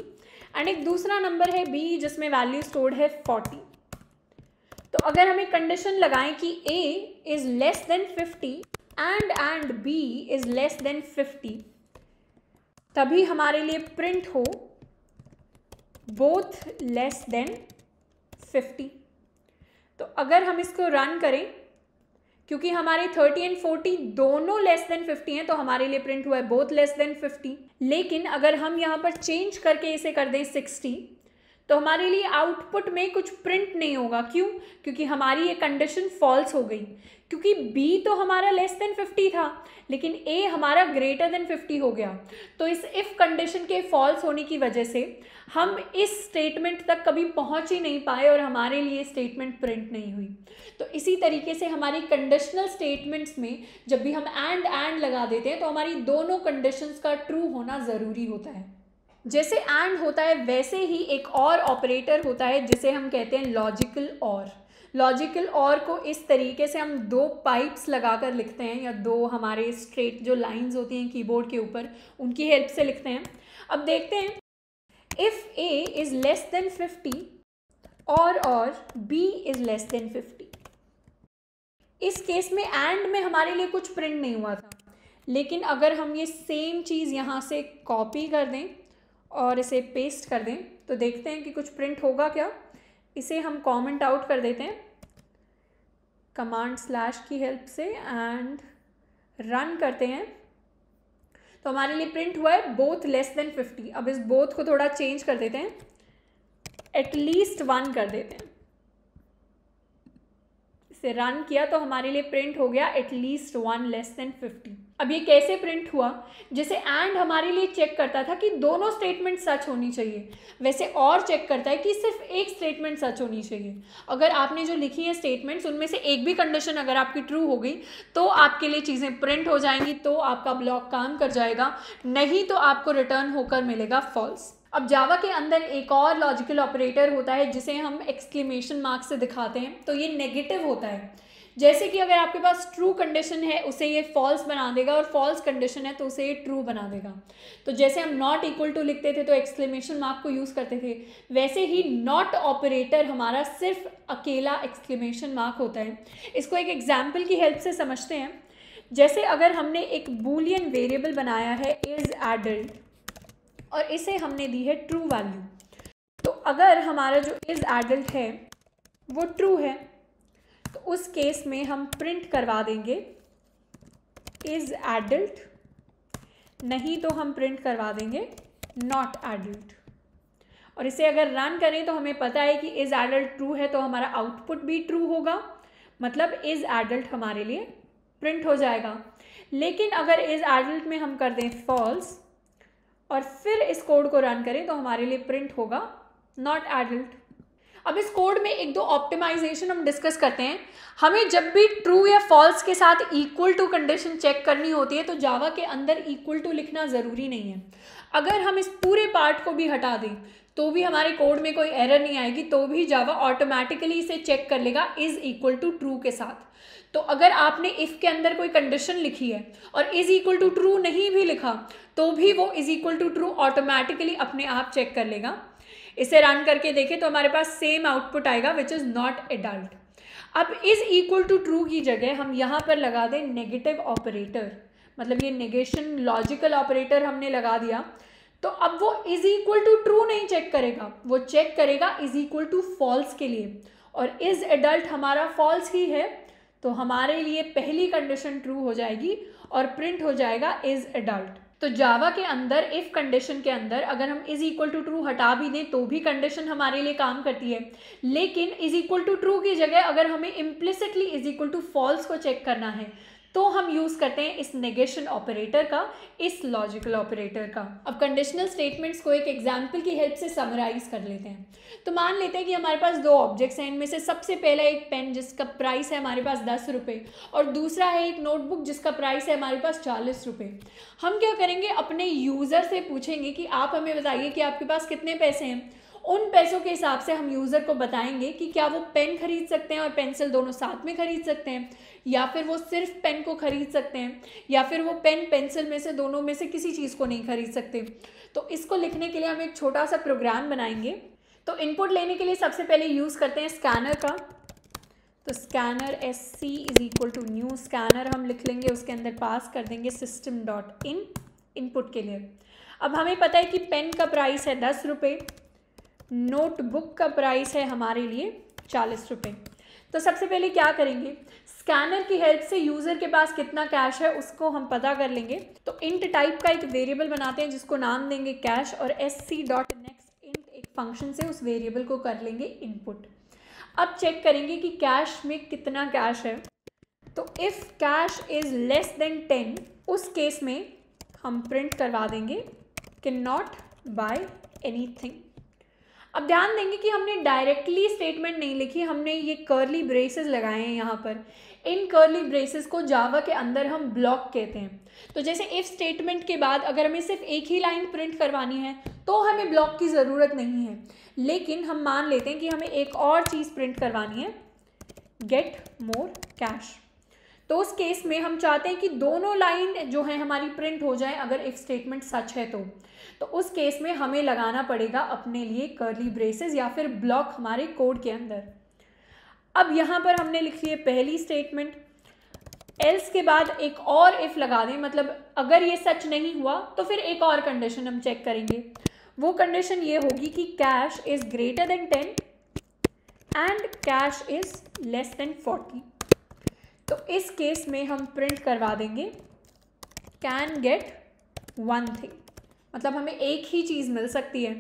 एंड एक दूसरा नंबर है बी जिसमें वैल्यू स्टोर्ड है फोर्टी तो अगर हम एक कंडीशन लगाएं कि A is less than fifty and and B is less than fifty तभी हमारे लिए प्रिंट हो बोथ लेस देन फिफ्टी तो अगर हम इसको रन करें क्योंकि हमारे 30 एंड 40 दोनों लेस देन 50 हैं तो हमारे लिए प्रिंट हुआ है बोथ लेस देन 50 लेकिन अगर हम यहाँ पर चेंज करके इसे कर दें 60 तो हमारे लिए आउटपुट में कुछ प्रिंट नहीं होगा क्यों क्योंकि हमारी ये कंडीशन फॉल्स हो गई क्योंकि बी तो हमारा लेस देन 50 था लेकिन ए हमारा ग्रेटर देन 50 हो गया तो इस इफ़ कंडीशन के फॉल्स होने की वजह से हम इस स्टेटमेंट तक कभी पहुंच ही नहीं पाए और हमारे लिए स्टेटमेंट प्रिंट नहीं हुई तो इसी तरीके से हमारी कंडीशनल स्टेटमेंट्स में जब भी हम एंड एंड लगा देते हैं तो हमारी दोनों कंडीशंस का ट्रू होना ज़रूरी होता है जैसे एंड होता है वैसे ही एक और ऑपरेटर होता है जिसे हम कहते हैं लॉजिकल और लॉजिकल और को इस तरीके से हम दो पाइप्स लगाकर लिखते हैं या दो हमारे स्ट्रेट जो लाइंस होती हैं कीबोर्ड के ऊपर उनकी हेल्प से लिखते हैं अब देखते हैं if A is less than 50 और और B is less than 50. इस केस में एंड में हमारे लिए कुछ प्रिंट नहीं हुआ था लेकिन अगर हम ये सेम चीज़ यहाँ से कॉपी कर दें और इसे पेस्ट कर दें तो देखते हैं कि कुछ प्रिंट होगा क्या इसे हम कमेंट आउट कर देते हैं कमांड स्लैश की हेल्प से एंड रन करते हैं तो हमारे लिए प्रिंट हुआ है बोथ लेस देन फिफ्टी अब इस बोथ को थोड़ा चेंज कर देते हैं एटलीस्ट वन कर देते हैं इसे रन किया तो हमारे लिए प्रिंट हो गया at least one less than fifty अब ये कैसे प्रिंट हुआ जैसे एंड हमारे लिए चेक करता था कि दोनों स्टेटमेंट सच होनी चाहिए वैसे और चेक करता है कि सिर्फ एक स्टेटमेंट सच होनी चाहिए अगर आपने जो लिखी है स्टेटमेंट्स उनमें से एक भी कंडीशन अगर आपकी ट्रू हो गई तो आपके लिए चीज़ें प्रिंट हो जाएंगी तो आपका ब्लॉक काम कर जाएगा नहीं तो आपको रिटर्न होकर मिलेगा फॉल्स अब जावा के अंदर एक और लॉजिकल ऑपरेटर होता है जिसे हम एक्सक्लेमेशन मार्क्स से दिखाते हैं तो ये नेगेटिव होता है जैसे कि अगर आपके पास ट्रू कंडीशन है उसे ये फॉल्स बना देगा और फॉल्स कंडीशन है तो उसे ये ट्रू बना देगा तो जैसे हम नॉट इक्वल टू लिखते थे तो एक्सक्लेमेशन मार्क को यूज़ करते थे वैसे ही नॉट ऑपरेटर हमारा सिर्फ अकेला एक्सक्लेमेशन मार्क होता है इसको एक एग्जाम्पल की हेल्प से समझते हैं जैसे अगर हमने एक बूलियन वेरिएबल बनाया है इज़ एडल्ट और इसे हमने दी है ट्रू वैल्यू तो अगर हमारा जो इज़ एडल्ट है वो ट्रू है तो उस केस में हम प्रिंट करवा देंगे इज़ एडल्ट नहीं तो हम प्रिंट करवा देंगे नॉट एडल्ट और इसे अगर रन करें तो हमें पता है कि इज़ एडल्ट ट्रू है तो हमारा आउटपुट भी ट्रू होगा मतलब इज़ एडल्ट हमारे लिए प्रिंट हो जाएगा लेकिन अगर इज़ एडल्ट में हम कर दें फॉल्स और फिर इस कोड को रन करें तो हमारे लिए प्रिंट होगा नॉट एडल्ट अब इस कोड में एक दो ऑप्टिमाइजेशन हम डिस्कस करते हैं हमें जब भी ट्रू या फॉल्स के साथ इक्वल टू कंडीशन चेक करनी होती है तो जावा के अंदर इक्वल टू लिखना ज़रूरी नहीं है अगर हम इस पूरे पार्ट को भी हटा दें तो भी हमारे कोड में कोई एरर नहीं आएगी तो भी जावा ऑटोमेटिकली इसे चेक कर लेगा इज़ इक्वल टू ट्रू के साथ तो अगर आपने इफ़ के अंदर कोई कंडीशन लिखी है और इज़ इक्वल टू ट्रू नहीं भी लिखा तो भी वो is equal to true automatically अपने आप चेक कर लेगा इसे रन करके देखें तो हमारे पास सेम आउटपुट आएगा विच इज़ नॉट एडल्ट अब इज इक्वल टू ट्रू की जगह हम यहाँ पर लगा दें नेगेटिव ऑपरेटर मतलब ये नेगेशन लॉजिकल ऑपरेटर हमने लगा दिया तो अब वो इज इक्वल टू ट्रू नहीं चेक करेगा वो चेक करेगा इज इक्वल टू फॉल्स के लिए और इज एडल्ट हमारा फॉल्स ही है तो हमारे लिए पहली कंडीशन ट्रू हो जाएगी और प्रिंट हो जाएगा इज एडल्ट तो जावा के अंदर इफ़ कंडीशन के अंदर अगर हम इज़ इक्वल टू ट्रू हटा भी दें तो भी कंडीशन हमारे लिए काम करती है लेकिन इज़ इक्वल टू ट्रू की जगह अगर हमें implicitly is equal to false को चेक करना है तो हम यूज़ करते हैं इस नेगेशन ऑपरेटर का इस लॉजिकल ऑपरेटर का अब कंडीशनल स्टेटमेंट्स को एक एग्जाम्पल की हेल्प से समराइज कर लेते हैं तो मान लेते हैं कि हमारे पास दो ऑब्जेक्ट्स हैं इनमें से सबसे पहला एक पेन जिसका प्राइस है हमारे पास दस रुपये और दूसरा है एक नोटबुक जिसका प्राइस है हमारे पास चालीस रुपये हम क्या करेंगे अपने यूज़र से पूछेंगे कि आप हमें बताइए कि आपके पास कितने पैसे हैं उन पैसों के हिसाब से हम यूज़र को बताएंगे कि क्या वो पेन खरीद सकते हैं और पेंसिल दोनों साथ में खरीद सकते हैं या फिर वो सिर्फ पेन को खरीद सकते हैं या फिर वो पेन पेंसिल में से दोनों में से किसी चीज़ को नहीं खरीद सकते तो इसको लिखने के लिए हम एक छोटा सा प्रोग्राम बनाएंगे तो इनपुट लेने के लिए सबसे पहले यूज़ करते हैं स्कैनर का तो scanner S C is equal to new scanner हम लिख लेंगे उसके अंदर पास कर देंगे सिस्टम डॉट इन इनपुट के लिए अब हमें पता है कि पेन का प्राइस है दस रुपये नोटबुक का प्राइस है हमारे लिए चालीस रुपये तो सबसे पहले क्या करेंगे स्कैनर की हेल्प से यूज़र के पास कितना कैश है उसको हम पता कर लेंगे तो इंट टाइप का एक वेरिएबल बनाते हैं जिसको नाम देंगे कैश और S C dot next int एक फंक्शन से उस वेरिएबल को कर लेंगे इनपुट अब चेक करेंगे कि कैश में कितना कैश है तो if cash is less than ten उस केस में हम प्रिंट करवा देंगे can not buy anything अब ध्यान देंगे कि हमने डायरेक्टली स्टेटमेंट नहीं लिखी हमने ये कर्ली ब्रेसेस लगाए हैं यहाँ पर इन कर्ली ब्रेसेस को जावा के अंदर हम ब्लॉक कहते हैं तो जैसे इफ़ स्टेटमेंट के बाद अगर हमें सिर्फ एक ही लाइन प्रिंट करवानी है तो हमें ब्लॉक की ज़रूरत नहीं है लेकिन हम मान लेते हैं कि हमें एक और चीज़ प्रिंट करवानी है गेट मोर कैश तो उस केस में हम चाहते हैं कि दोनों लाइन जो है हमारी प्रिंट हो जाए अगर इफ स्टेटमेंट सच है तो तो उस केस में हमें लगाना पड़ेगा अपने लिए कर्ली ब्रेसेस या फिर ब्लॉक हमारे कोड के अंदर अब यहाँ पर हमने लिख लिए पहली स्टेटमेंट एल्स के बाद एक और इफ़ लगा दें मतलब अगर ये सच नहीं हुआ तो फिर एक और कंडीशन हम चेक करेंगे वो कंडीशन ये होगी कि cash is greater than ten and cash is less than forty तो इस केस में हम प्रिंट करवा देंगे कैन गेट वन थिंग मतलब हमें एक ही चीज़ मिल सकती है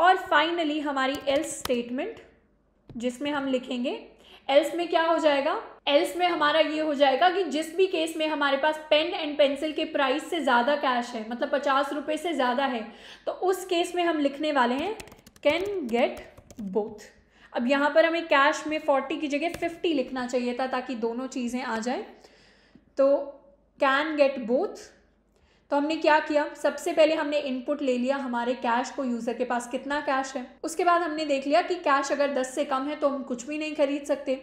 और फाइनली हमारी एल्स स्टेटमेंट जिसमें हम लिखेंगे एल्स में क्या हो जाएगा एल्स में हमारा ये हो जाएगा कि जिस भी केस में हमारे पास पेन एंड पेंसिल के प्राइस से ज़्यादा कैश है मतलब पचास रुपये से ज़्यादा है तो उस केस में हम लिखने वाले हैं कैन गेट बोथ अब यहाँ पर हमें कैश में फोर्टी की जगह फिफ्टी लिखना चाहिए था ताकि दोनों चीज़ें आ जाए तो कैन गेट बोथ तो हमने क्या किया सबसे पहले हमने इनपुट ले लिया हमारे कैश को यूज़र के पास कितना कैश है उसके बाद हमने देख लिया कि कैश अगर 10 से कम है तो हम कुछ भी नहीं खरीद सकते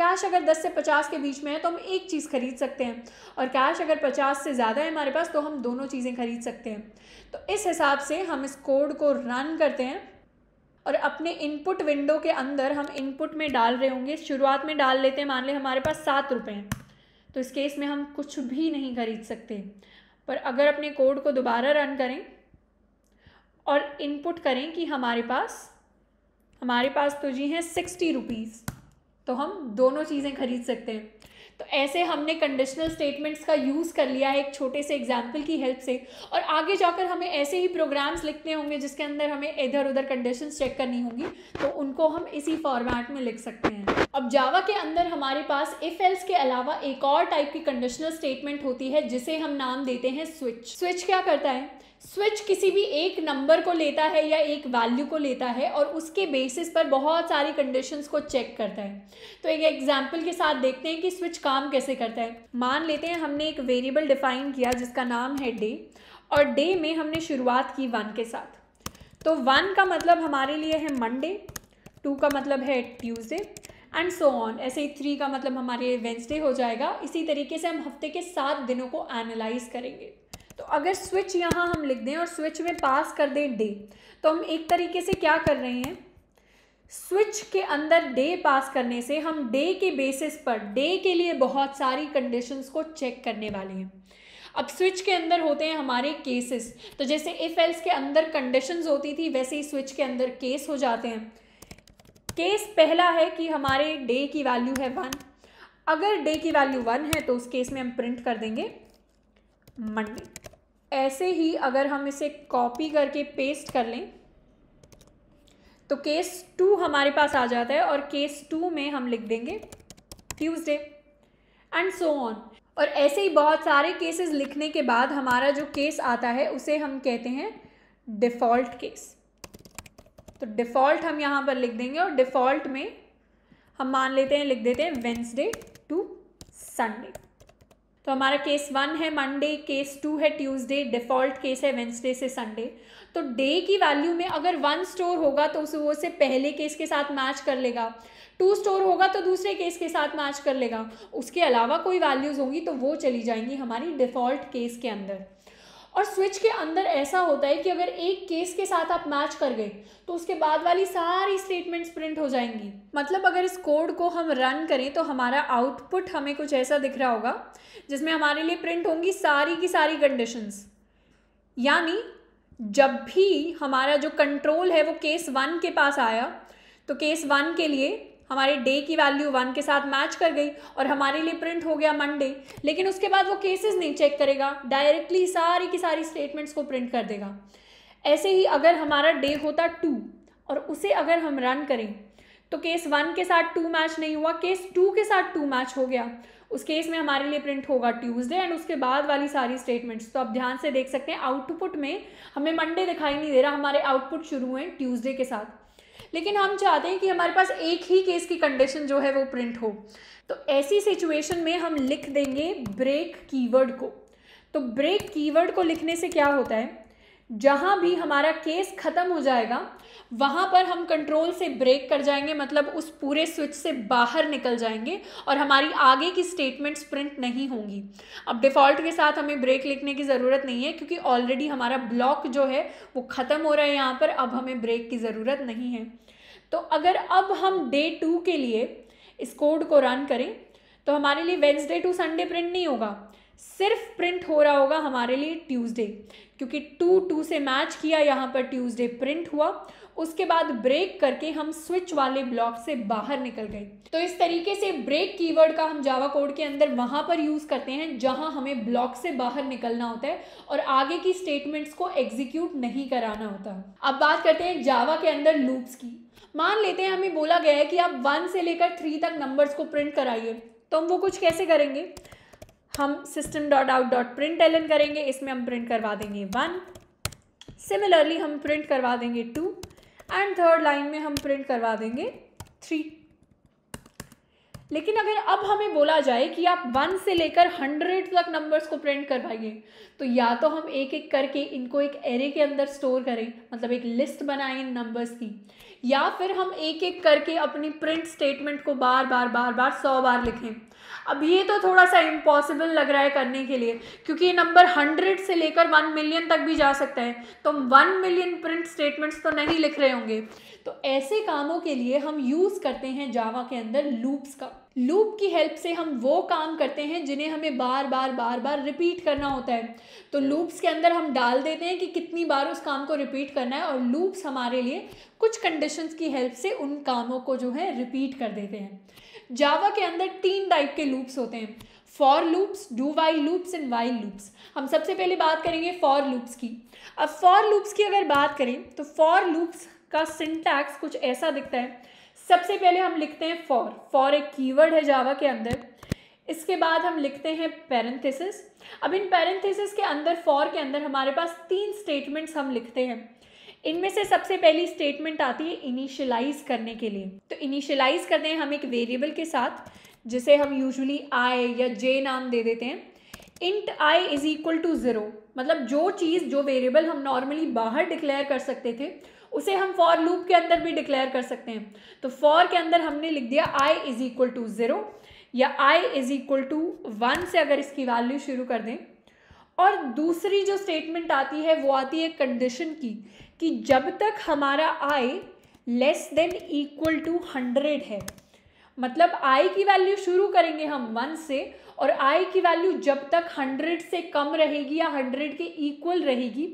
कैश अगर 10 से 50 के बीच में है तो हम एक चीज़ खरीद सकते हैं और कैश अगर 50 से ज़्यादा है हमारे पास तो हम दोनों चीज़ें खरीद सकते हैं तो इस हिसाब से हम इस कोड को रन करते हैं और अपने इनपुट विंडो के अंदर हम इनपुट में डाल रहे होंगे शुरुआत में डाल लेते हैं मान लें हमारे पास सात रुपये हैं तो इस केस में हम कुछ भी नहीं खरीद सकते पर अगर अपने कोड को दोबारा रन करें और इनपुट करें कि हमारे पास हमारे पास तो जी हैं सिक्सटी रुपीज़ तो हम दोनों चीज़ें खरीद सकते हैं तो ऐसे हमने कंडीशनल स्टेटमेंट्स का यूज़ कर लिया है एक छोटे से एग्जाम्पल की हेल्प से और आगे जाकर हमें ऐसे ही प्रोग्राम्स लिखने होंगे जिसके अंदर हमें इधर उधर कंडीशन चेक करनी होंगी तो उनको हम इसी फॉर्मेट में लिख सकते हैं अब जावा के अंदर हमारे पास इफ एल्स के अलावा एक और टाइप की कंडीशनल स्टेटमेंट होती है जिसे हम नाम देते हैं स्विच स्विच क्या करता है स्विच किसी भी एक नंबर को लेता है या एक वैल्यू को लेता है और उसके बेसिस पर बहुत सारी कंडीशंस को चेक करता है तो एक एग्जांपल के साथ देखते हैं कि स्विच काम कैसे करता है मान लेते हैं हमने एक वेरिएबल डिफाइन किया जिसका नाम है डे और डे में हमने शुरुआत की वन के साथ तो वन का मतलब हमारे लिए है मंडे टू का मतलब है ट्यूजडे एंड सो ऑन ऐसे ही थ्री का मतलब हमारे वेंसडे हो जाएगा इसी तरीके से हम हफ्ते के सात दिनों को एनालाइज करेंगे तो अगर स्विच यहाँ हम लिख दें और स्विच में पास कर दें डे तो हम एक तरीके से क्या कर रहे हैं स्विच के अंदर डे पास करने से हम डे के बेसिस पर डे के लिए बहुत सारी कंडीशंस को चेक करने वाले हैं अब स्विच के अंदर होते हैं हमारे केसेस तो जैसे इफ़ एल्स के अंदर कंडीशंस होती थी वैसे ही स्विच के अंदर केस हो जाते हैं केस पहला है कि हमारे डे की वैल्यू है वन अगर डे की वैल्यू वन है तो उस केस में हम प्रिंट कर देंगे मंडे ऐसे ही अगर हम इसे कॉपी करके पेस्ट कर लें तो केस टू हमारे पास आ जाता है और केस टू में हम लिख देंगे ट्यूसडे एंड सो ऑन और ऐसे ही बहुत सारे केसेस लिखने के बाद हमारा जो केस आता है उसे हम कहते हैं डिफ़ॉल्ट केस तो डिफ़ॉल्ट हम यहाँ पर लिख देंगे और डिफ़ॉल्ट में हम मान लेते हैं लिख देते हैं वेंसडे टू संडे तो हमारा केस वन है मंडे केस टू है ट्यूसडे डिफ़ॉल्ट केस है वेंसडे से संडे तो डे की वैल्यू में अगर वन स्टोर होगा तो उसे वो से पहले केस के साथ मैच कर लेगा टू स्टोर होगा तो दूसरे केस के साथ मैच कर लेगा उसके अलावा कोई वैल्यूज़ होंगी तो वो चली जाएंगी हमारी डिफ़ॉल्ट केस के अंदर और स्विच के अंदर ऐसा होता है कि अगर एक केस के साथ आप मैच कर गए तो उसके बाद वाली सारी स्टेटमेंट्स प्रिंट हो जाएंगी मतलब अगर इस कोड को हम रन करें तो हमारा आउटपुट हमें कुछ ऐसा दिख रहा होगा जिसमें हमारे लिए प्रिंट होंगी सारी की सारी कंडीशंस यानी जब भी हमारा जो कंट्रोल है वो केस वन के पास आया तो केस वन के लिए हमारे डे की वैल्यू वन के साथ मैच कर गई और हमारे लिए प्रिंट हो गया मंडे लेकिन उसके बाद वो केसेस नहीं चेक करेगा डायरेक्टली सारी की सारी स्टेटमेंट्स को प्रिंट कर देगा ऐसे ही अगर हमारा डे होता टू और उसे अगर हम रन करें तो केस वन के साथ टू मैच नहीं हुआ केस टू के साथ टू मैच हो गया उस केस में हमारे लिए प्रिंट होगा ट्यूसडे एंड उसके बाद वाली सारी स्टेटमेंट्स तो आप ध्यान से देख सकते हैं आउटपुट में हमें मंडे दिखाई नहीं दे रहा हमारे आउटपुट शुरू हुए ट्यूसडे के साथ लेकिन हम चाहते हैं कि हमारे पास एक ही केस की कंडीशन जो है वो प्रिंट हो तो ऐसी सिचुएशन में हम लिख देंगे ब्रेक कीवर्ड को तो ब्रेक कीवर्ड को लिखने से क्या होता है जहाँ भी हमारा केस ख़त्म हो जाएगा वहाँ पर हम कंट्रोल से ब्रेक कर जाएंगे मतलब उस पूरे स्विच से बाहर निकल जाएंगे और हमारी आगे की स्टेटमेंट्स प्रिंट नहीं होंगी अब डिफ़ॉल्ट के साथ हमें ब्रेक लिखने की ज़रूरत नहीं है क्योंकि ऑलरेडी हमारा ब्लॉक जो है वो ख़त्म हो रहा है यहाँ पर अब हमें ब्रेक की ज़रूरत नहीं है तो अगर अब हम डे टू के लिए इस कोड को रन करें तो हमारे लिए वेंसडे टू संडे प्रिंट नहीं होगा सिर्फ प्रिंट हो रहा होगा हमारे लिए ट्यूसडे क्योंकि टू टू से मैच किया यहाँ पर ट्यूसडे प्रिंट हुआ उसके बाद ब्रेक करके हम स्विच वाले ब्लॉक से बाहर निकल गए तो इस तरीके से ब्रेक कीवर्ड का हम जावा कोड के अंदर वहां पर यूज़ करते हैं जहां हमें ब्लॉक से बाहर निकलना होता है और आगे की स्टेटमेंट्स को एग्जीक्यूट नहीं कराना होता अब बात करते हैं जावा के अंदर लूप्स की मान लेते हैं हमें बोला गया है कि आप वन से लेकर थ्री तक नंबर्स को प्रिंट कराइए तो हम वो कुछ कैसे करेंगे हम system dot out dot println करेंगे इसमें हम प्रिंट करवा देंगे वन सिमिलरली हम प्रिंट करवा देंगे टू एंड थर्ड लाइन में हम प्रिंट करवा देंगे थ्री लेकिन अगर अब हमें बोला जाए कि आप वन से लेकर हंड्रेड तक नंबर्स को प्रिंट करवाइए तो या तो हम एक एक करके इनको एक एरे के अंदर स्टोर करें मतलब एक लिस्ट बनाएं इन नंबर्स की या फिर हम एक एक करके अपनी प्रिंट स्टेटमेंट को बार बार बार बार सौ बार लिखें अब ये तो थोड़ा सा इम्पॉसिबल लग रहा है करने के लिए क्योंकि ये नंबर हंड्रेड से लेकर वन मिलियन तक भी जा सकता है तो हम वन मिलियन प्रिंट स्टेटमेंट्स तो नहीं लिख रहे होंगे तो ऐसे कामों के लिए हम यूज़ करते हैं जावा के अंदर लूप्स का लूप की हेल्प से हम वो काम करते हैं जिन्हें हमें बार बार बार बार रिपीट करना होता है तो लूप्स के अंदर हम डाल देते हैं कि कितनी बार उस काम को रिपीट करना है और लूप्स हमारे लिए कुछ कंडीशंस की हेल्प से उन कामों को जो है रिपीट कर देते हैं जावा के अंदर तीन टाइप के लूप्स होते हैं for loops do while loops and while loops हम सबसे पहले बात करेंगे फॉर लूप्स की अब फॉर लूप्स की अगर बात करें तो फॉर लूप्स का सिंटैक्स कुछ ऐसा दिखता है सबसे पहले हम लिखते हैं फॉर फॉर एक कीवर्ड है जावा के अंदर इसके बाद हम लिखते हैं पैरेंथेसिस अब इन पैरेंथेसिस के अंदर फॉर के अंदर हमारे पास तीन स्टेटमेंट्स हम लिखते हैं इनमें से सबसे पहली स्टेटमेंट आती है इनिशियलाइज करने के लिए तो इनिशियलाइज करते हैं हम एक वेरिएबल के साथ जिसे हम यूजुअली आई या जे नाम दे देते हैं int I is equal to zero मतलब जो चीज़ जो वेरिएबल हम नॉर्मली बाहर डिक्लेयर कर सकते थे उसे हम फॉर लूप के अंदर भी डिक्लेयर कर सकते हैं तो फॉर के अंदर हमने लिख दिया I is equal to zero या I is equal to one से अगर इसकी वैल्यू शुरू कर दें और दूसरी जो स्टेटमेंट आती है वो आती है कंडीशन की कि जब तक हमारा I less than equal to hundred है मतलब आई की वैल्यू शुरू करेंगे हम वन से और आई की वैल्यू जब तक हंड्रेड से कम रहेगी या हंड्रेड के इक्वल रहेगी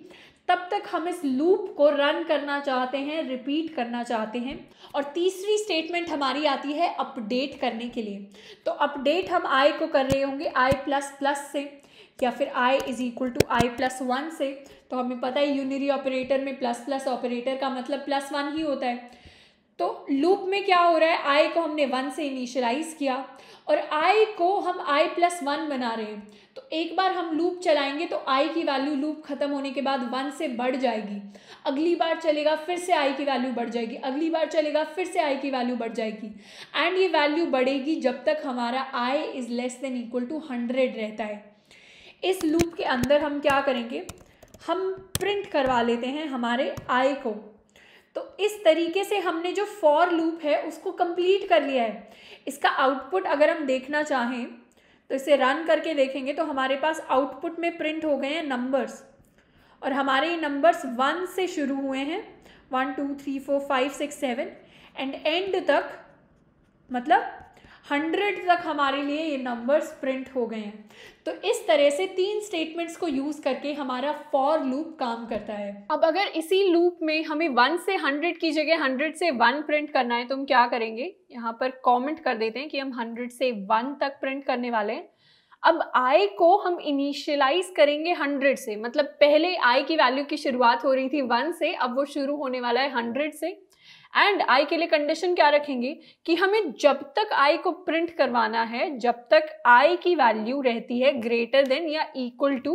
तब तक हम इस लूप को रन करना चाहते हैं रिपीट करना चाहते हैं और तीसरी स्टेटमेंट हमारी आती है अपडेट करने के लिए तो अपडेट हम आई को कर रहे होंगे आई प्लस प्लस से या फिर I is equal to I plus one से तो हमें पता है यूनिरी ऑपरेटर में प्लस प्लस ऑपरेटर का मतलब प्लस वन ही होता है तो लूप में क्या हो रहा है आई को हमने वन से इनिशलाइज किया और i को हम आई प्लस वन बना रहे हैं तो एक बार हम लूप चलाएंगे तो आई की वैल्यू लूप खत्म होने के बाद वन से बढ़ जाएगी अगली बार चलेगा फिर से आई की वैल्यू बढ़ जाएगी अगली बार चलेगा फिर से आई की वैल्यू बढ़ जाएगी एंड ये वैल्यू बढ़ेगी जब तक हमारा I is less than equal to hundred रहता है इस लूप के अंदर हम क्या करेंगे हम प्रिंट करवा लेते हैं हमारे आई को तो इस तरीके से हमने जो फॉर लूप है उसको कंप्लीट कर लिया है इसका आउटपुट अगर हम देखना चाहें तो इसे रन करके देखेंगे तो हमारे पास आउटपुट में प्रिंट हो गए हैं नंबर्स और हमारे ये नंबर्स वन से शुरू हुए हैं one two three four five six seven and and तक मतलब हंड्रेड तक हमारे लिए ये नंबर्स प्रिंट हो गए हैं तो इस तरह से तीन स्टेटमेंट्स को यूज़ करके हमारा फॉर लूप काम करता है अब अगर इसी लूप में हमें वन से हंड्रेड की जगह हंड्रेड से वन प्रिंट करना है तो हम क्या करेंगे यहाँ पर कॉमेंट कर देते हैं कि हम हंड्रेड से वन तक प्रिंट करने वाले हैं अब आई को हम इनिशियलाइज करेंगे हंड्रेड से मतलब पहले आई की वैल्यू की शुरुआत हो रही थी वन से अब वो शुरू होने वाला है हंड्रेड से एंड आई के लिए कंडीशन क्या रखेंगे कि हमें जब तक आई को प्रिंट करवाना है जब तक आई की वैल्यू रहती है ग्रेटर देन या इक्वल टू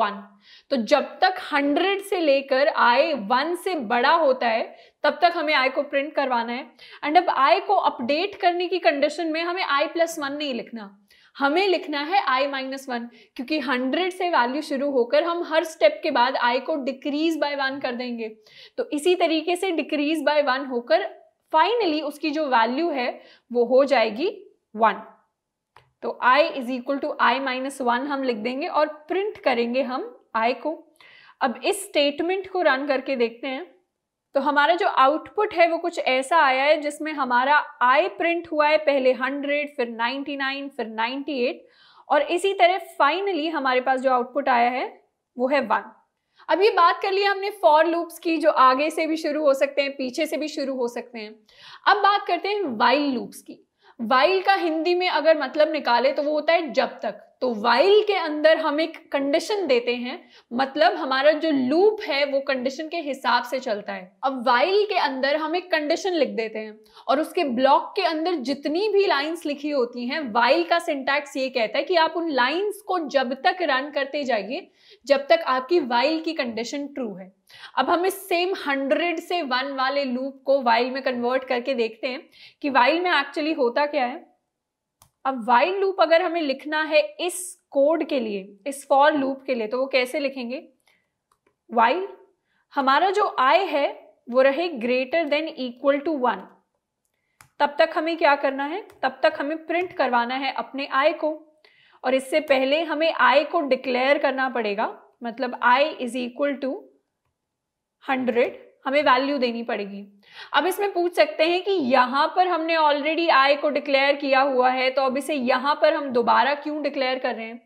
वन तो जब तक हंड्रेड से लेकर आई वन से बड़ा होता है तब तक हमें आई को प्रिंट करवाना है एंड अब आई को अपडेट करने की कंडीशन में हमें आई प्लस वन नहीं लिखना हमें लिखना है आई माइनस वन क्योंकि हंड्रेड से वैल्यू शुरू होकर हम हर स्टेप के बाद आई को डिक्रीज बाय वन कर देंगे तो इसी तरीके से डिक्रीज बाय वन होकर फाइनली उसकी जो वैल्यू है वो हो जाएगी वन तो I is equal to I minus one हम लिख देंगे और प्रिंट करेंगे हम आई को अब इस स्टेटमेंट को रन करके देखते हैं तो हमारा जो आउटपुट है वो कुछ ऐसा आया है जिसमें हमारा आई प्रिंट हुआ है पहले 100 फिर 99 फिर 98 और इसी तरह फाइनली हमारे पास जो आउटपुट आया है वो है वन अब ये बात कर लिया हमने फॉर लूप्स की जो आगे से भी शुरू हो सकते हैं पीछे से भी शुरू हो सकते हैं अब बात करते हैं वाइल लूप्स की वाइल का हिंदी में अगर मतलब निकाले तो वो होता है जब तक तो वाइल के अंदर हम एक कंडीशन देते हैं मतलब हमारा जो लूप है वो कंडीशन के हिसाब से चलता है अब वाइल के अंदर हम एक कंडीशन लिख देते हैं और उसके ब्लॉक के अंदर जितनी भी लाइंस लिखी होती हैं वाइल का सिंटैक्स ये कहता है कि आप उन लाइंस को जब तक रन करते जाइए जब तक आपकी वाइल की कंडीशन ट्रू है अब हम इस सेम हंड्रेड से वन वाले लूप को वाइल में कन्वर्ट करके देखते हैं कि वाइल में एक्चुअली होता क्या है अब वाइल लूप अगर हमें लिखना है इस कोड के लिए इस फॉर लूप के लिए तो वो कैसे लिखेंगे वाइल हमारा जो आय है वो रहे greater than equal to one तब तक हमें क्या करना है तब तक हमें प्रिंट करवाना है अपने आय को और इससे पहले हमें आय को डिक्लेयर करना पड़ेगा मतलब I is equal to hundred हमें वैल्यू देनी पड़ेगी अब इसमें पूछ सकते हैं कि यहाँ पर हमने ऑलरेडी आय को डिक्लेयर किया हुआ है तो अब इसे यहाँ पर हम दोबारा क्यों डिक्लेयर कर रहे हैं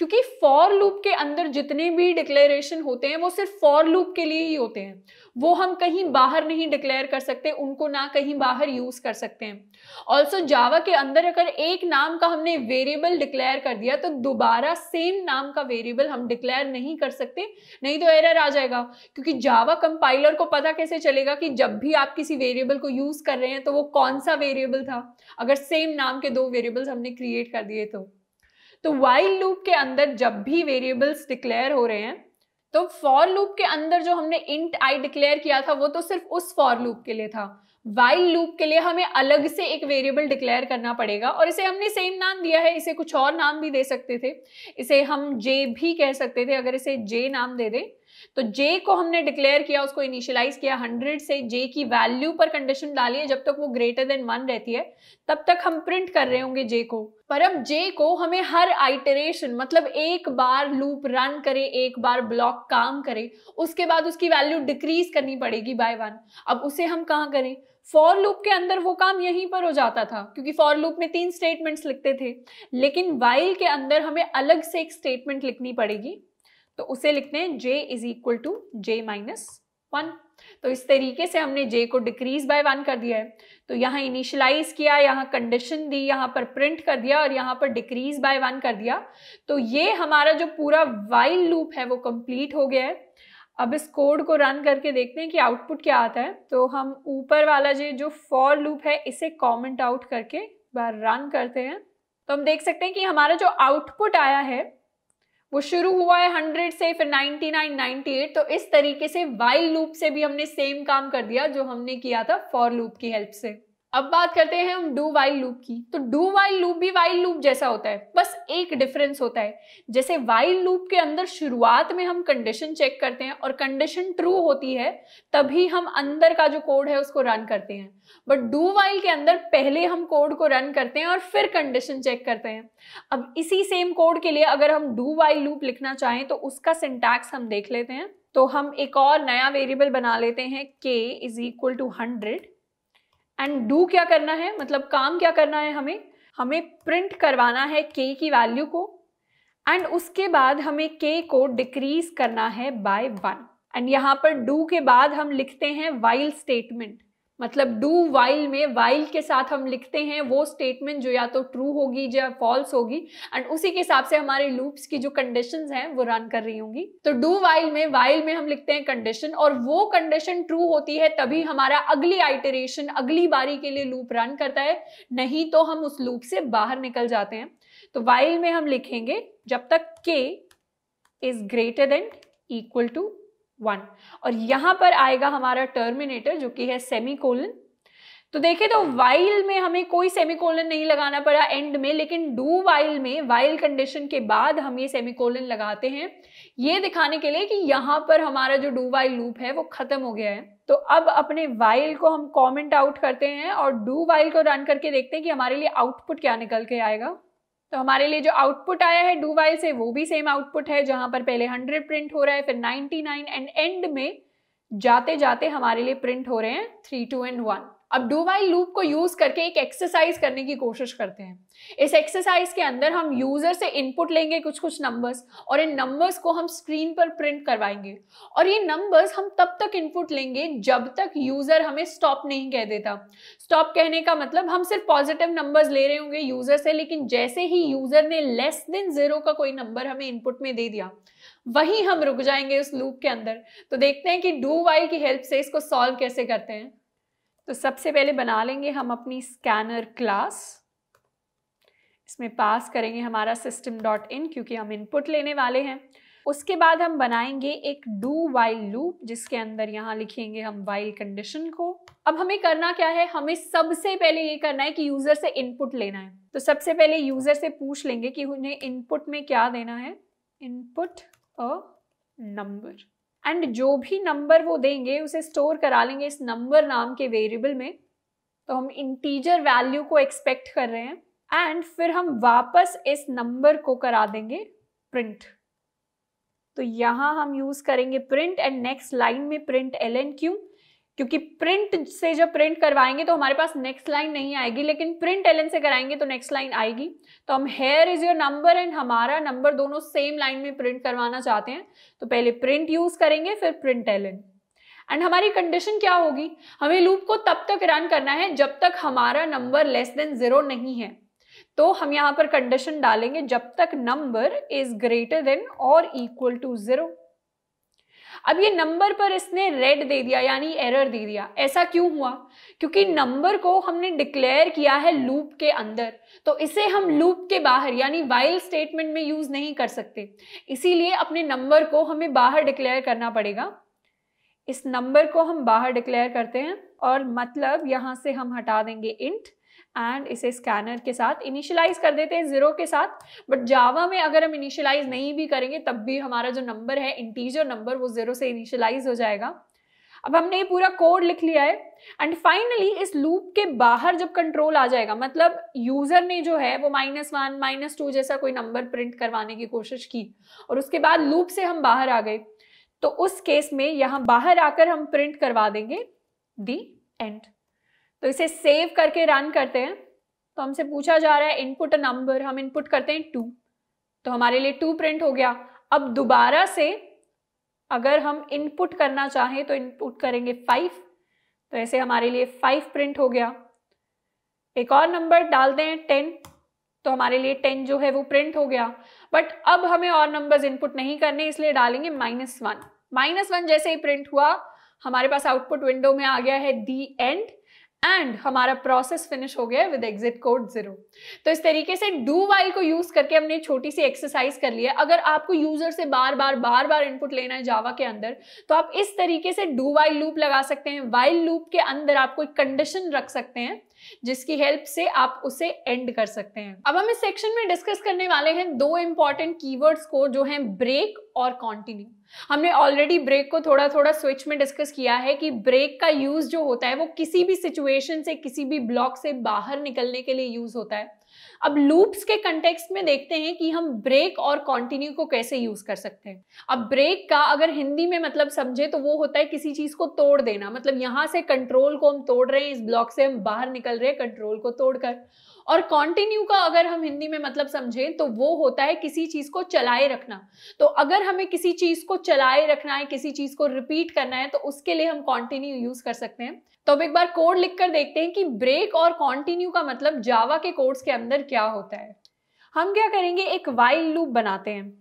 क्योंकि फॉर लूप के अंदर जितने भी डिक्लेरेशन होते हैं वो सिर्फ फॉर लूप के लिए ही होते हैं वो हम कहीं बाहर नहीं डिक्लेयर कर सकते उनको ना कहीं बाहर यूज कर सकते हैं ऑल्सो जावा के अंदर अगर एक नाम का हमने वेरिएबल डिक्लेयर कर दिया तो दोबारा सेम नाम का वेरिएबल हम डिक्लेयर नहीं कर सकते नहीं तो एरर आ जाएगा क्योंकि जावा कंपाइलर को पता कैसे चलेगा कि जब भी आप किसी वेरिएबल को यूज कर रहे हैं तो वो कौन सा वेरिएबल था अगर सेम नाम के दो वेरिएबल्स हमने क्रिएट कर दिए तो तो वाइल लूप के अंदर जब भी वेरिएबल्स डिक्लेयर हो रहे हैं तो फॉर लूप के अंदर जो हमने इंट आई डिक्लेयर किया था वो तो सिर्फ उस फॉर लूप के लिए था वाइल लूप के लिए हमें अलग से एक वेरिएबल डिक्लेयर करना पड़ेगा और इसे हमने सेम नाम दिया है इसे कुछ और नाम भी दे सकते थे इसे हम जे भी कह सकते थे अगर इसे जे नाम दे दें तो जे को हमने डिक्लेयर किया उसको इनिशियलाइज किया हंड्रेड से जे की वैल्यू पर कंडीशन डाली है जब तक वो ग्रेटर देन वन रहती है तब तक हम प्रिंट कर रहे होंगे जे को पर अब जे को हमें हर आइटरेशन मतलब एक बार लूप रन करे एक बार ब्लॉक काम करे उसके बाद उसकी वैल्यू डिक्रीज करनी पड़ेगी बाय वन अब उसे हम कहाँ करें फॉर लूप के अंदर वो काम यहीं पर हो जाता था क्योंकि फॉर लूप में तीन स्टेटमेंट्स लिखते थे लेकिन वाइल के अंदर हमें अलग से एक स्टेटमेंट लिखनी पड़ेगी तो उसे लिखते हैं J is equal to J minus one तो इस तरीके से हमने जे को डिक्रीज बाय वन कर दिया है तो यहाँ इनिशलाइज किया यहाँ कंडीशन दी यहाँ पर प्रिंट कर दिया और यहाँ पर डिक्रीज बाय वन कर दिया तो ये हमारा जो पूरा वाइल लूप है वो कंप्लीट हो गया है अब इस कोड को रन करके देखते हैं कि आउटपुट क्या आता है तो हम ऊपर वाला जो जो फॉर लूप है इसे कॉमेंट आउट करके बार रन करते हैं तो हम देख सकते हैं कि हमारा जो आउटपुट आया है वो शुरू हुआ है हंड्रेड से फिर नाइन नाइन्टी एट तो इस तरीके से वाइल लूप से भी हमने सेम काम कर दिया जो हमने किया था फॉर लूप की हेल्प से अब बात करते हैं हम डू वाइल लूप की तो डू वाइल लूप भी वाइल लूप जैसा होता है बस एक डिफरेंस होता है जैसे वाइल लूप के अंदर शुरुआत में हम कंडीशन चेक करते हैं और कंडीशन ट्रू होती है तभी हम अंदर का जो कोड है उसको रन करते हैं बट डू वाइल के अंदर पहले हम कोड को रन करते हैं और फिर कंडीशन चेक करते हैं अब इसी सेम कोड के लिए अगर हम डू वाइल लूप लिखना चाहें तो उसका सिंटैक्स हम देख लेते हैं तो हम एक और नया वेरिएबल बना लेते हैं K is equal to hundred and do क्या करना है मतलब काम क्या करना है हमें हमें प्रिंट करवाना है के की वैल्यू को एंड उसके बाद हमें के को डिक्रीज करना है बाय वन एंड यहाँ पर डू के बाद हम लिखते हैं वाइल स्टेटमेंट मतलब डू वाइल में वाइल के साथ हम लिखते हैं वो स्टेटमेंट जो या तो ट्रू होगी या फॉल्स होगी एंड उसी के हिसाब से हमारे लूप्स की जो कंडीशन हैं वो रन कर रही होंगी तो डू वाइल में वाइल में हम लिखते हैं कंडीशन और वो कंडीशन ट्रू होती है तभी हमारा अगली आइटरेशन अगली बारी के लिए लूप रन करता है नहीं तो हम उस लूप से बाहर निकल जाते हैं तो वाइल में हम लिखेंगे जब तक K is greater than equal to one और यहां पर आएगा हमारा टर्मिनेटर जो कि है सेमी कोलन तो देखे तो वाइल में हमें कोई सेमी कोलन नहीं लगाना पड़ा एंड में लेकिन डू वाइल में वाइल कंडीशन के बाद हम ये सेमी कोलन लगाते हैं ये दिखाने के लिए कि यहां पर हमारा जो डू वाइल लूप है वो खत्म हो गया है तो अब अपने वाइल को हम कमेंट आउट करते हैं और डू वाइल को रन करके देखते हैं कि हमारे लिए आउटपुट क्या निकल के आएगा तो हमारे लिए जो आउटपुट आया है डू वाइल से वो भी सेम आउटपुट है जहां पर पहले 100 प्रिंट हो रहा है फिर 99 एंड एंड में जाते जाते हमारे लिए प्रिंट हो रहे हैं थ्री टू एंड वन अब डू वाइल लूप को यूज करके एक एक्सरसाइज करने की कोशिश करते हैं इस एक्सरसाइज के अंदर हम यूजर से इनपुट लेंगे कुछ कुछ नंबर्स और इन नंबर्स को हम स्क्रीन पर प्रिंट करवाएंगे और ये नंबर्स हम तब तक इनपुट लेंगे जब तक यूजर हमें स्टॉप नहीं कह देता स्टॉप कहने का मतलब हम सिर्फ पॉजिटिव नंबर्स ले रहे होंगे यूजर से लेकिन जैसे ही यूजर ने लेस देन जीरो का कोई नंबर हमें इनपुट में दे दिया वहीं हम रुक जाएंगे उस लूप के अंदर तो देखते हैं कि डू वाइल की हेल्प से इसको सॉल्व कैसे करते हैं तो सबसे पहले बना लेंगे हम अपनी स्कैनर क्लास इसमें पास करेंगे हमारा सिस्टम डॉट इन क्योंकि हम इनपुट लेने वाले हैं उसके बाद हम बनाएंगे एक डू वाइल लूप जिसके अंदर यहाँ लिखेंगे हम वाइल कंडीशन को अब हमें करना क्या है हमें सबसे पहले ये करना है कि यूज़र से इनपुट लेना है तो सबसे पहले यूज़र से पूछ लेंगे कि उन्हें इनपुट में क्या देना है इनपुट अ नंबर एंड जो भी नंबर वो देंगे उसे स्टोर करा लेंगे इस नंबर नाम के वेरिएबल में तो हम इंटीजर वैल्यू को एक्सपेक्ट कर रहे हैं एंड फिर हम वापस इस नंबर को करा देंगे प्रिंट तो यहाँ हम यूज़ करेंगे प्रिंट एंड नेक्स्ट लाइन में प्रिंट एल एन क्यू क्योंकि प्रिंट से जब प्रिंट करवाएंगे तो हमारे पास नेक्स्ट लाइन नहीं आएगी लेकिन प्रिंट एल से कराएंगे तो नेक्स्ट लाइन आएगी तो हम here is your number and हमारा नंबर दोनों सेम लाइन में प्रिंट करवाना चाहते हैं तो पहले प्रिंट यूज करेंगे फिर प्रिंट एल एंड हमारी कंडीशन क्या होगी हमें लूप को तब तक रन करना है जब तक हमारा नंबर लेस देन जीरो नहीं है तो हम यहां पर कंडीशन डालेंगे जब तक नंबर इज ग्रेटर देन और इक्वल टू जीरो अब ये नंबर पर इसने रेड दे दिया यानी एरर दे दिया ऐसा क्यों हुआ क्योंकि नंबर को हमने डिक्लेयर किया है लूप के अंदर तो इसे हम लूप के बाहर यानी वाइल स्टेटमेंट में यूज नहीं कर सकते इसीलिए अपने नंबर को हमें बाहर डिक्लेयर करना पड़ेगा इस नंबर को हम बाहर डिक्लेयर करते हैं और मतलब यहां से हम हटा देंगे इंट एंड इसे स्कैनर के साथ इनिशियलाइज कर देते हैं ज़ीरो के साथ बट जावा में अगर हम इनिशियलाइज नहीं भी करेंगे तब भी हमारा जो नंबर है इंटीजर नंबर वो ज़ीरो से इनिशियलाइज हो जाएगा अब हमने ये पूरा कोड लिख लिया है एंड फाइनली इस लूप के बाहर जब कंट्रोल आ जाएगा मतलब यूजर ने जो है वो माइनस वन माइनस टू जैसा कोई नंबर प्रिंट करवाने की कोशिश की और उसके बाद लूप से हम बाहर आ गए तो उस केस में यहाँ बाहर आकर हम प्रिंट करवा देंगे दी एंड तो इसे सेव करके रन करते हैं तो हमसे पूछा जा रहा है इनपुट नंबर हम इनपुट करते हैं टू तो हमारे लिए टू प्रिंट हो गया अब दोबारा से अगर हम इनपुट करना चाहें तो इनपुट करेंगे फाइव तो ऐसे हमारे लिए फाइव प्रिंट हो गया एक और नंबर डालते हैं टेन तो हमारे लिए टेन जो है वो प्रिंट हो गया बट अब हमें और नंबर्स इनपुट नहीं करने इसलिए डालेंगे माइनस वन माइनस वन जैसे ही प्रिंट हुआ हमारे पास आउटपुट विंडो में आ गया है दी एंड एंड हमारा प्रोसेस फिनिश हो गया विद एग्जिट कोड जीरो तो इस तरीके से डू वाइल को यूज करके हमने छोटी सी एक्सरसाइज कर लिया अगर आपको यूजर से बार बार बार बार इनपुट लेना है जावा के अंदर तो आप इस तरीके से डू वाइल लूप लगा सकते हैं वाइल लूप के अंदर आप कोई कंडीशन रख सकते हैं जिसकी हेल्प से आप उसे एंड कर सकते हैं अब हम इस सेक्शन में डिस्कस करने वाले हैं दो इंपॉर्टेंट कीवर्ड्स को जो हैं ब्रेक और कॉन्टिन्यू हमने ऑलरेडी ब्रेक को थोड़ा थोड़ा स्विच में डिस्कस किया है कि ब्रेक का यूज जो होता है वो किसी भी सिचुएशन से किसी भी ब्लॉक से बाहर निकलने के लिए यूज होता है अब लूप्स के कंटेक्स्ट में देखते हैं कि हम ब्रेक और कॉन्टिन्यू को कैसे यूज कर सकते हैं अब ब्रेक का अगर हिंदी में मतलब समझे तो वो होता है किसी चीज को तोड़ देना मतलब यहां से कंट्रोल को हम तोड़ रहे हैं इस ब्लॉक से हम बाहर निकल रहे हैं कंट्रोल को तोड़कर और कॉन्टिन्यू का अगर हम हिंदी में मतलब समझें तो वो होता है किसी चीज को चलाए रखना तो अगर हमें किसी चीज को चलाए रखना है किसी चीज को रिपीट करना है तो उसके लिए हम कॉन्टिन्यू यूज कर सकते हैं तो अब एक बार कोड लिख कर देखते हैं कि ब्रेक और कॉन्टिन्यू का मतलब जावा के कोड्स के अंदर क्या होता है हम क्या करेंगे एक वाइल्ड लूप बनाते हैं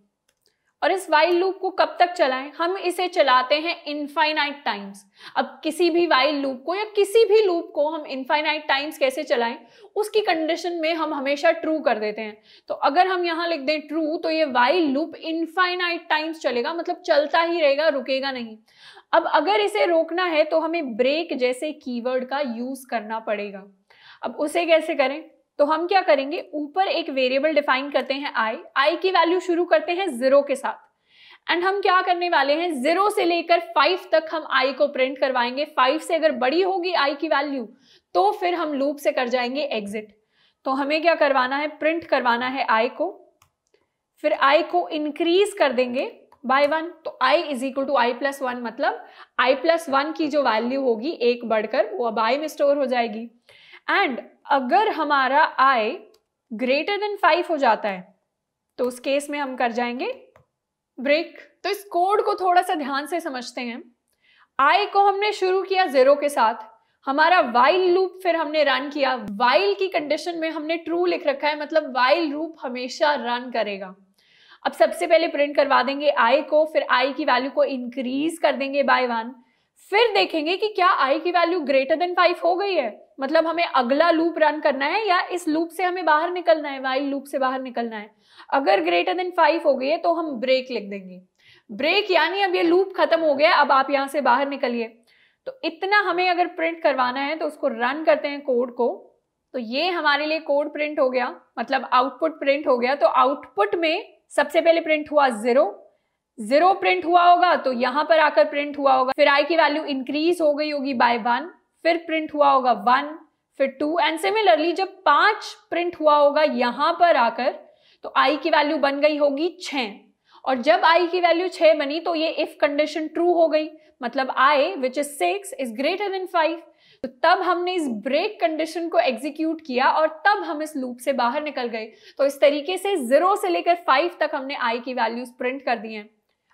और इस वाइल लूप को कब तक चलाएं हम इसे चलाते हैं इनफाइनाइट टाइम्स अब किसी भी वाइल लूप को या किसी भी लूप को हम इनफाइनाइट टाइम्स कैसे चलाएं उसकी कंडीशन में हम हमेशा ट्रू कर देते हैं तो अगर हम यहाँ लिख दें ट्रू तो ये वाइल लूप इनफाइनाइट टाइम्स चलेगा मतलब चलता ही रहेगा रुकेगा नहीं अब अगर इसे रोकना है तो हमें ब्रेक जैसे कीवर्ड का यूज करना पड़ेगा अब उसे कैसे करें तो हम क्या करेंगे ऊपर एक वेरिएबल डिफाइन करते हैं आई आई की वैल्यू शुरू करते हैं जीरो के साथ एंड हम क्या करने वाले हैं जीरो से लेकर फाइव तक हम आई को प्रिंट करवाएंगे फाइव से अगर बड़ी होगी आई की वैल्यू तो फिर हम लूप से कर जाएंगे एग्जिट तो हमें क्या करवाना है प्रिंट करवाना है आई को फिर आई को इंक्रीज कर देंगे बाय वन तो I is equal to I plus one मतलब आई प्लस वन की जो वैल्यू होगी एक बढ़कर वो अब आई में स्टोर हो जाएगी एंड अगर हमारा आई ग्रेटर देन फाइव हो जाता है तो उस केस में हम कर जाएंगे ब्रेक तो इस कोड को थोड़ा सा ध्यान से समझते हैं आई को हमने शुरू किया जीरो के साथ हमारा वाइल लूप फिर हमने रन किया वाइल की कंडीशन में हमने ट्रू लिख रखा है मतलब वाइल लूप हमेशा रन करेगा अब सबसे पहले प्रिंट करवा देंगे आई को फिर आई की वैल्यू को इंक्रीज कर देंगे बाय वन फिर देखेंगे कि क्या आई की वैल्यू ग्रेटर देन फाइव हो गई है मतलब हमें अगला लूप रन करना है या इस लूप से हमें बाहर निकलना है वाइल लूप से बाहर निकलना है अगर ग्रेटर देन फाइव हो गई है तो हम ब्रेक लिख देंगे ब्रेक यानी अब ये लूप खत्म हो गया अब आप यहाँ से बाहर निकलिए तो इतना हमें अगर प्रिंट करवाना है तो उसको रन करते हैं कोड को तो ये हमारे लिए कोड प्रिंट हो गया मतलब आउटपुट प्रिंट हो गया तो आउटपुट में सबसे पहले प्रिंट हुआ जीरो जीरो प्रिंट हुआ होगा तो यहां पर आकर प्रिंट हुआ होगा फिर आई की वैल्यू इंक्रीज हो गई होगी बाय वन फिर प्रिंट हुआ होगा वन फिर टू एंड सिमिलरली जब पांच प्रिंट हुआ होगा यहां पर आकर तो आई की वैल्यू बन गई होगी छ और जब आई की वैल्यू छ बनी तो ये इफ कंडीशन ट्रू हो गई मतलब I which is six is greater than five तो तब हमने इस ब्रेक कंडीशन को एग्जीक्यूट किया और तब हम इस लूप से बाहर निकल गए तो इस तरीके से जीरो से लेकर फाइव तक हमने आई की वैल्यूज प्रिंट कर दी हैं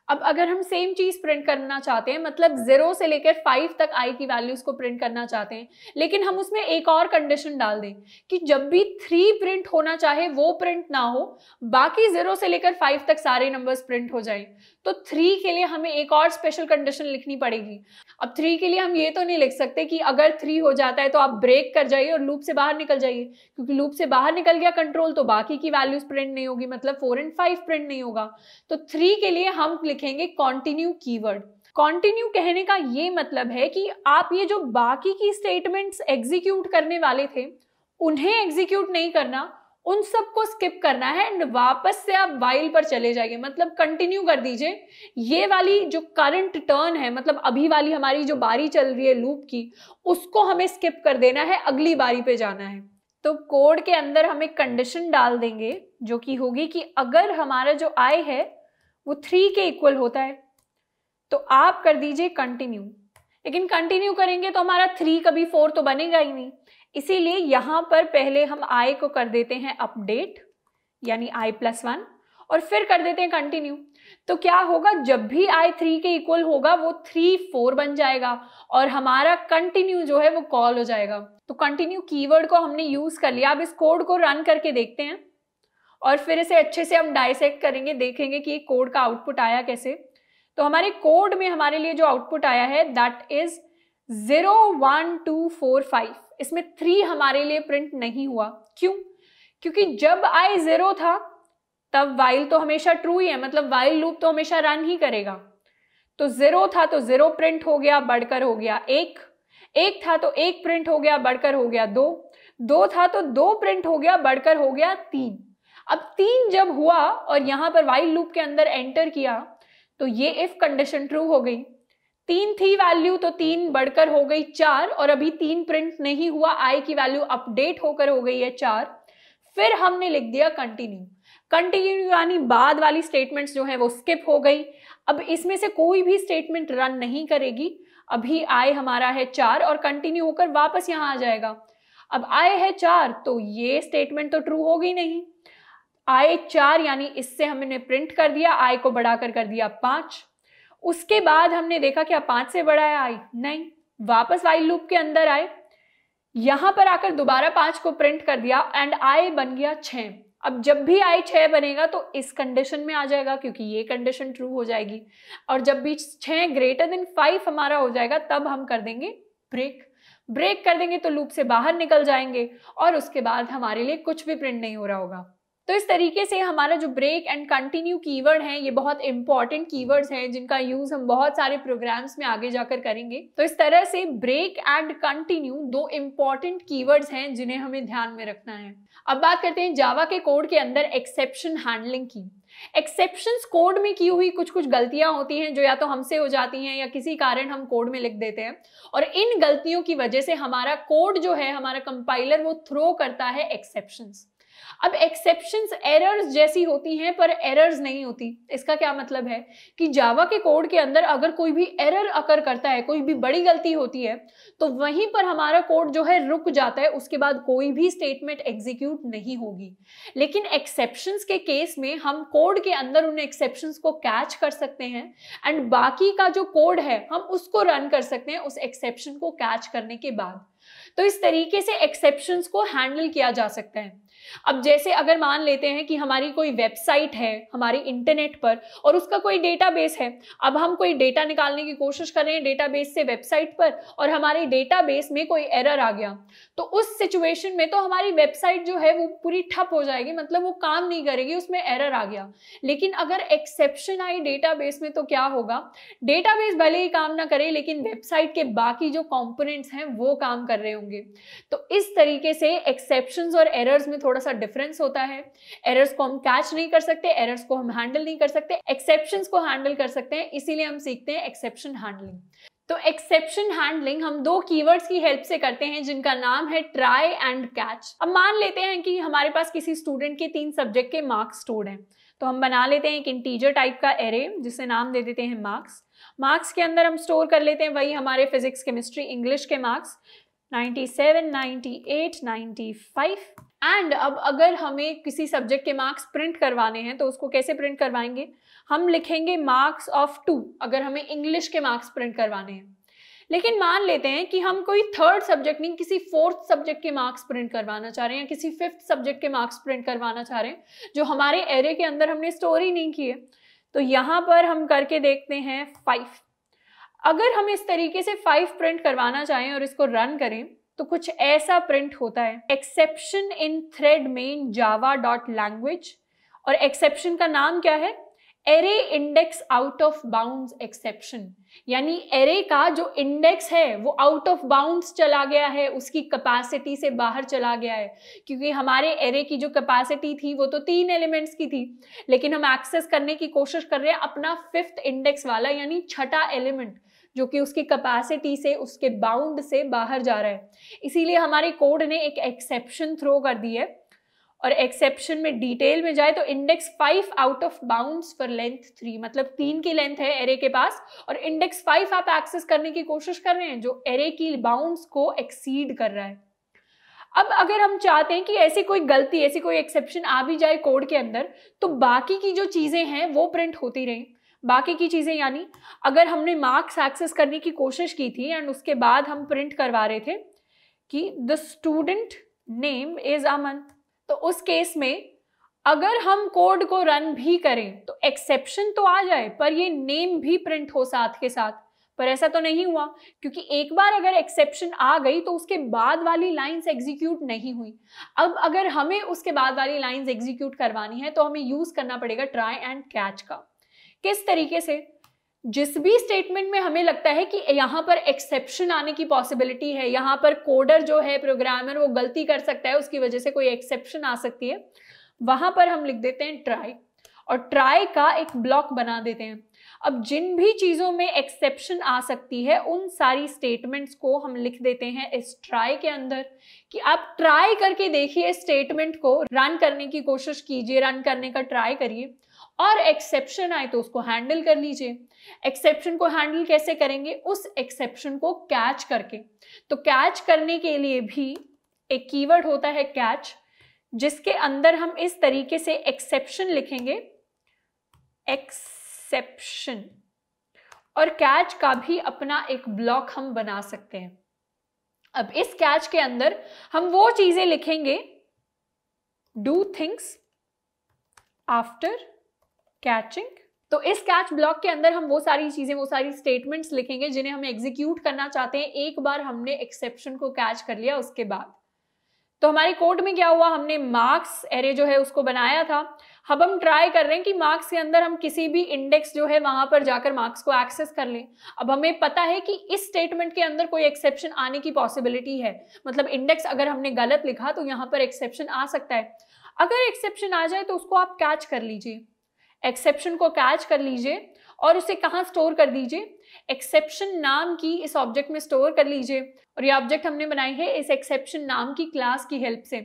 अब अगर हम सेम चीज प्रिंट करना चाहते हैं मतलब जीरो से लेकर फाइव तक आई की वैल्यूज को प्रिंट करना चाहते हैं लेकिन हम उसमें एक और कंडीशन डाल दें कि जब भी थ्री प्रिंट होना चाहे वो प्रिंट ना हो बाकी जीरो से लेकर फाइव तक सारे नंबर्स प्रिंट हो जाएं तो थ्री के लिए हमें एक और स्पेशल कंडीशन लिखनी पड़ेगी अब थ्री के लिए हम ये तो नहीं लिख सकते कि अगर थ्री हो जाता है तो आप ब्रेक कर जाइए और लूप से बाहर निकल जाइए क्योंकि लूप से बाहर निकल गया कंट्रोल तो बाकी की वैल्यूज प्रिंट नहीं होगी मतलब फोर एंड फाइव प्रिंट नहीं होगा तो थ्री के लिए हम लिखेंगे कॉन्टिन्यू कीवर्ड कॉन्टिन्यू कहने का ये मतलब है कि आप ये जो बाकी की स्टेटमेंट्स एग्जीक्यूट करने वाले थे उन्हें एग्जीक्यूट नहीं करना उन सबको स्किप करना है एंड वापस से आप वाइल पर चले जाइए मतलब कंटिन्यू कर दीजिए ये वाली जो करंट टर्न है मतलब अभी वाली हमारी जो बारी चल रही है लूप की उसको हमें स्किप कर देना है अगली बारी पे जाना है तो कोड के अंदर हम एक कंडीशन डाल देंगे जो कि होगी कि अगर हमारा जो आई है वो थ्री के इक्वल होता है तो आप कर दीजिए कंटिन्यू लेकिन कंटिन्यू करेंगे तो हमारा थ्री कभी फोर तो बनेगा ही नहीं इसीलिए यहां पर पहले हम आई को कर देते हैं अपडेट यानी आई प्लस वन और फिर कर देते हैं कंटिन्यू तो क्या होगा जब भी आई थ्री के इक्वल होगा वो थ्री फोर बन जाएगा और हमारा कंटिन्यू जो है वो कॉल हो जाएगा तो कंटिन्यू कीवर्ड को हमने यूज कर लिया अब इस कोड को रन करके देखते हैं और फिर इसे अच्छे से हम डाइसेक्ट करेंगे देखेंगे कि कोड का आउटपुट आया कैसे तो हमारे कोड में हमारे लिए जो आउटपुट आया है that is zero one two four five इसमें थ्री हमारे लिए प्रिंट नहीं हुआ क्यों क्योंकि जब आई जीरो था तब वाइल तो हमेशा ट्रू ही है मतलब वाइल लूप तो हमेशा रन ही करेगा तो जीरो था तो जीरो प्रिंट हो गया बढ़कर हो गया एक एक था तो एक प्रिंट हो गया बढ़कर हो गया दो दो था तो दो प्रिंट हो गया बढ़कर हो गया तीन अब तीन जब हुआ और यहां पर वाइल लूप के अंदर एंटर किया तो ये इफ कंडीशन ट्रू हो गई तीन थी वैल्यू तो तीन बढ़कर हो गई चार और अभी तीन प्रिंट नहीं हुआ आई की वैल्यू अपडेट होकर हो गई है चार फिर हमने लिख दिया कंटिन्यू कंटिन्यू यानी बाद वाली स्टेटमेंट्स जो है वो स्किप हो गई अब इसमें से कोई भी स्टेटमेंट रन नहीं करेगी अभी आई हमारा है चार और कंटिन्यू होकर वापस यहां आ जाएगा अब आय है चार तो ये स्टेटमेंट तो ट्रू हो गई नहीं आई चार यानी इससे हमने प्रिंट कर दिया आई को बढ़ाकर कर दिया पांच उसके बाद हमने देखा क्या पांच से बड़ा है आई नहीं वापस वाइल लूप के अंदर आए यहां पर आकर दोबारा पांच को प्रिंट कर दिया एंड आई बन गया छ अब जब भी आई छ बनेगा तो इस कंडीशन में आ जाएगा क्योंकि ये कंडीशन ट्रू हो जाएगी और जब भी छः ग्रेटर देन फाइव हमारा हो जाएगा तब हम कर देंगे ब्रेक ब्रेक कर देंगे तो लूप से बाहर निकल जाएंगे और उसके बाद हमारे लिए कुछ भी प्रिंट नहीं हो रहा होगा तो इस तरीके से हमारा जो ब्रेक एंड कंटिन्यू कीवर्ड है ये बहुत इंपॉर्टेंट कीवर्ड्स हैं जिनका यूज हम बहुत सारे प्रोग्राम्स में आगे जाकर करेंगे तो इस तरह से ब्रेक एंड कंटिन्यू दो इंपॉर्टेंट कीवर्ड्स हैं जिन्हें हमें ध्यान में रखना है अब बात करते हैं जावा के कोड के अंदर एक्सेप्शन हैंडलिंग की एक्सेप्शन कोड में की हुई कुछ कुछ गलतियां होती हैं जो या तो हमसे हो जाती हैं या किसी कारण हम कोड में लिख देते हैं और इन गलतियों की वजह से हमारा कोड जो है हमारा कंपाइलर वो थ्रो करता है एक्सेप्शन अब एक्सेप्शंस एरर्स जैसी होती हैं पर एरर्स नहीं होती इसका क्या मतलब है कि जावा के कोड के अंदर अगर कोई भी एरर अकर करता है कोई भी बड़ी गलती होती है तो वहीं पर हमारा कोड जो है रुक जाता है उसके बाद कोई भी स्टेटमेंट एग्जीक्यूट नहीं होगी लेकिन एक्सेप्शंस के केस में हम कोड के अंदर उन एक्सेप्शंस को कैच कर सकते हैं एंड बाकी का जो कोड है हम उसको रन कर सकते हैं उस एक्सेप्शन को कैच करने के बाद तो इस तरीके से एक्सेप्शंस को हैंडल किया जा सकता है अब जैसे अगर मान लेते हैं कि हमारी कोई वेबसाइट है हमारी इंटरनेट पर और उसका कोई डेटाबेस है अब हम कोई डेटा निकालने की कोशिश कर रहे हैं डेटाबेस से वेबसाइट पर और हमारे डेटाबेस में कोई एरर आ गया तो उस सिचुएशन में तो हमारी वेबसाइट जो है वो पूरी ठप हो जाएगी मतलब वो काम नहीं करेगी उसमें एरर आ गया लेकिन अगर एक्सेप्शन आई डेटाबेस में तो क्या होगा डेटाबेस भले ही काम ना करे लेकिन वेबसाइट के बाकी जो कॉम्पोनेंट्स हैं वो काम कर रहे होंगे तो इस तरीके से एक्सेप्शन और एरर्स में थोड़ा थोड़ा सा डिफरेंस होता है एरर्स को हम कैच नहीं कर सकते एरर्स को हम हैंडल नहीं कर सकते एक्सेप्शन को हैंडल कर सकते हैं इसीलिए हम सीखते हैं एक्सेप्शन हैंडलिंग तो एक्सेप्शन हैंडलिंग हम दो कीवर्ड्स की हेल्प से करते हैं जिनका नाम है ट्राई एंड कैच अब मान लेते हैं कि हमारे पास किसी स्टूडेंट के तीन सब्जेक्ट के मार्क्स स्टोर्ड हैं तो हम बना लेते हैं एक इंटीजर टाइप का एरे जिसे नाम दे देते हैं मार्क्स मार्क्स के अंदर हम स्टोर कर लेते हैं वही हमारे फिजिक्स केमिस्ट्री इंग्लिश के मार्क्स नाइन्टी सेवन 95 एंड अब अगर हमें किसी सब्जेक्ट के मार्क्स प्रिंट करवाने हैं तो उसको कैसे प्रिंट करवाएंगे हम लिखेंगे मार्क्स ऑफ टू अगर हमें इंग्लिश के मार्क्स प्रिंट करवाने हैं लेकिन मान लेते हैं कि हम कोई थर्ड सब्जेक्ट नहीं किसी फोर्थ सब्जेक्ट के मार्क्स प्रिंट करवाना चाह रहे हैं या किसी फिफ्थ सब्जेक्ट के मार्क्स प्रिंट करवाना चाह रहे हैं जो हमारे एरे के अंदर हमने स्टोरी नहीं किए तो यहाँ पर हम करके देखते हैं फाइव अगर हम इस तरीके से फाइव प्रिंट करवाना चाहें और इसको रन करें तो कुछ ऐसा प्रिंट होता है exception in thread main Java dot language और एक्सेप्शन का नाम क्या है array index out of bound exception यानी एरे का जो इंडेक्स है वो आउट ऑफ बाउंड्स चला गया है उसकी कैपेसिटी से बाहर चला गया है क्योंकि हमारे एरे की जो कैपेसिटी थी वो तो तीन एलिमेंट्स की थी लेकिन हम एक्सेस करने की कोशिश कर रहे हैं अपना फिफ्थ इंडेक्स वाला यानी छठा एलिमेंट जो कि उसकी कैपेसिटी से उसके बाउंड से बाहर जा रहा है इसीलिए हमारे कोड ने एक एक्सेप्शन थ्रो कर दी है और एक्सेप्शन में डिटेल में जाए तो index five out of bounds for length three मतलब तीन की लेंथ है एरे के पास और इंडेक्स फाइव आप एक्सेस करने की कोशिश कर रहे हैं जो एरे की बाउंड्स को एक्सीड कर रहा है अब अगर हम चाहते हैं कि ऐसी कोई गलती ऐसी कोई एक्सेप्शन आ भी जाए कोड के अंदर तो बाकी की जो चीज़ें हैं वो प्रिंट होती रहें बाकी की चीज़ें यानी अगर हमने मार्क्स एक्सेस करने की कोशिश की थी एंड उसके बाद हम प्रिंट करवा रहे थे कि the student name is Aman तो उस केस में अगर हम कोड को रन भी करें तो एक्सेप्शन तो आ जाए पर ये नेम भी प्रिंट हो साथ के साथ पर ऐसा तो नहीं हुआ क्योंकि एक बार अगर एक्सेप्शन आ गई तो उसके बाद वाली लाइंस एग्जीक्यूट नहीं हुई अब अगर हमें उसके बाद वाली लाइंस एग्जीक्यूट करवानी है तो हमें यूज़ करना पड़ेगा ट्राई एंड कैच का किस तरीके से जिस भी स्टेटमेंट में हमें लगता है कि यहाँ पर एक्सेप्शन आने की पॉसिबिलिटी है यहाँ पर कोडर जो है प्रोग्रामर वो गलती कर सकता है उसकी वजह से कोई एक्सेप्शन आ सकती है वहां पर हम लिख देते हैं ट्राई और ट्राई का एक ब्लॉक बना देते हैं अब जिन भी चीज़ों में एक्सेप्शन आ सकती है उन सारी स्टेटमेंट्स को हम लिख देते हैं इस ट्राई के अंदर कि आप ट्राई करके देखिए स्टेटमेंट को रन करने की कोशिश कीजिए रन करने का ट्राई करिए और एक्सेप्शन आए तो उसको हैंडल कर लीजिए एक्सेप्शन को हैंडल कैसे करेंगे उस एक्सेप्शन को कैच करके तो कैच करने के लिए भी एक कीवर्ड होता है कैच जिसके अंदर हम इस तरीके से एक्सेप्शन लिखेंगे एक्सेप्शन और कैच का भी अपना एक ब्लॉक हम बना सकते हैं अब इस कैच के अंदर हम वो चीजें लिखेंगे डू थिंग्स आफ्टर कैचिंग तो इस कैच ब्लॉक के अंदर हम वो सारी चीजें वो सारी स्टेटमेंट्स लिखेंगे जिन्हें हम एग्जीक्यूट करना चाहते हैं एक बार हमने एक्सेप्शन को कैच कर लिया उसके बाद तो हमारे कोड में क्या हुआ हमने मार्क्स एरे जो है उसको बनाया था अब हम ट्राई कर रहे हैं कि मार्क्स के अंदर हम किसी भी इंडेक्स जो है वहां पर जाकर मार्क्स को एक्सेस कर लें अब हमें पता है कि इस स्टेटमेंट के अंदर कोई एक्सेप्शन आने की पॉसिबिलिटी है मतलब इंडेक्स अगर हमने गलत लिखा तो यहाँ पर एक्सेप्शन आ सकता है अगर एक्सेप्शन आ जाए तो उसको आप कैच कर लीजिए एक्सेप्शन को कैच कर लीजिए और उसे कहाँ स्टोर कर दीजिए एक्सेप्शन नाम की इस ऑब्जेक्ट में स्टोर कर लीजिए और ये ऑब्जेक्ट हमने बनाई है इस एक्सेप्शन नाम की क्लास की हेल्प से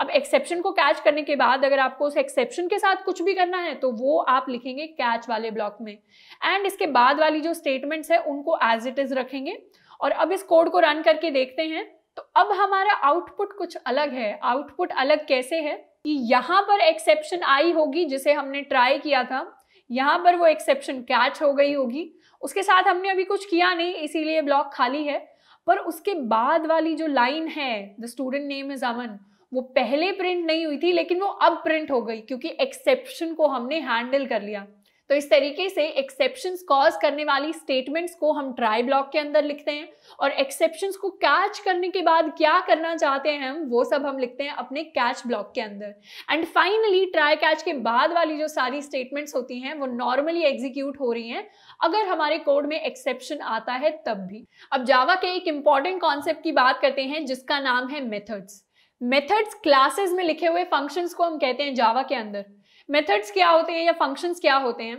अब एक्सेप्शन को कैच करने के बाद अगर आपको उस एक्सेप्शन के साथ कुछ भी करना है तो वो आप लिखेंगे कैच वाले ब्लॉक में एंड इसके बाद वाली जो स्टेटमेंट्स है उनको एज इट इज रखेंगे और अब इस कोड को रन करके देखते हैं तो अब हमारा आउटपुट कुछ अलग है आउटपुट अलग कैसे है यहां पर एक्सेप्शन आई होगी जिसे हमने ट्राई किया था यहां पर वो एक्सेप्शन कैच हो गई होगी उसके साथ हमने अभी कुछ किया नहीं इसीलिए ब्लॉक खाली है पर उसके बाद वाली जो लाइन है the student name is Aman वो पहले प्रिंट नहीं हुई थी लेकिन वो अब प्रिंट हो गई क्योंकि एक्सेप्शन को हमने हैंडल कर लिया तो इस तरीके से एक्सेप्शन कॉज करने वाली स्टेटमेंट्स को हम ट्राई ब्लॉक के अंदर लिखते हैं और एक्सेप्शन को कैच करने के बाद क्या करना चाहते हैं हम वो सब हम लिखते हैं अपने कैच ब्लॉक के अंदर एंड फाइनली ट्राई कैच के बाद वाली जो सारी स्टेटमेंट्स होती हैं वो नॉर्मली एग्जीक्यूट हो रही हैं अगर हमारे कोड में एक्सेप्शन आता है तब भी अब जावा के एक इंपॉर्टेंट कॉन्सेप्ट की बात करते हैं जिसका नाम है मेथड्स मेथड्स क्लासेस में लिखे हुए फंक्शंस को हम कहते हैं जावा के अंदर मेथड्स क्या होते हैं या फंक्शंस क्या होते हैं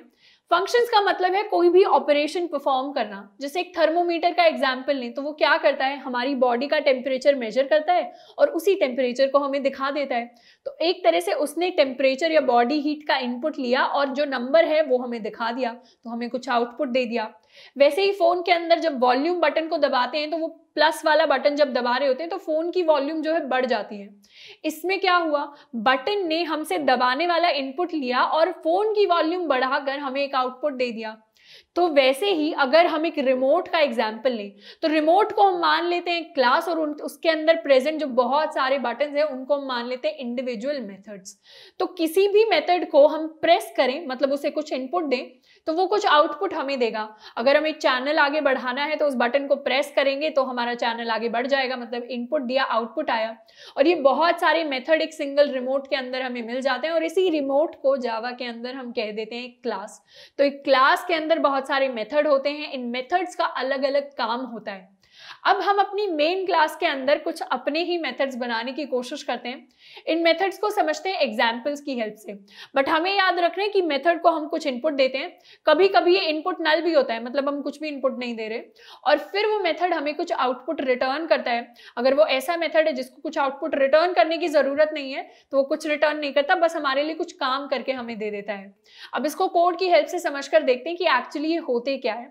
फंक्शंस का मतलब है कोई भी ऑपरेशन परफॉर्म करना जैसे एक थर्मोमीटर का एग्जाम्पल लें तो वो क्या करता है हमारी बॉडी का टेम्परेचर मेजर करता है और उसी टेम्परेचर को हमें दिखा देता है तो एक तरह से उसने टेम्परेचर या बॉडी हीट का इनपुट लिया और जो नंबर है वो हमें दिखा दिया तो हमें कुछ आउटपुट दे दिया वैसे ही फोन के अंदर जब वॉल्यूम बटन को दबाते हैं तो वो प्लस वाला बटन जब दबा रहे होते हैं तो फोन की वॉल्यूम जो है बढ़ जाती है इसमें क्या हुआ बटन ने हमसे दबाने वाला इनपुट लिया और फोन की वॉल्यूम बढ़ाकर हमें एक आउटपुट दे दिया तो वैसे ही अगर हम एक रिमोट का एग्जाम्पल लें तो रिमोट को हम मान लेते हैं क्लास और उसके अंदर प्रेजेंट जो बहुत सारे बटन हैं उनको हम मान लेते हैं इंडिविजुअल मेथड्स तो किसी भी मेथड को हम प्रेस करें मतलब उसे कुछ इनपुट दें तो वो कुछ आउटपुट हमें देगा अगर हमें चैनल आगे बढ़ाना है तो उस बटन को प्रेस करेंगे तो हमारा चैनल आगे बढ़ जाएगा मतलब इनपुट दिया आउटपुट आया और ये बहुत सारे मेथड एक सिंगल रिमोट के अंदर हमें मिल जाते हैं और इसी रिमोट को जावा के अंदर हम कह देते हैं क्लास तो एक क्लास के अंदर बहुत सारे मेथड होते हैं इन मेथड्स का अलग अलग काम होता है अब हम अपनी मेन क्लास के अंदर कुछ अपने ही मेथड्स बनाने की कोशिश करते हैं इन मेथड्स को समझते हैं एग्जाम्पल्स की हेल्प से बट हमें याद रखना है कि मेथड को हम कुछ इनपुट देते हैं कभी कभी ये इनपुट नल भी होता है मतलब हम कुछ भी इनपुट नहीं दे रहे और फिर वो मेथड हमें कुछ आउटपुट रिटर्न करता है अगर वो ऐसा मेथड है जिसको कुछ आउटपुट रिटर्न करने की ज़रूरत नहीं है तो वो कुछ रिटर्न नहीं करता बस हमारे लिए कुछ काम करके हमें दे देता है अब इसको कोड की हेल्प से समझ देखते हैं कि एक्चुअली ये होते क्या है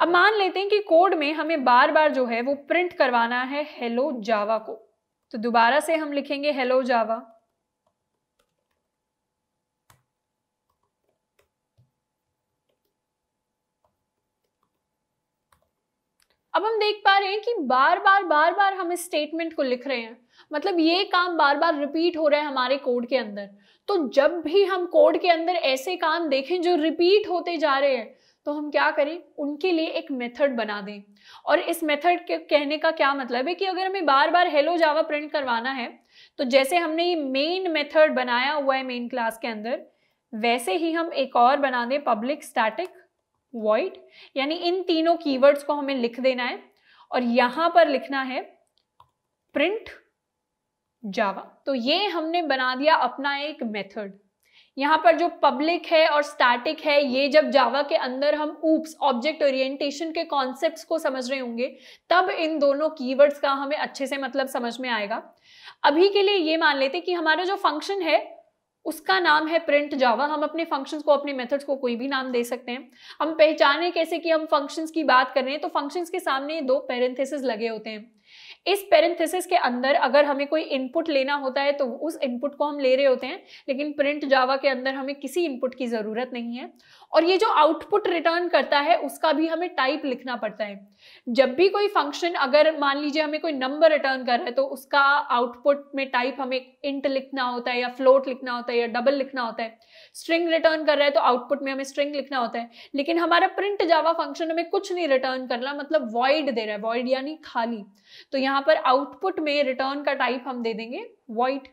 अब मान लेते हैं कि कोड में हमें बार बार जो है वो प्रिंट करवाना है हेलो जावा को तो दोबारा से हम लिखेंगे हेलो जावा अब हम देख पा रहे हैं कि बार बार बार बार हम इस स्टेटमेंट को लिख रहे हैं मतलब ये काम बार बार रिपीट हो रहा है हमारे कोड के अंदर तो जब भी हम कोड के अंदर ऐसे काम देखें जो रिपीट होते जा रहे हैं तो हम क्या करें उनके लिए एक मेथड बना दें और इस मेथड के कहने का क्या मतलब है कि अगर हमें बार बार हेलो जावा प्रिंट करवाना है तो जैसे हमने ये मेन मेथड बनाया हुआ है मेन क्लास के अंदर वैसे ही हम एक और बना दें पब्लिक स्टैटिक वॉइड यानी इन तीनों कीवर्ड्स को हमें लिख देना है और यहां पर लिखना है प्रिंट जावा तो ये हमने बना दिया अपना एक मेथड यहाँ पर जो पब्लिक है और स्टैटिक है ये जब जावा के अंदर हम ऊप्स ऑब्जेक्ट ओरिएंटेशन के कॉन्सेप्ट्स को समझ रहे होंगे तब इन दोनों कीवर्ड्स का हमें अच्छे से मतलब समझ में आएगा अभी के लिए ये मान लेते कि हमारा जो फंक्शन है उसका नाम है प्रिंट जावा हम अपने फंक्शंस को अपने मेथड्स को कोई भी नाम दे सकते हैं हम पहचाने कैसे कि हम फंक्शंस की बात कर रहे हैं तो फंक्शंस के सामने दो पेरेंथेसिस लगे होते हैं इस पेरेंथेसिस के अंदर अगर हमें कोई इनपुट लेना होता है तो उस इनपुट को हम ले रहे होते हैं लेकिन प्रिंट जावा के अंदर हमें किसी इनपुट की ज़रूरत नहीं है और ये जो आउटपुट रिटर्न करता है उसका भी हमें टाइप लिखना पड़ता है जब भी कोई फंक्शन अगर मान लीजिए हमें कोई नंबर रिटर्न कर रहा है तो उसका आउटपुट में टाइप हमें इंट लिखना होता है या फ्लोट लिखना होता है या डबल लिखना होता है स्ट्रिंग रिटर्न कर रहा है तो आउटपुट में हमें स्ट्रिंग लिखना होता है लेकिन हमारा प्रिंट जावा फंक्शन हमें कुछ नहीं रिटर्न कर रहा मतलब वॉइड दे रहा है वॉइड यानी खाली तो यहाँ पर आउटपुट में रिटर्न का टाइप हम दे देंगे वॉइड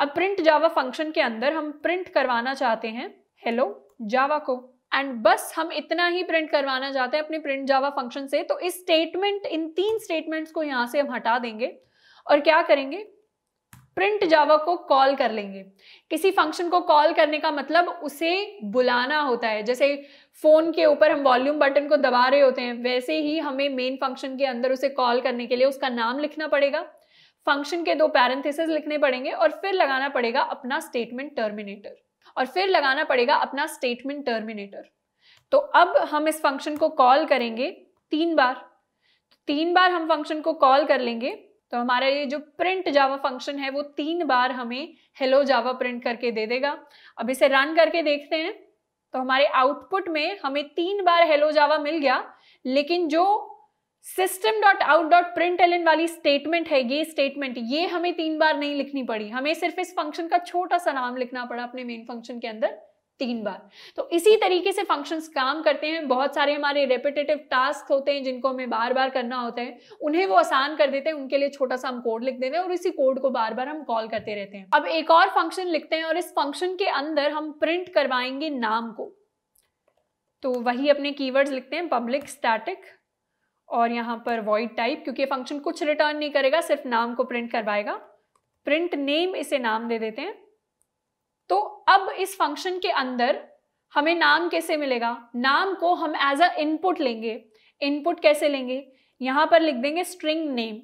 अब प्रिंट जावा फंक्शन के अंदर हम प्रिंट करवाना चाहते हैं हेलो जावा को एंड बस हम इतना ही प्रिंट करवाना चाहते हैं अपने प्रिंट जावा फंक्शन से तो इस स्टेटमेंट इन तीन स्टेटमेंट्स को यहाँ से हम हटा देंगे और क्या करेंगे प्रिंट जावा को कॉल कर लेंगे किसी फंक्शन को कॉल करने का मतलब उसे बुलाना होता है जैसे फ़ोन के ऊपर हम वॉल्यूम बटन को दबा रहे होते हैं वैसे ही हमें मेन फंक्शन के अंदर उसे कॉल करने के लिए उसका नाम लिखना पड़ेगा फंक्शन के दो पैरेंथेसिस लिखने पड़ेंगे और फिर लगाना पड़ेगा अपना स्टेटमेंट टर्मिनेटर और फिर लगाना पड़ेगा अपना स्टेटमेंट टर्मिनेटर तो अब हम इस फंक्शन को कॉल करेंगे तीन बार तीन बार हम फंक्शन को कॉल कर लेंगे तो हमारा ये जो प्रिंट जावा फंक्शन है वो तीन बार हमें हेलो जावा प्रिंट करके दे देगा अब इसे रन करके देखते हैं तो हमारे आउटपुट में हमें तीन बार हेलो जावा मिल गया लेकिन जो system dot out dot print L वाली स्टेटमेंट है ये स्टेटमेंट ये हमें तीन बार नहीं लिखनी पड़ी हमें सिर्फ इस फंक्शन का छोटा सा नाम लिखना पड़ा अपने मेन फंक्शन के अंदर तीन बार तो इसी तरीके से फंक्शंस काम करते हैं बहुत सारे हमारे रेपिटेटिव टास्क होते हैं जिनको हमें बार बार करना होता है उन्हें वो आसान कर देते हैं उनके लिए छोटा सा हम कोड लिख देते हैं और इसी कोड को बार बार हम कॉल करते रहते हैं अब एक और फंक्शन लिखते हैं और इस फंक्शन के अंदर हम प्रिंट करवाएंगे नाम को तो वही अपने कीवर्ड्स लिखते हैं पब्लिक स्टैटिक और यहाँ पर वॉइड टाइप क्योंकि फंक्शन कुछ रिटर्न नहीं करेगा सिर्फ नाम को प्रिंट करवाएगा प्रिंट नेम इसे नाम दे देते हैं तो अब इस फंक्शन के अंदर हमें नाम कैसे मिलेगा नाम को हम एज अ इनपुट लेंगे इनपुट कैसे लेंगे यहां पर लिख देंगे स्ट्रिंग नेम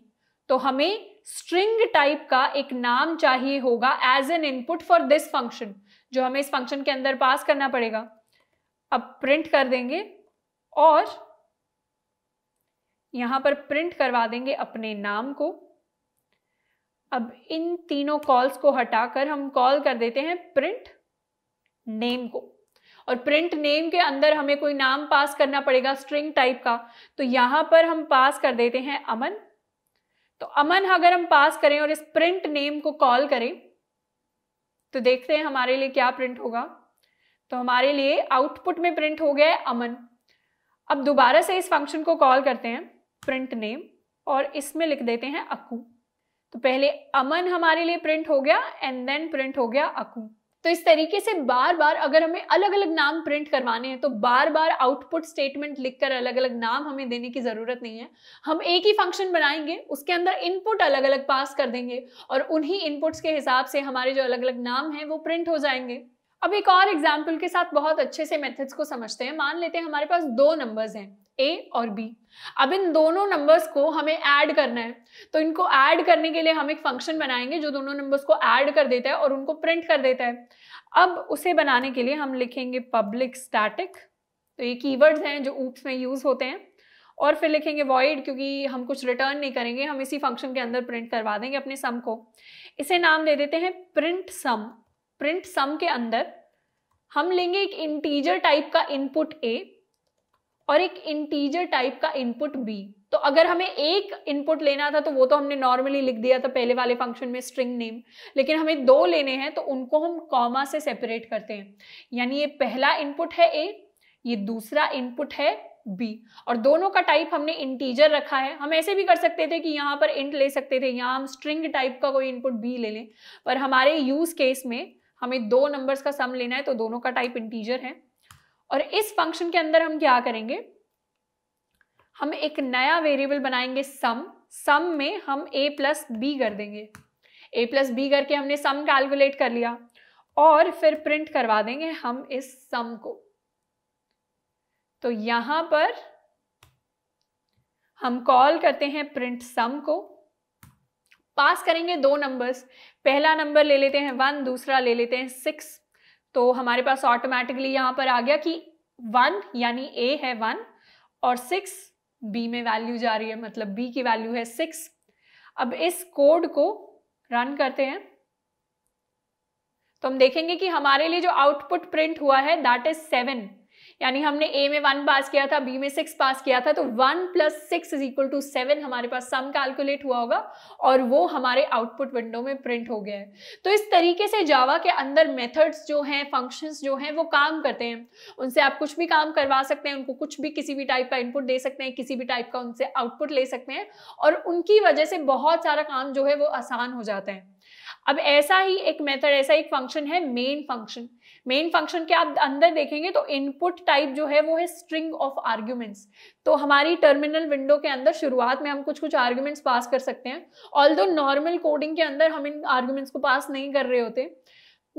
तो हमें स्ट्रिंग टाइप का एक नाम चाहिए होगा as an input for this function जो हमें इस फंक्शन के अंदर पास करना पड़ेगा अब प्रिंट कर देंगे और यहां पर प्रिंट करवा देंगे अपने नाम को अब इन तीनों कॉल्स को हटाकर हम कॉल कर देते हैं प्रिंट नेम को और प्रिंट नेम के अंदर हमें कोई नाम पास करना पड़ेगा स्ट्रिंग टाइप का तो यहां पर हम पास कर देते हैं अमन तो अमन अगर हम पास करें और इस प्रिंट नेम को कॉल करें तो देखते हैं हमारे लिए क्या प्रिंट होगा तो हमारे लिए आउटपुट में प्रिंट हो गया है अमन अब दोबारा से इस फंक्शन को कॉल करते हैं प्रिंट नेम और इसमें लिख देते हैं अकू तो पहले अमन हमारे लिए प्रिंट हो गया एंड देन प्रिंट हो गया अकू तो इस तरीके से बार बार अगर हमें अलग अलग नाम प्रिंट करवाने हैं तो बार बार आउटपुट स्टेटमेंट लिखकर अलग अलग नाम हमें देने की ज़रूरत नहीं है हम एक ही फंक्शन बनाएंगे उसके अंदर इनपुट अलग अलग पास कर देंगे और उन्हीं इनपुट्स के हिसाब से हमारे जो अलग अलग नाम हैं वो प्रिंट हो जाएंगे अब एक और एग्जाम्पल के साथ बहुत अच्छे से मेथड्स को समझते हैं मान लेते हैं हमारे पास दो नंबर्स हैं ए और बी अब इन दोनों नंबर्स को हमें ऐड करना है तो इनको ऐड करने के लिए हम एक फंक्शन बनाएंगे जो दोनों नंबर्स को ऐड कर देता है और उनको प्रिंट कर देता है अब उसे बनाने के लिए हम लिखेंगे पब्लिक स्टैटिक तो ये कीवर्ड्स हैं जो ऊप्स में यूज़ होते हैं और फिर लिखेंगे वॉइड क्योंकि हम कुछ रिटर्न नहीं करेंगे हम इसी फंक्शन के अंदर प्रिंट करवा देंगे अपने सम को इसे नाम दे देते हैं प्रिंट सम प्रिंट सम के अंदर हम लेंगे एक इंटीजर टाइप का इनपुट ए और एक इंटीजर टाइप का इनपुट बी तो अगर हमें एक इनपुट लेना था तो वो तो हमने नॉर्मली लिख दिया था पहले वाले फंक्शन में स्ट्रिंग नेम लेकिन हमें दो लेने हैं तो उनको हम कॉमा से सेपरेट करते हैं यानी ये पहला इनपुट है ए ये दूसरा इनपुट है बी और दोनों का टाइप हमने इंटीजर रखा है हम ऐसे भी कर सकते थे कि यहाँ पर इंट ले सकते थे यहाँ हम स्ट्रिंग टाइप का कोई इनपुट बी ले लें पर हमारे यूज केस में हमें दो नंबर्स का सम लेना है तो दोनों का टाइप इंटीजर है और इस फंक्शन के अंदर हम क्या करेंगे हम एक नया वेरिएबल बनाएंगे सम सम में हम ए प्लस बी कर देंगे ए प्लस बी करके हमने सम कैलकुलेट कर लिया और फिर प्रिंट करवा देंगे हम इस सम को तो यहां पर हम कॉल करते हैं प्रिंट सम को पास करेंगे दो नंबर्स पहला नंबर ले लेते हैं वन दूसरा ले लेते हैं सिक्स तो हमारे पास ऑटोमेटिकली यहाँ पर आ गया कि वन यानी ए है वन और सिक्स बी में वैल्यू जा रही है मतलब बी की वैल्यू है सिक्स अब इस कोड को रन करते हैं तो हम देखेंगे कि हमारे लिए जो आउटपुट प्रिंट हुआ है दैट इज सेवन यानी हमने ए में वन पास किया था बी में सिक्स पास किया था तो one plus six is equal to seven हमारे पास सम कैलकुलेट हुआ होगा और वो हमारे आउटपुट विंडो में प्रिंट हो गया है तो इस तरीके से जावा के अंदर मेथड्स जो हैं फंक्शंस जो हैं वो काम करते हैं उनसे आप कुछ भी काम करवा सकते हैं उनको कुछ भी किसी भी टाइप का इनपुट दे सकते हैं किसी भी टाइप का उनसे आउटपुट ले सकते हैं और उनकी वजह से बहुत सारा काम जो है वो आसान हो जाता है अब ऐसा ही एक मेथड ऐसा एक फंक्शन है मेन फंक्शन मेन फंक्शन के आप अंदर देखेंगे तो इनपुट टाइप जो है वो है स्ट्रिंग ऑफ आर्ग्यूमेंट्स तो हमारी टर्मिनल विंडो के अंदर शुरुआत में हम कुछ कुछ आर्ग्यूमेंट्स पास कर सकते हैं ऑल नॉर्मल कोडिंग के अंदर हम इन आर्ग्यूमेंट्स को पास नहीं कर रहे होते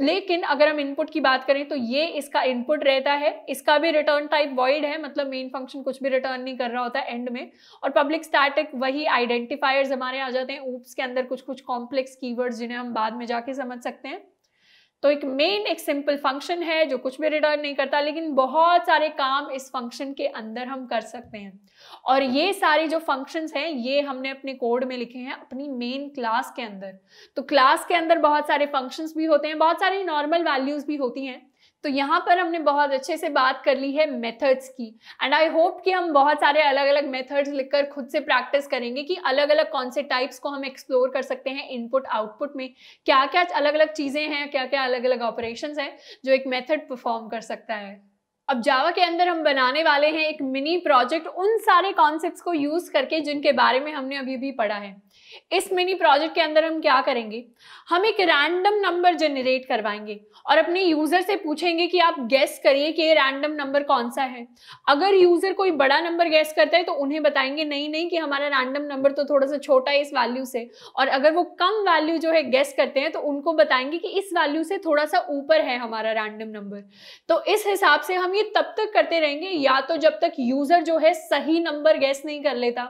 लेकिन अगर हम इनपुट की बात करें तो ये इसका इनपुट रहता है इसका भी रिटर्न टाइप वॉइड है मतलब मेन फंक्शन कुछ भी रिटर्न नहीं कर रहा होता एंड में और पब्लिक स्टैटिक वही आइडेंटिफायर्स हमारे आ जाते हैं ऊप्स के अंदर कुछ कुछ कॉम्प्लेक्स कीवर्ड्स जिन्हें हम बाद में जाके समझ सकते हैं तो एक मेन एक सिंपल फंक्शन है जो कुछ भी रिटर्न नहीं करता लेकिन बहुत सारे काम इस फंक्शन के अंदर हम कर सकते हैं और ये सारी जो फंक्शंस हैं ये हमने अपने कोड में लिखे हैं अपनी मेन क्लास के अंदर तो क्लास के अंदर बहुत सारे फंक्शंस भी होते हैं बहुत सारी नॉर्मल वैल्यूज भी होती हैं तो यहाँ पर हमने बहुत अच्छे से बात कर ली है मेथड्स की एंड आई होप कि हम बहुत सारे अलग अलग मेथड्स लिखकर खुद से प्रैक्टिस करेंगे कि अलग अलग कौन से टाइप्स को हम एक्सप्लोर कर सकते हैं इनपुट आउटपुट में क्या क्या अलग अलग चीज़ें हैं क्या क्या अलग अलग ऑपरेशन हैं जो एक मेथड परफॉर्म कर सकता है अब जावा के अंदर हम बनाने वाले हैं एक मिनी प्रोजेक्ट उन सारे कॉन्सेप्ट्स को यूज़ करके जिनके बारे में हमने अभी भी पढ़ा है इस मिनी प्रोजेक्ट के अंदर हम क्या करेंगे हम एक रैंडम नंबर जनरेट करवाएंगे और अपने यूज़र से पूछेंगे कि आप गैस करिए कि ये रैंडम नंबर कौन सा है अगर यूज़र कोई बड़ा नंबर गैस करता है तो उन्हें बताएंगे नहीं नहीं कि हमारा रैंडम नंबर तो थोड़ा सा छोटा है इस वैल्यू से और अगर वो कम वैल्यू जो है गैस करते हैं तो उनको बताएंगे कि इस वैल्यू से थोड़ा सा ऊपर है हमारा रैंडम नंबर तो इस हिसाब से हम ये तब तक करते रहेंगे या तो जब तक यूज़र जो है सही नंबर गैस नहीं कर लेता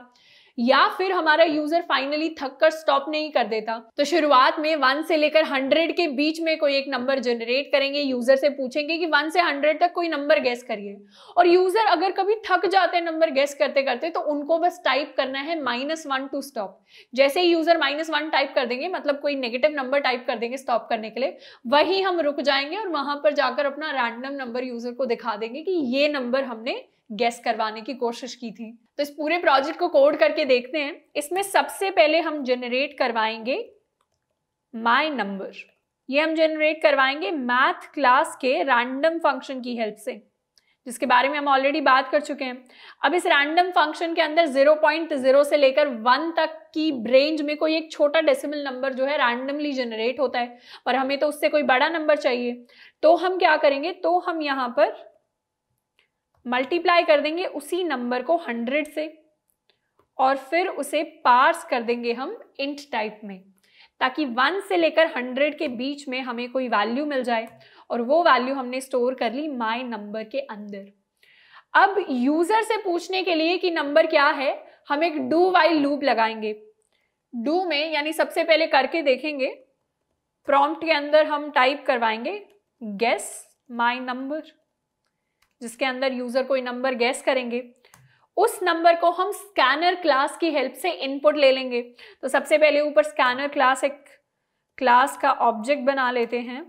या फिर हमारा यूजर फाइनली थक कर स्टॉप नहीं कर देता तो शुरुआत में वन से लेकर हंड्रेड के बीच में कोई एक नंबर जनरेट करेंगे यूजर से पूछेंगे कि वन से हंड्रेड तक कोई नंबर गैस करिए और यूजर अगर कभी थक जाते हैं नंबर गैस करते करते तो उनको बस टाइप करना है माइनस वन टू स्टॉप जैसे ही यूजर माइनस वन टाइप कर देंगे मतलब कोई नेगेटिव नंबर टाइप कर देंगे स्टॉप करने के लिए वही हम रुक जाएंगे और वहां पर जाकर अपना रैंडम नंबर यूजर को दिखा देंगे कि ये नंबर हमने गैस करवाने की कोशिश की थी तो इस पूरे प्रोजेक्ट को कोड करके देखते हैं इसमें सबसे पहले हम जनरेट करवाएंगे माई नंबर ये हम जनरेट करवाएंगे मैथ क्लास के रैंडम फंक्शन की हेल्प से जिसके बारे में हम ऑलरेडी बात कर चुके हैं अब इस रैंडम फंक्शन के अंदर 0.0 से लेकर 1 तक की रेंज में कोई एक छोटा डेसिमल नंबर जो है रैंडमली जनरेट होता है और हमें तो उससे कोई बड़ा नंबर चाहिए तो हम क्या करेंगे तो हम यहाँ पर मल्टीप्लाई कर देंगे उसी नंबर को हंड्रेड से और फिर उसे पार्स कर देंगे हम इंट टाइप में ताकि वन से लेकर हंड्रेड के बीच में हमें कोई वैल्यू मिल जाए और वो वैल्यू हमने स्टोर कर ली माई नंबर के अंदर अब यूजर से पूछने के लिए कि नंबर क्या है हम एक डू वाइल लूप लगाएंगे डू में यानी सबसे पहले करके देखेंगे प्रॉम्प्ट के अंदर हम टाइप करवाएंगे गेस माई नंबर जिसके अंदर यूजर कोई नंबर गैस करेंगे उस नंबर को हम स्कैनर क्लास की हेल्प से इनपुट ले लेंगे तो सबसे पहले ऊपर स्कैनर क्लास एक क्लास का ऑब्जेक्ट बना लेते हैं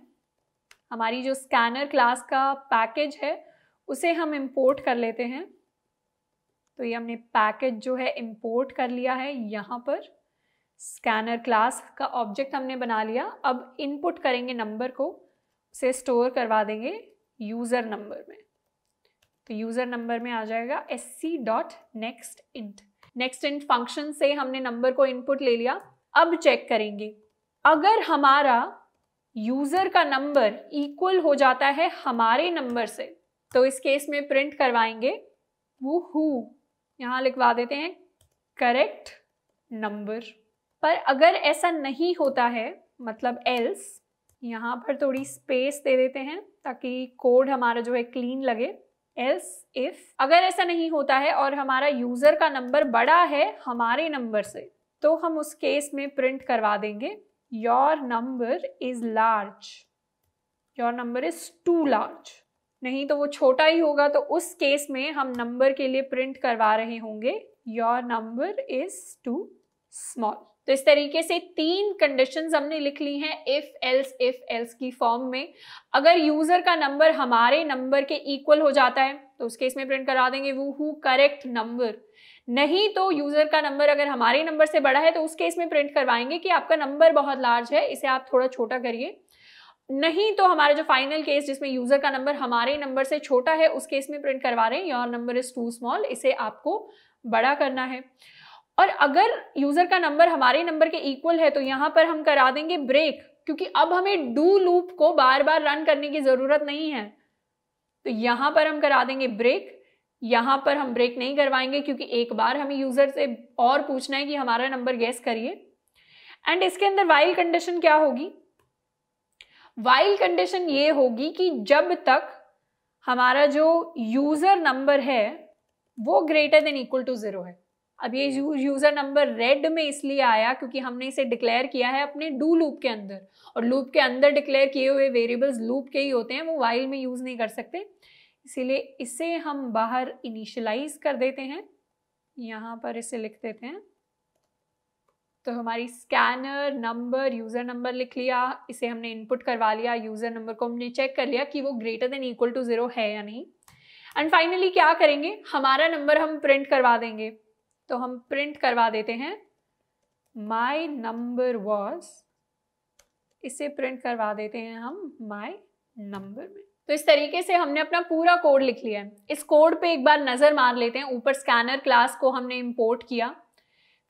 हमारी जो स्कैनर क्लास का पैकेज है उसे हम इम्पोर्ट कर लेते हैं तो ये हमने पैकेज जो है इम्पोर्ट कर लिया है यहाँ पर स्कैनर क्लास का ऑब्जेक्ट हमने बना लिया अब इनपुट करेंगे नंबर को उसे स्टोर करवा देंगे यूज़र नंबर में तो यूजर नंबर में आ जाएगा S C dot next int next int function से हमने नंबर को इनपुट ले लिया अब चेक करेंगे अगर हमारा यूजर का नंबर इक्वल हो जाता है हमारे नंबर से तो इस केस में प्रिंट करवाएंगे वो हु यहाँ लिखवा देते हैं करेक्ट नंबर पर अगर ऐसा नहीं होता है मतलब एल्स यहाँ पर थोड़ी स्पेस दे देते हैं ताकि कोड हमारा जो है क्लीन लगे एल्स इफ अगर ऐसा नहीं होता है और हमारा यूजर का नंबर बड़ा है हमारे नंबर से तो हम उस केस में प्रिंट करवा देंगे your number is large your number is too large नहीं तो वो छोटा ही होगा तो उस केस में हम नंबर के लिए प्रिंट करवा रहे होंगे your number is too small तो इस तरीके से तीन कंडीशंस हमने लिख ली हैं इफ एल्स इफ एल्स की फॉर्म में अगर यूजर का नंबर हमारे नंबर के इक्वल हो जाता है तो उसके इसमें प्रिंट करा देंगे वो हु करेक्ट नंबर नहीं तो यूजर का नंबर अगर हमारे नंबर से बड़ा है तो उस केस में प्रिंट करवाएंगे कि आपका नंबर बहुत लार्ज है इसे आप थोड़ा छोटा करिए नहीं तो हमारा जो फाइनल केस जिसमें यूजर का नंबर हमारे नंबर से छोटा है उस केस में प्रिंट करवा रहे हैं your number is too small इसे आपको बड़ा करना है और अगर यूजर का नंबर हमारे नंबर के इक्वल है तो यहां पर हम करा देंगे ब्रेक क्योंकि अब हमें डू लूप को बार बार रन करने की जरूरत नहीं है तो यहां पर हम करा देंगे ब्रेक यहां पर हम ब्रेक नहीं करवाएंगे क्योंकि एक बार हमें यूजर से और पूछना है कि हमारा नंबर गैस करिए एंड इसके अंदर वाइल कंडीशन क्या होगी वाइल कंडीशन ये होगी कि जब तक हमारा जो यूजर नंबर है वो greater than equal to zero है अब ये यूज़र नंबर रेड में इसलिए आया क्योंकि हमने इसे डिक्लेयर किया है अपने डू लूप के अंदर और लूप के अंदर डिक्लेयर किए हुए वेरिएबल्स लूप के ही होते हैं वो वाइल में यूज़ नहीं कर सकते इसीलिए इसे हम बाहर इनिशलाइज कर देते हैं यहाँ पर इसे लिख देते हैं तो हमारी स्कैनर नंबर यूज़र नंबर लिख लिया इसे हमने इनपुट करवा लिया यूज़र नंबर को हमने चेक कर लिया कि वो greater than equal to zero है या नहीं एंड फाइनली क्या करेंगे हमारा नंबर हम प्रिंट करवा देंगे तो हम प्रिंट करवा देते हैं माई नंबर वॉज इसे प्रिंट करवा देते हैं हम माई नंबर में तो इस तरीके से हमने अपना पूरा कोड लिख लिया है इस कोड पे एक बार नज़र मार लेते हैं ऊपर स्कैनर क्लास को हमने इंपोर्ट किया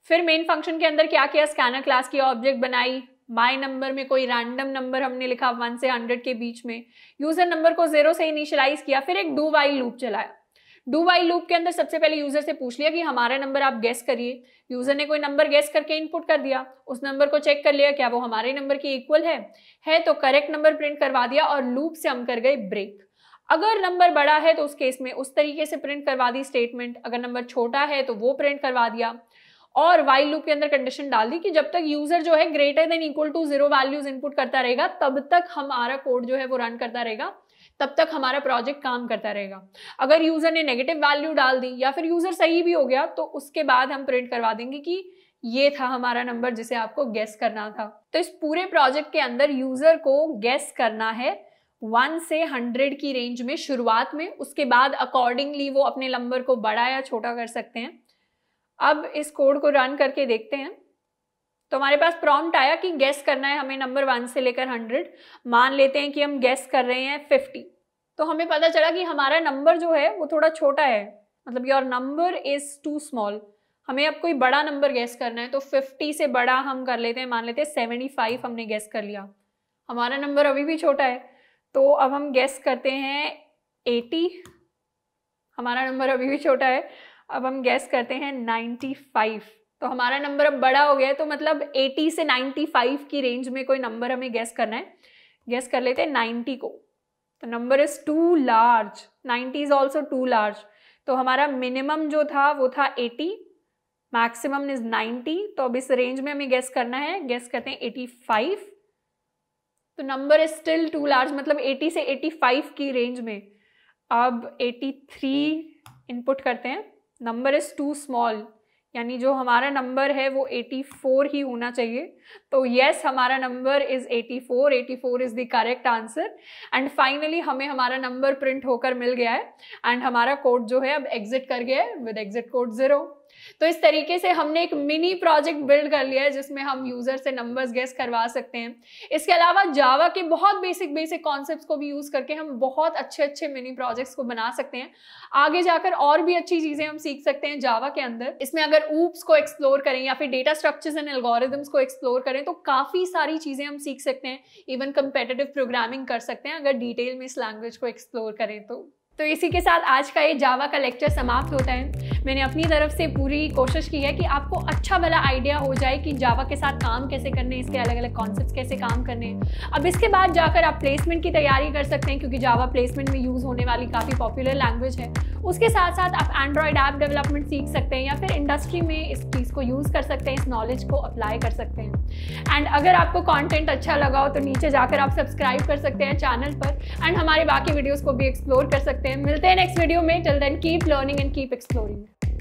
फिर मेन फंक्शन के अंदर क्या किया स्कैनर क्लास की ऑब्जेक्ट बनाई माई नंबर में कोई रैंडम नंबर हमने लिखा वन से हंड्रेड के बीच में यूजर नंबर को जीरो से इनिशलाइज किया फिर एक डू वाइल लूप चलाया डू वाई लूप के अंदर सबसे पहले यूजर से पूछ लिया कि हमारा नंबर आप गेस करिए यूजर ने कोई नंबर गेस करके इनपुट कर दिया उस नंबर को चेक कर लिया क्या वो हमारे नंबर की इक्वल है है तो करेक्ट नंबर प्रिंट करवा दिया और लूप से हम कर गए ब्रेक अगर नंबर बड़ा है तो उस केस में उस तरीके से प्रिंट करवा दी स्टेटमेंट अगर नंबर छोटा है तो वो प्रिंट करवा दिया और वाइल लूप के अंदर कंडीशन डाल दी कि जब तक यूजर जो है greater than equal to zero values input करता रहेगा तब तक हमारा कोड जो है वो रन करता रहेगा तब तक हमारा प्रोजेक्ट काम करता रहेगा अगर यूज़र ने नेगेटिव वैल्यू डाल दी या फिर यूज़र सही भी हो गया तो उसके बाद हम प्रिंट करवा देंगे कि ये था हमारा नंबर जिसे आपको गेस करना था तो इस पूरे प्रोजेक्ट के अंदर यूज़र को गेस करना है वन से हंड्रेड की रेंज में शुरुआत में उसके बाद अकॉर्डिंगली वो अपने नंबर को बड़ा या छोटा कर सकते हैं अब इस कोड को रन करके देखते हैं तो हमारे पास प्रॉम्प्ट आया कि गैस करना है हमें नंबर वन से लेकर हंड्रेड मान लेते हैं कि हम गैस कर रहे हैं फिफ्टी तो हमें पता चला कि हमारा नंबर जो है वो थोड़ा छोटा है मतलब your number is too small हमें अब कोई बड़ा नंबर गैस करना है तो फिफ्टी से बड़ा हम कर लेते हैं मान लेते हैं सेवेंटी फाइव हमने गैस कर लिया हमारा नंबर अभी भी छोटा है तो अब हम गैस करते हैं एटी हमारा नंबर अभी भी छोटा है अब हम गैस करते हैं फाइव तो हमारा नंबर अब बड़ा हो गया है तो मतलब 80 से 95 की रेंज में कोई नंबर हमें गैस करना है गैस कर लेते हैं 90 को तो number is too large 90 is also too large तो हमारा मिनिमम जो था वो था 80 मैक्सिमम इज 90 तो अब इस रेंज में हमें गैस करना है गैस करते हैं एटी तो number is still too large मतलब एटी से एटी की रेंज में अब एटी इनपुट करते हैं नंबर इज टू स्मॉल यानी जो हमारा नंबर है वो 84 ही होना चाहिए तो यस yes, हमारा number is 84 84 is the correct answer and finally हमें हमारा नंबर प्रिंट होकर मिल गया है एंड हमारा कोड जो है अब एग्जिट कर गया है विद एग्जिट कोड ज़ीरो तो इस तरीके से हमने एक मिनी प्रोजेक्ट बिल्ड कर लिया है जिसमें हम यूज़र से नंबर्स गेस करवा सकते हैं इसके अलावा जावा के बहुत बेसिक बेसिक कॉन्सेप्ट्स को भी यूज़ करके हम बहुत अच्छे अच्छे मिनी प्रोजेक्ट्स को बना सकते हैं आगे जाकर और भी अच्छी चीज़ें हम सीख सकते हैं जावा के अंदर इसमें अगर ऊप्स को एक्सप्लोर करें या फिर डेटा स्ट्रक्चर्स एंड एल्गोरिदम्स को एक्सप्लोर करें तो काफ़ी सारी चीज़ें हम सीख सकते हैं इवन कंपेटेटिव प्रोग्रामिंग कर सकते हैं अगर डिटेल में इस लैंग्वेज को एक्सप्लोर करें तो तो इसी के साथ आज का ये जावा का लेक्चर समाप्त होता है मैंने अपनी तरफ से पूरी कोशिश की है कि आपको अच्छा भला आइडिया हो जाए कि जावा के साथ काम कैसे करने इसके अलग अलग कॉन्सेप्ट कैसे काम करने अब इसके बाद जाकर आप प्लेसमेंट की तैयारी कर सकते हैं क्योंकि जावा प्लेसमेंट में यूज़ होने वाली काफ़ी पॉपुलर लैंग्वेज है उसके साथ साथ आप एंड्रॉयड ऐप डेवलपमेंट सीख सकते हैं या फिर इंडस्ट्री में इस चीज़ को यूज़ कर सकते हैं इस नॉलेज को अप्लाई कर सकते हैं एंड अगर आपको कॉन्टेंट अच्छा लगा हो तो नीचे जाकर आप सब्सक्राइब कर सकते हैं चैनल पर एंड हमारे बाकी वीडियोज़ को भी एक्सप्लोर कर सकते हैं मिलते हैं नेक्स्ट वीडियो में till then keep learning and keep exploring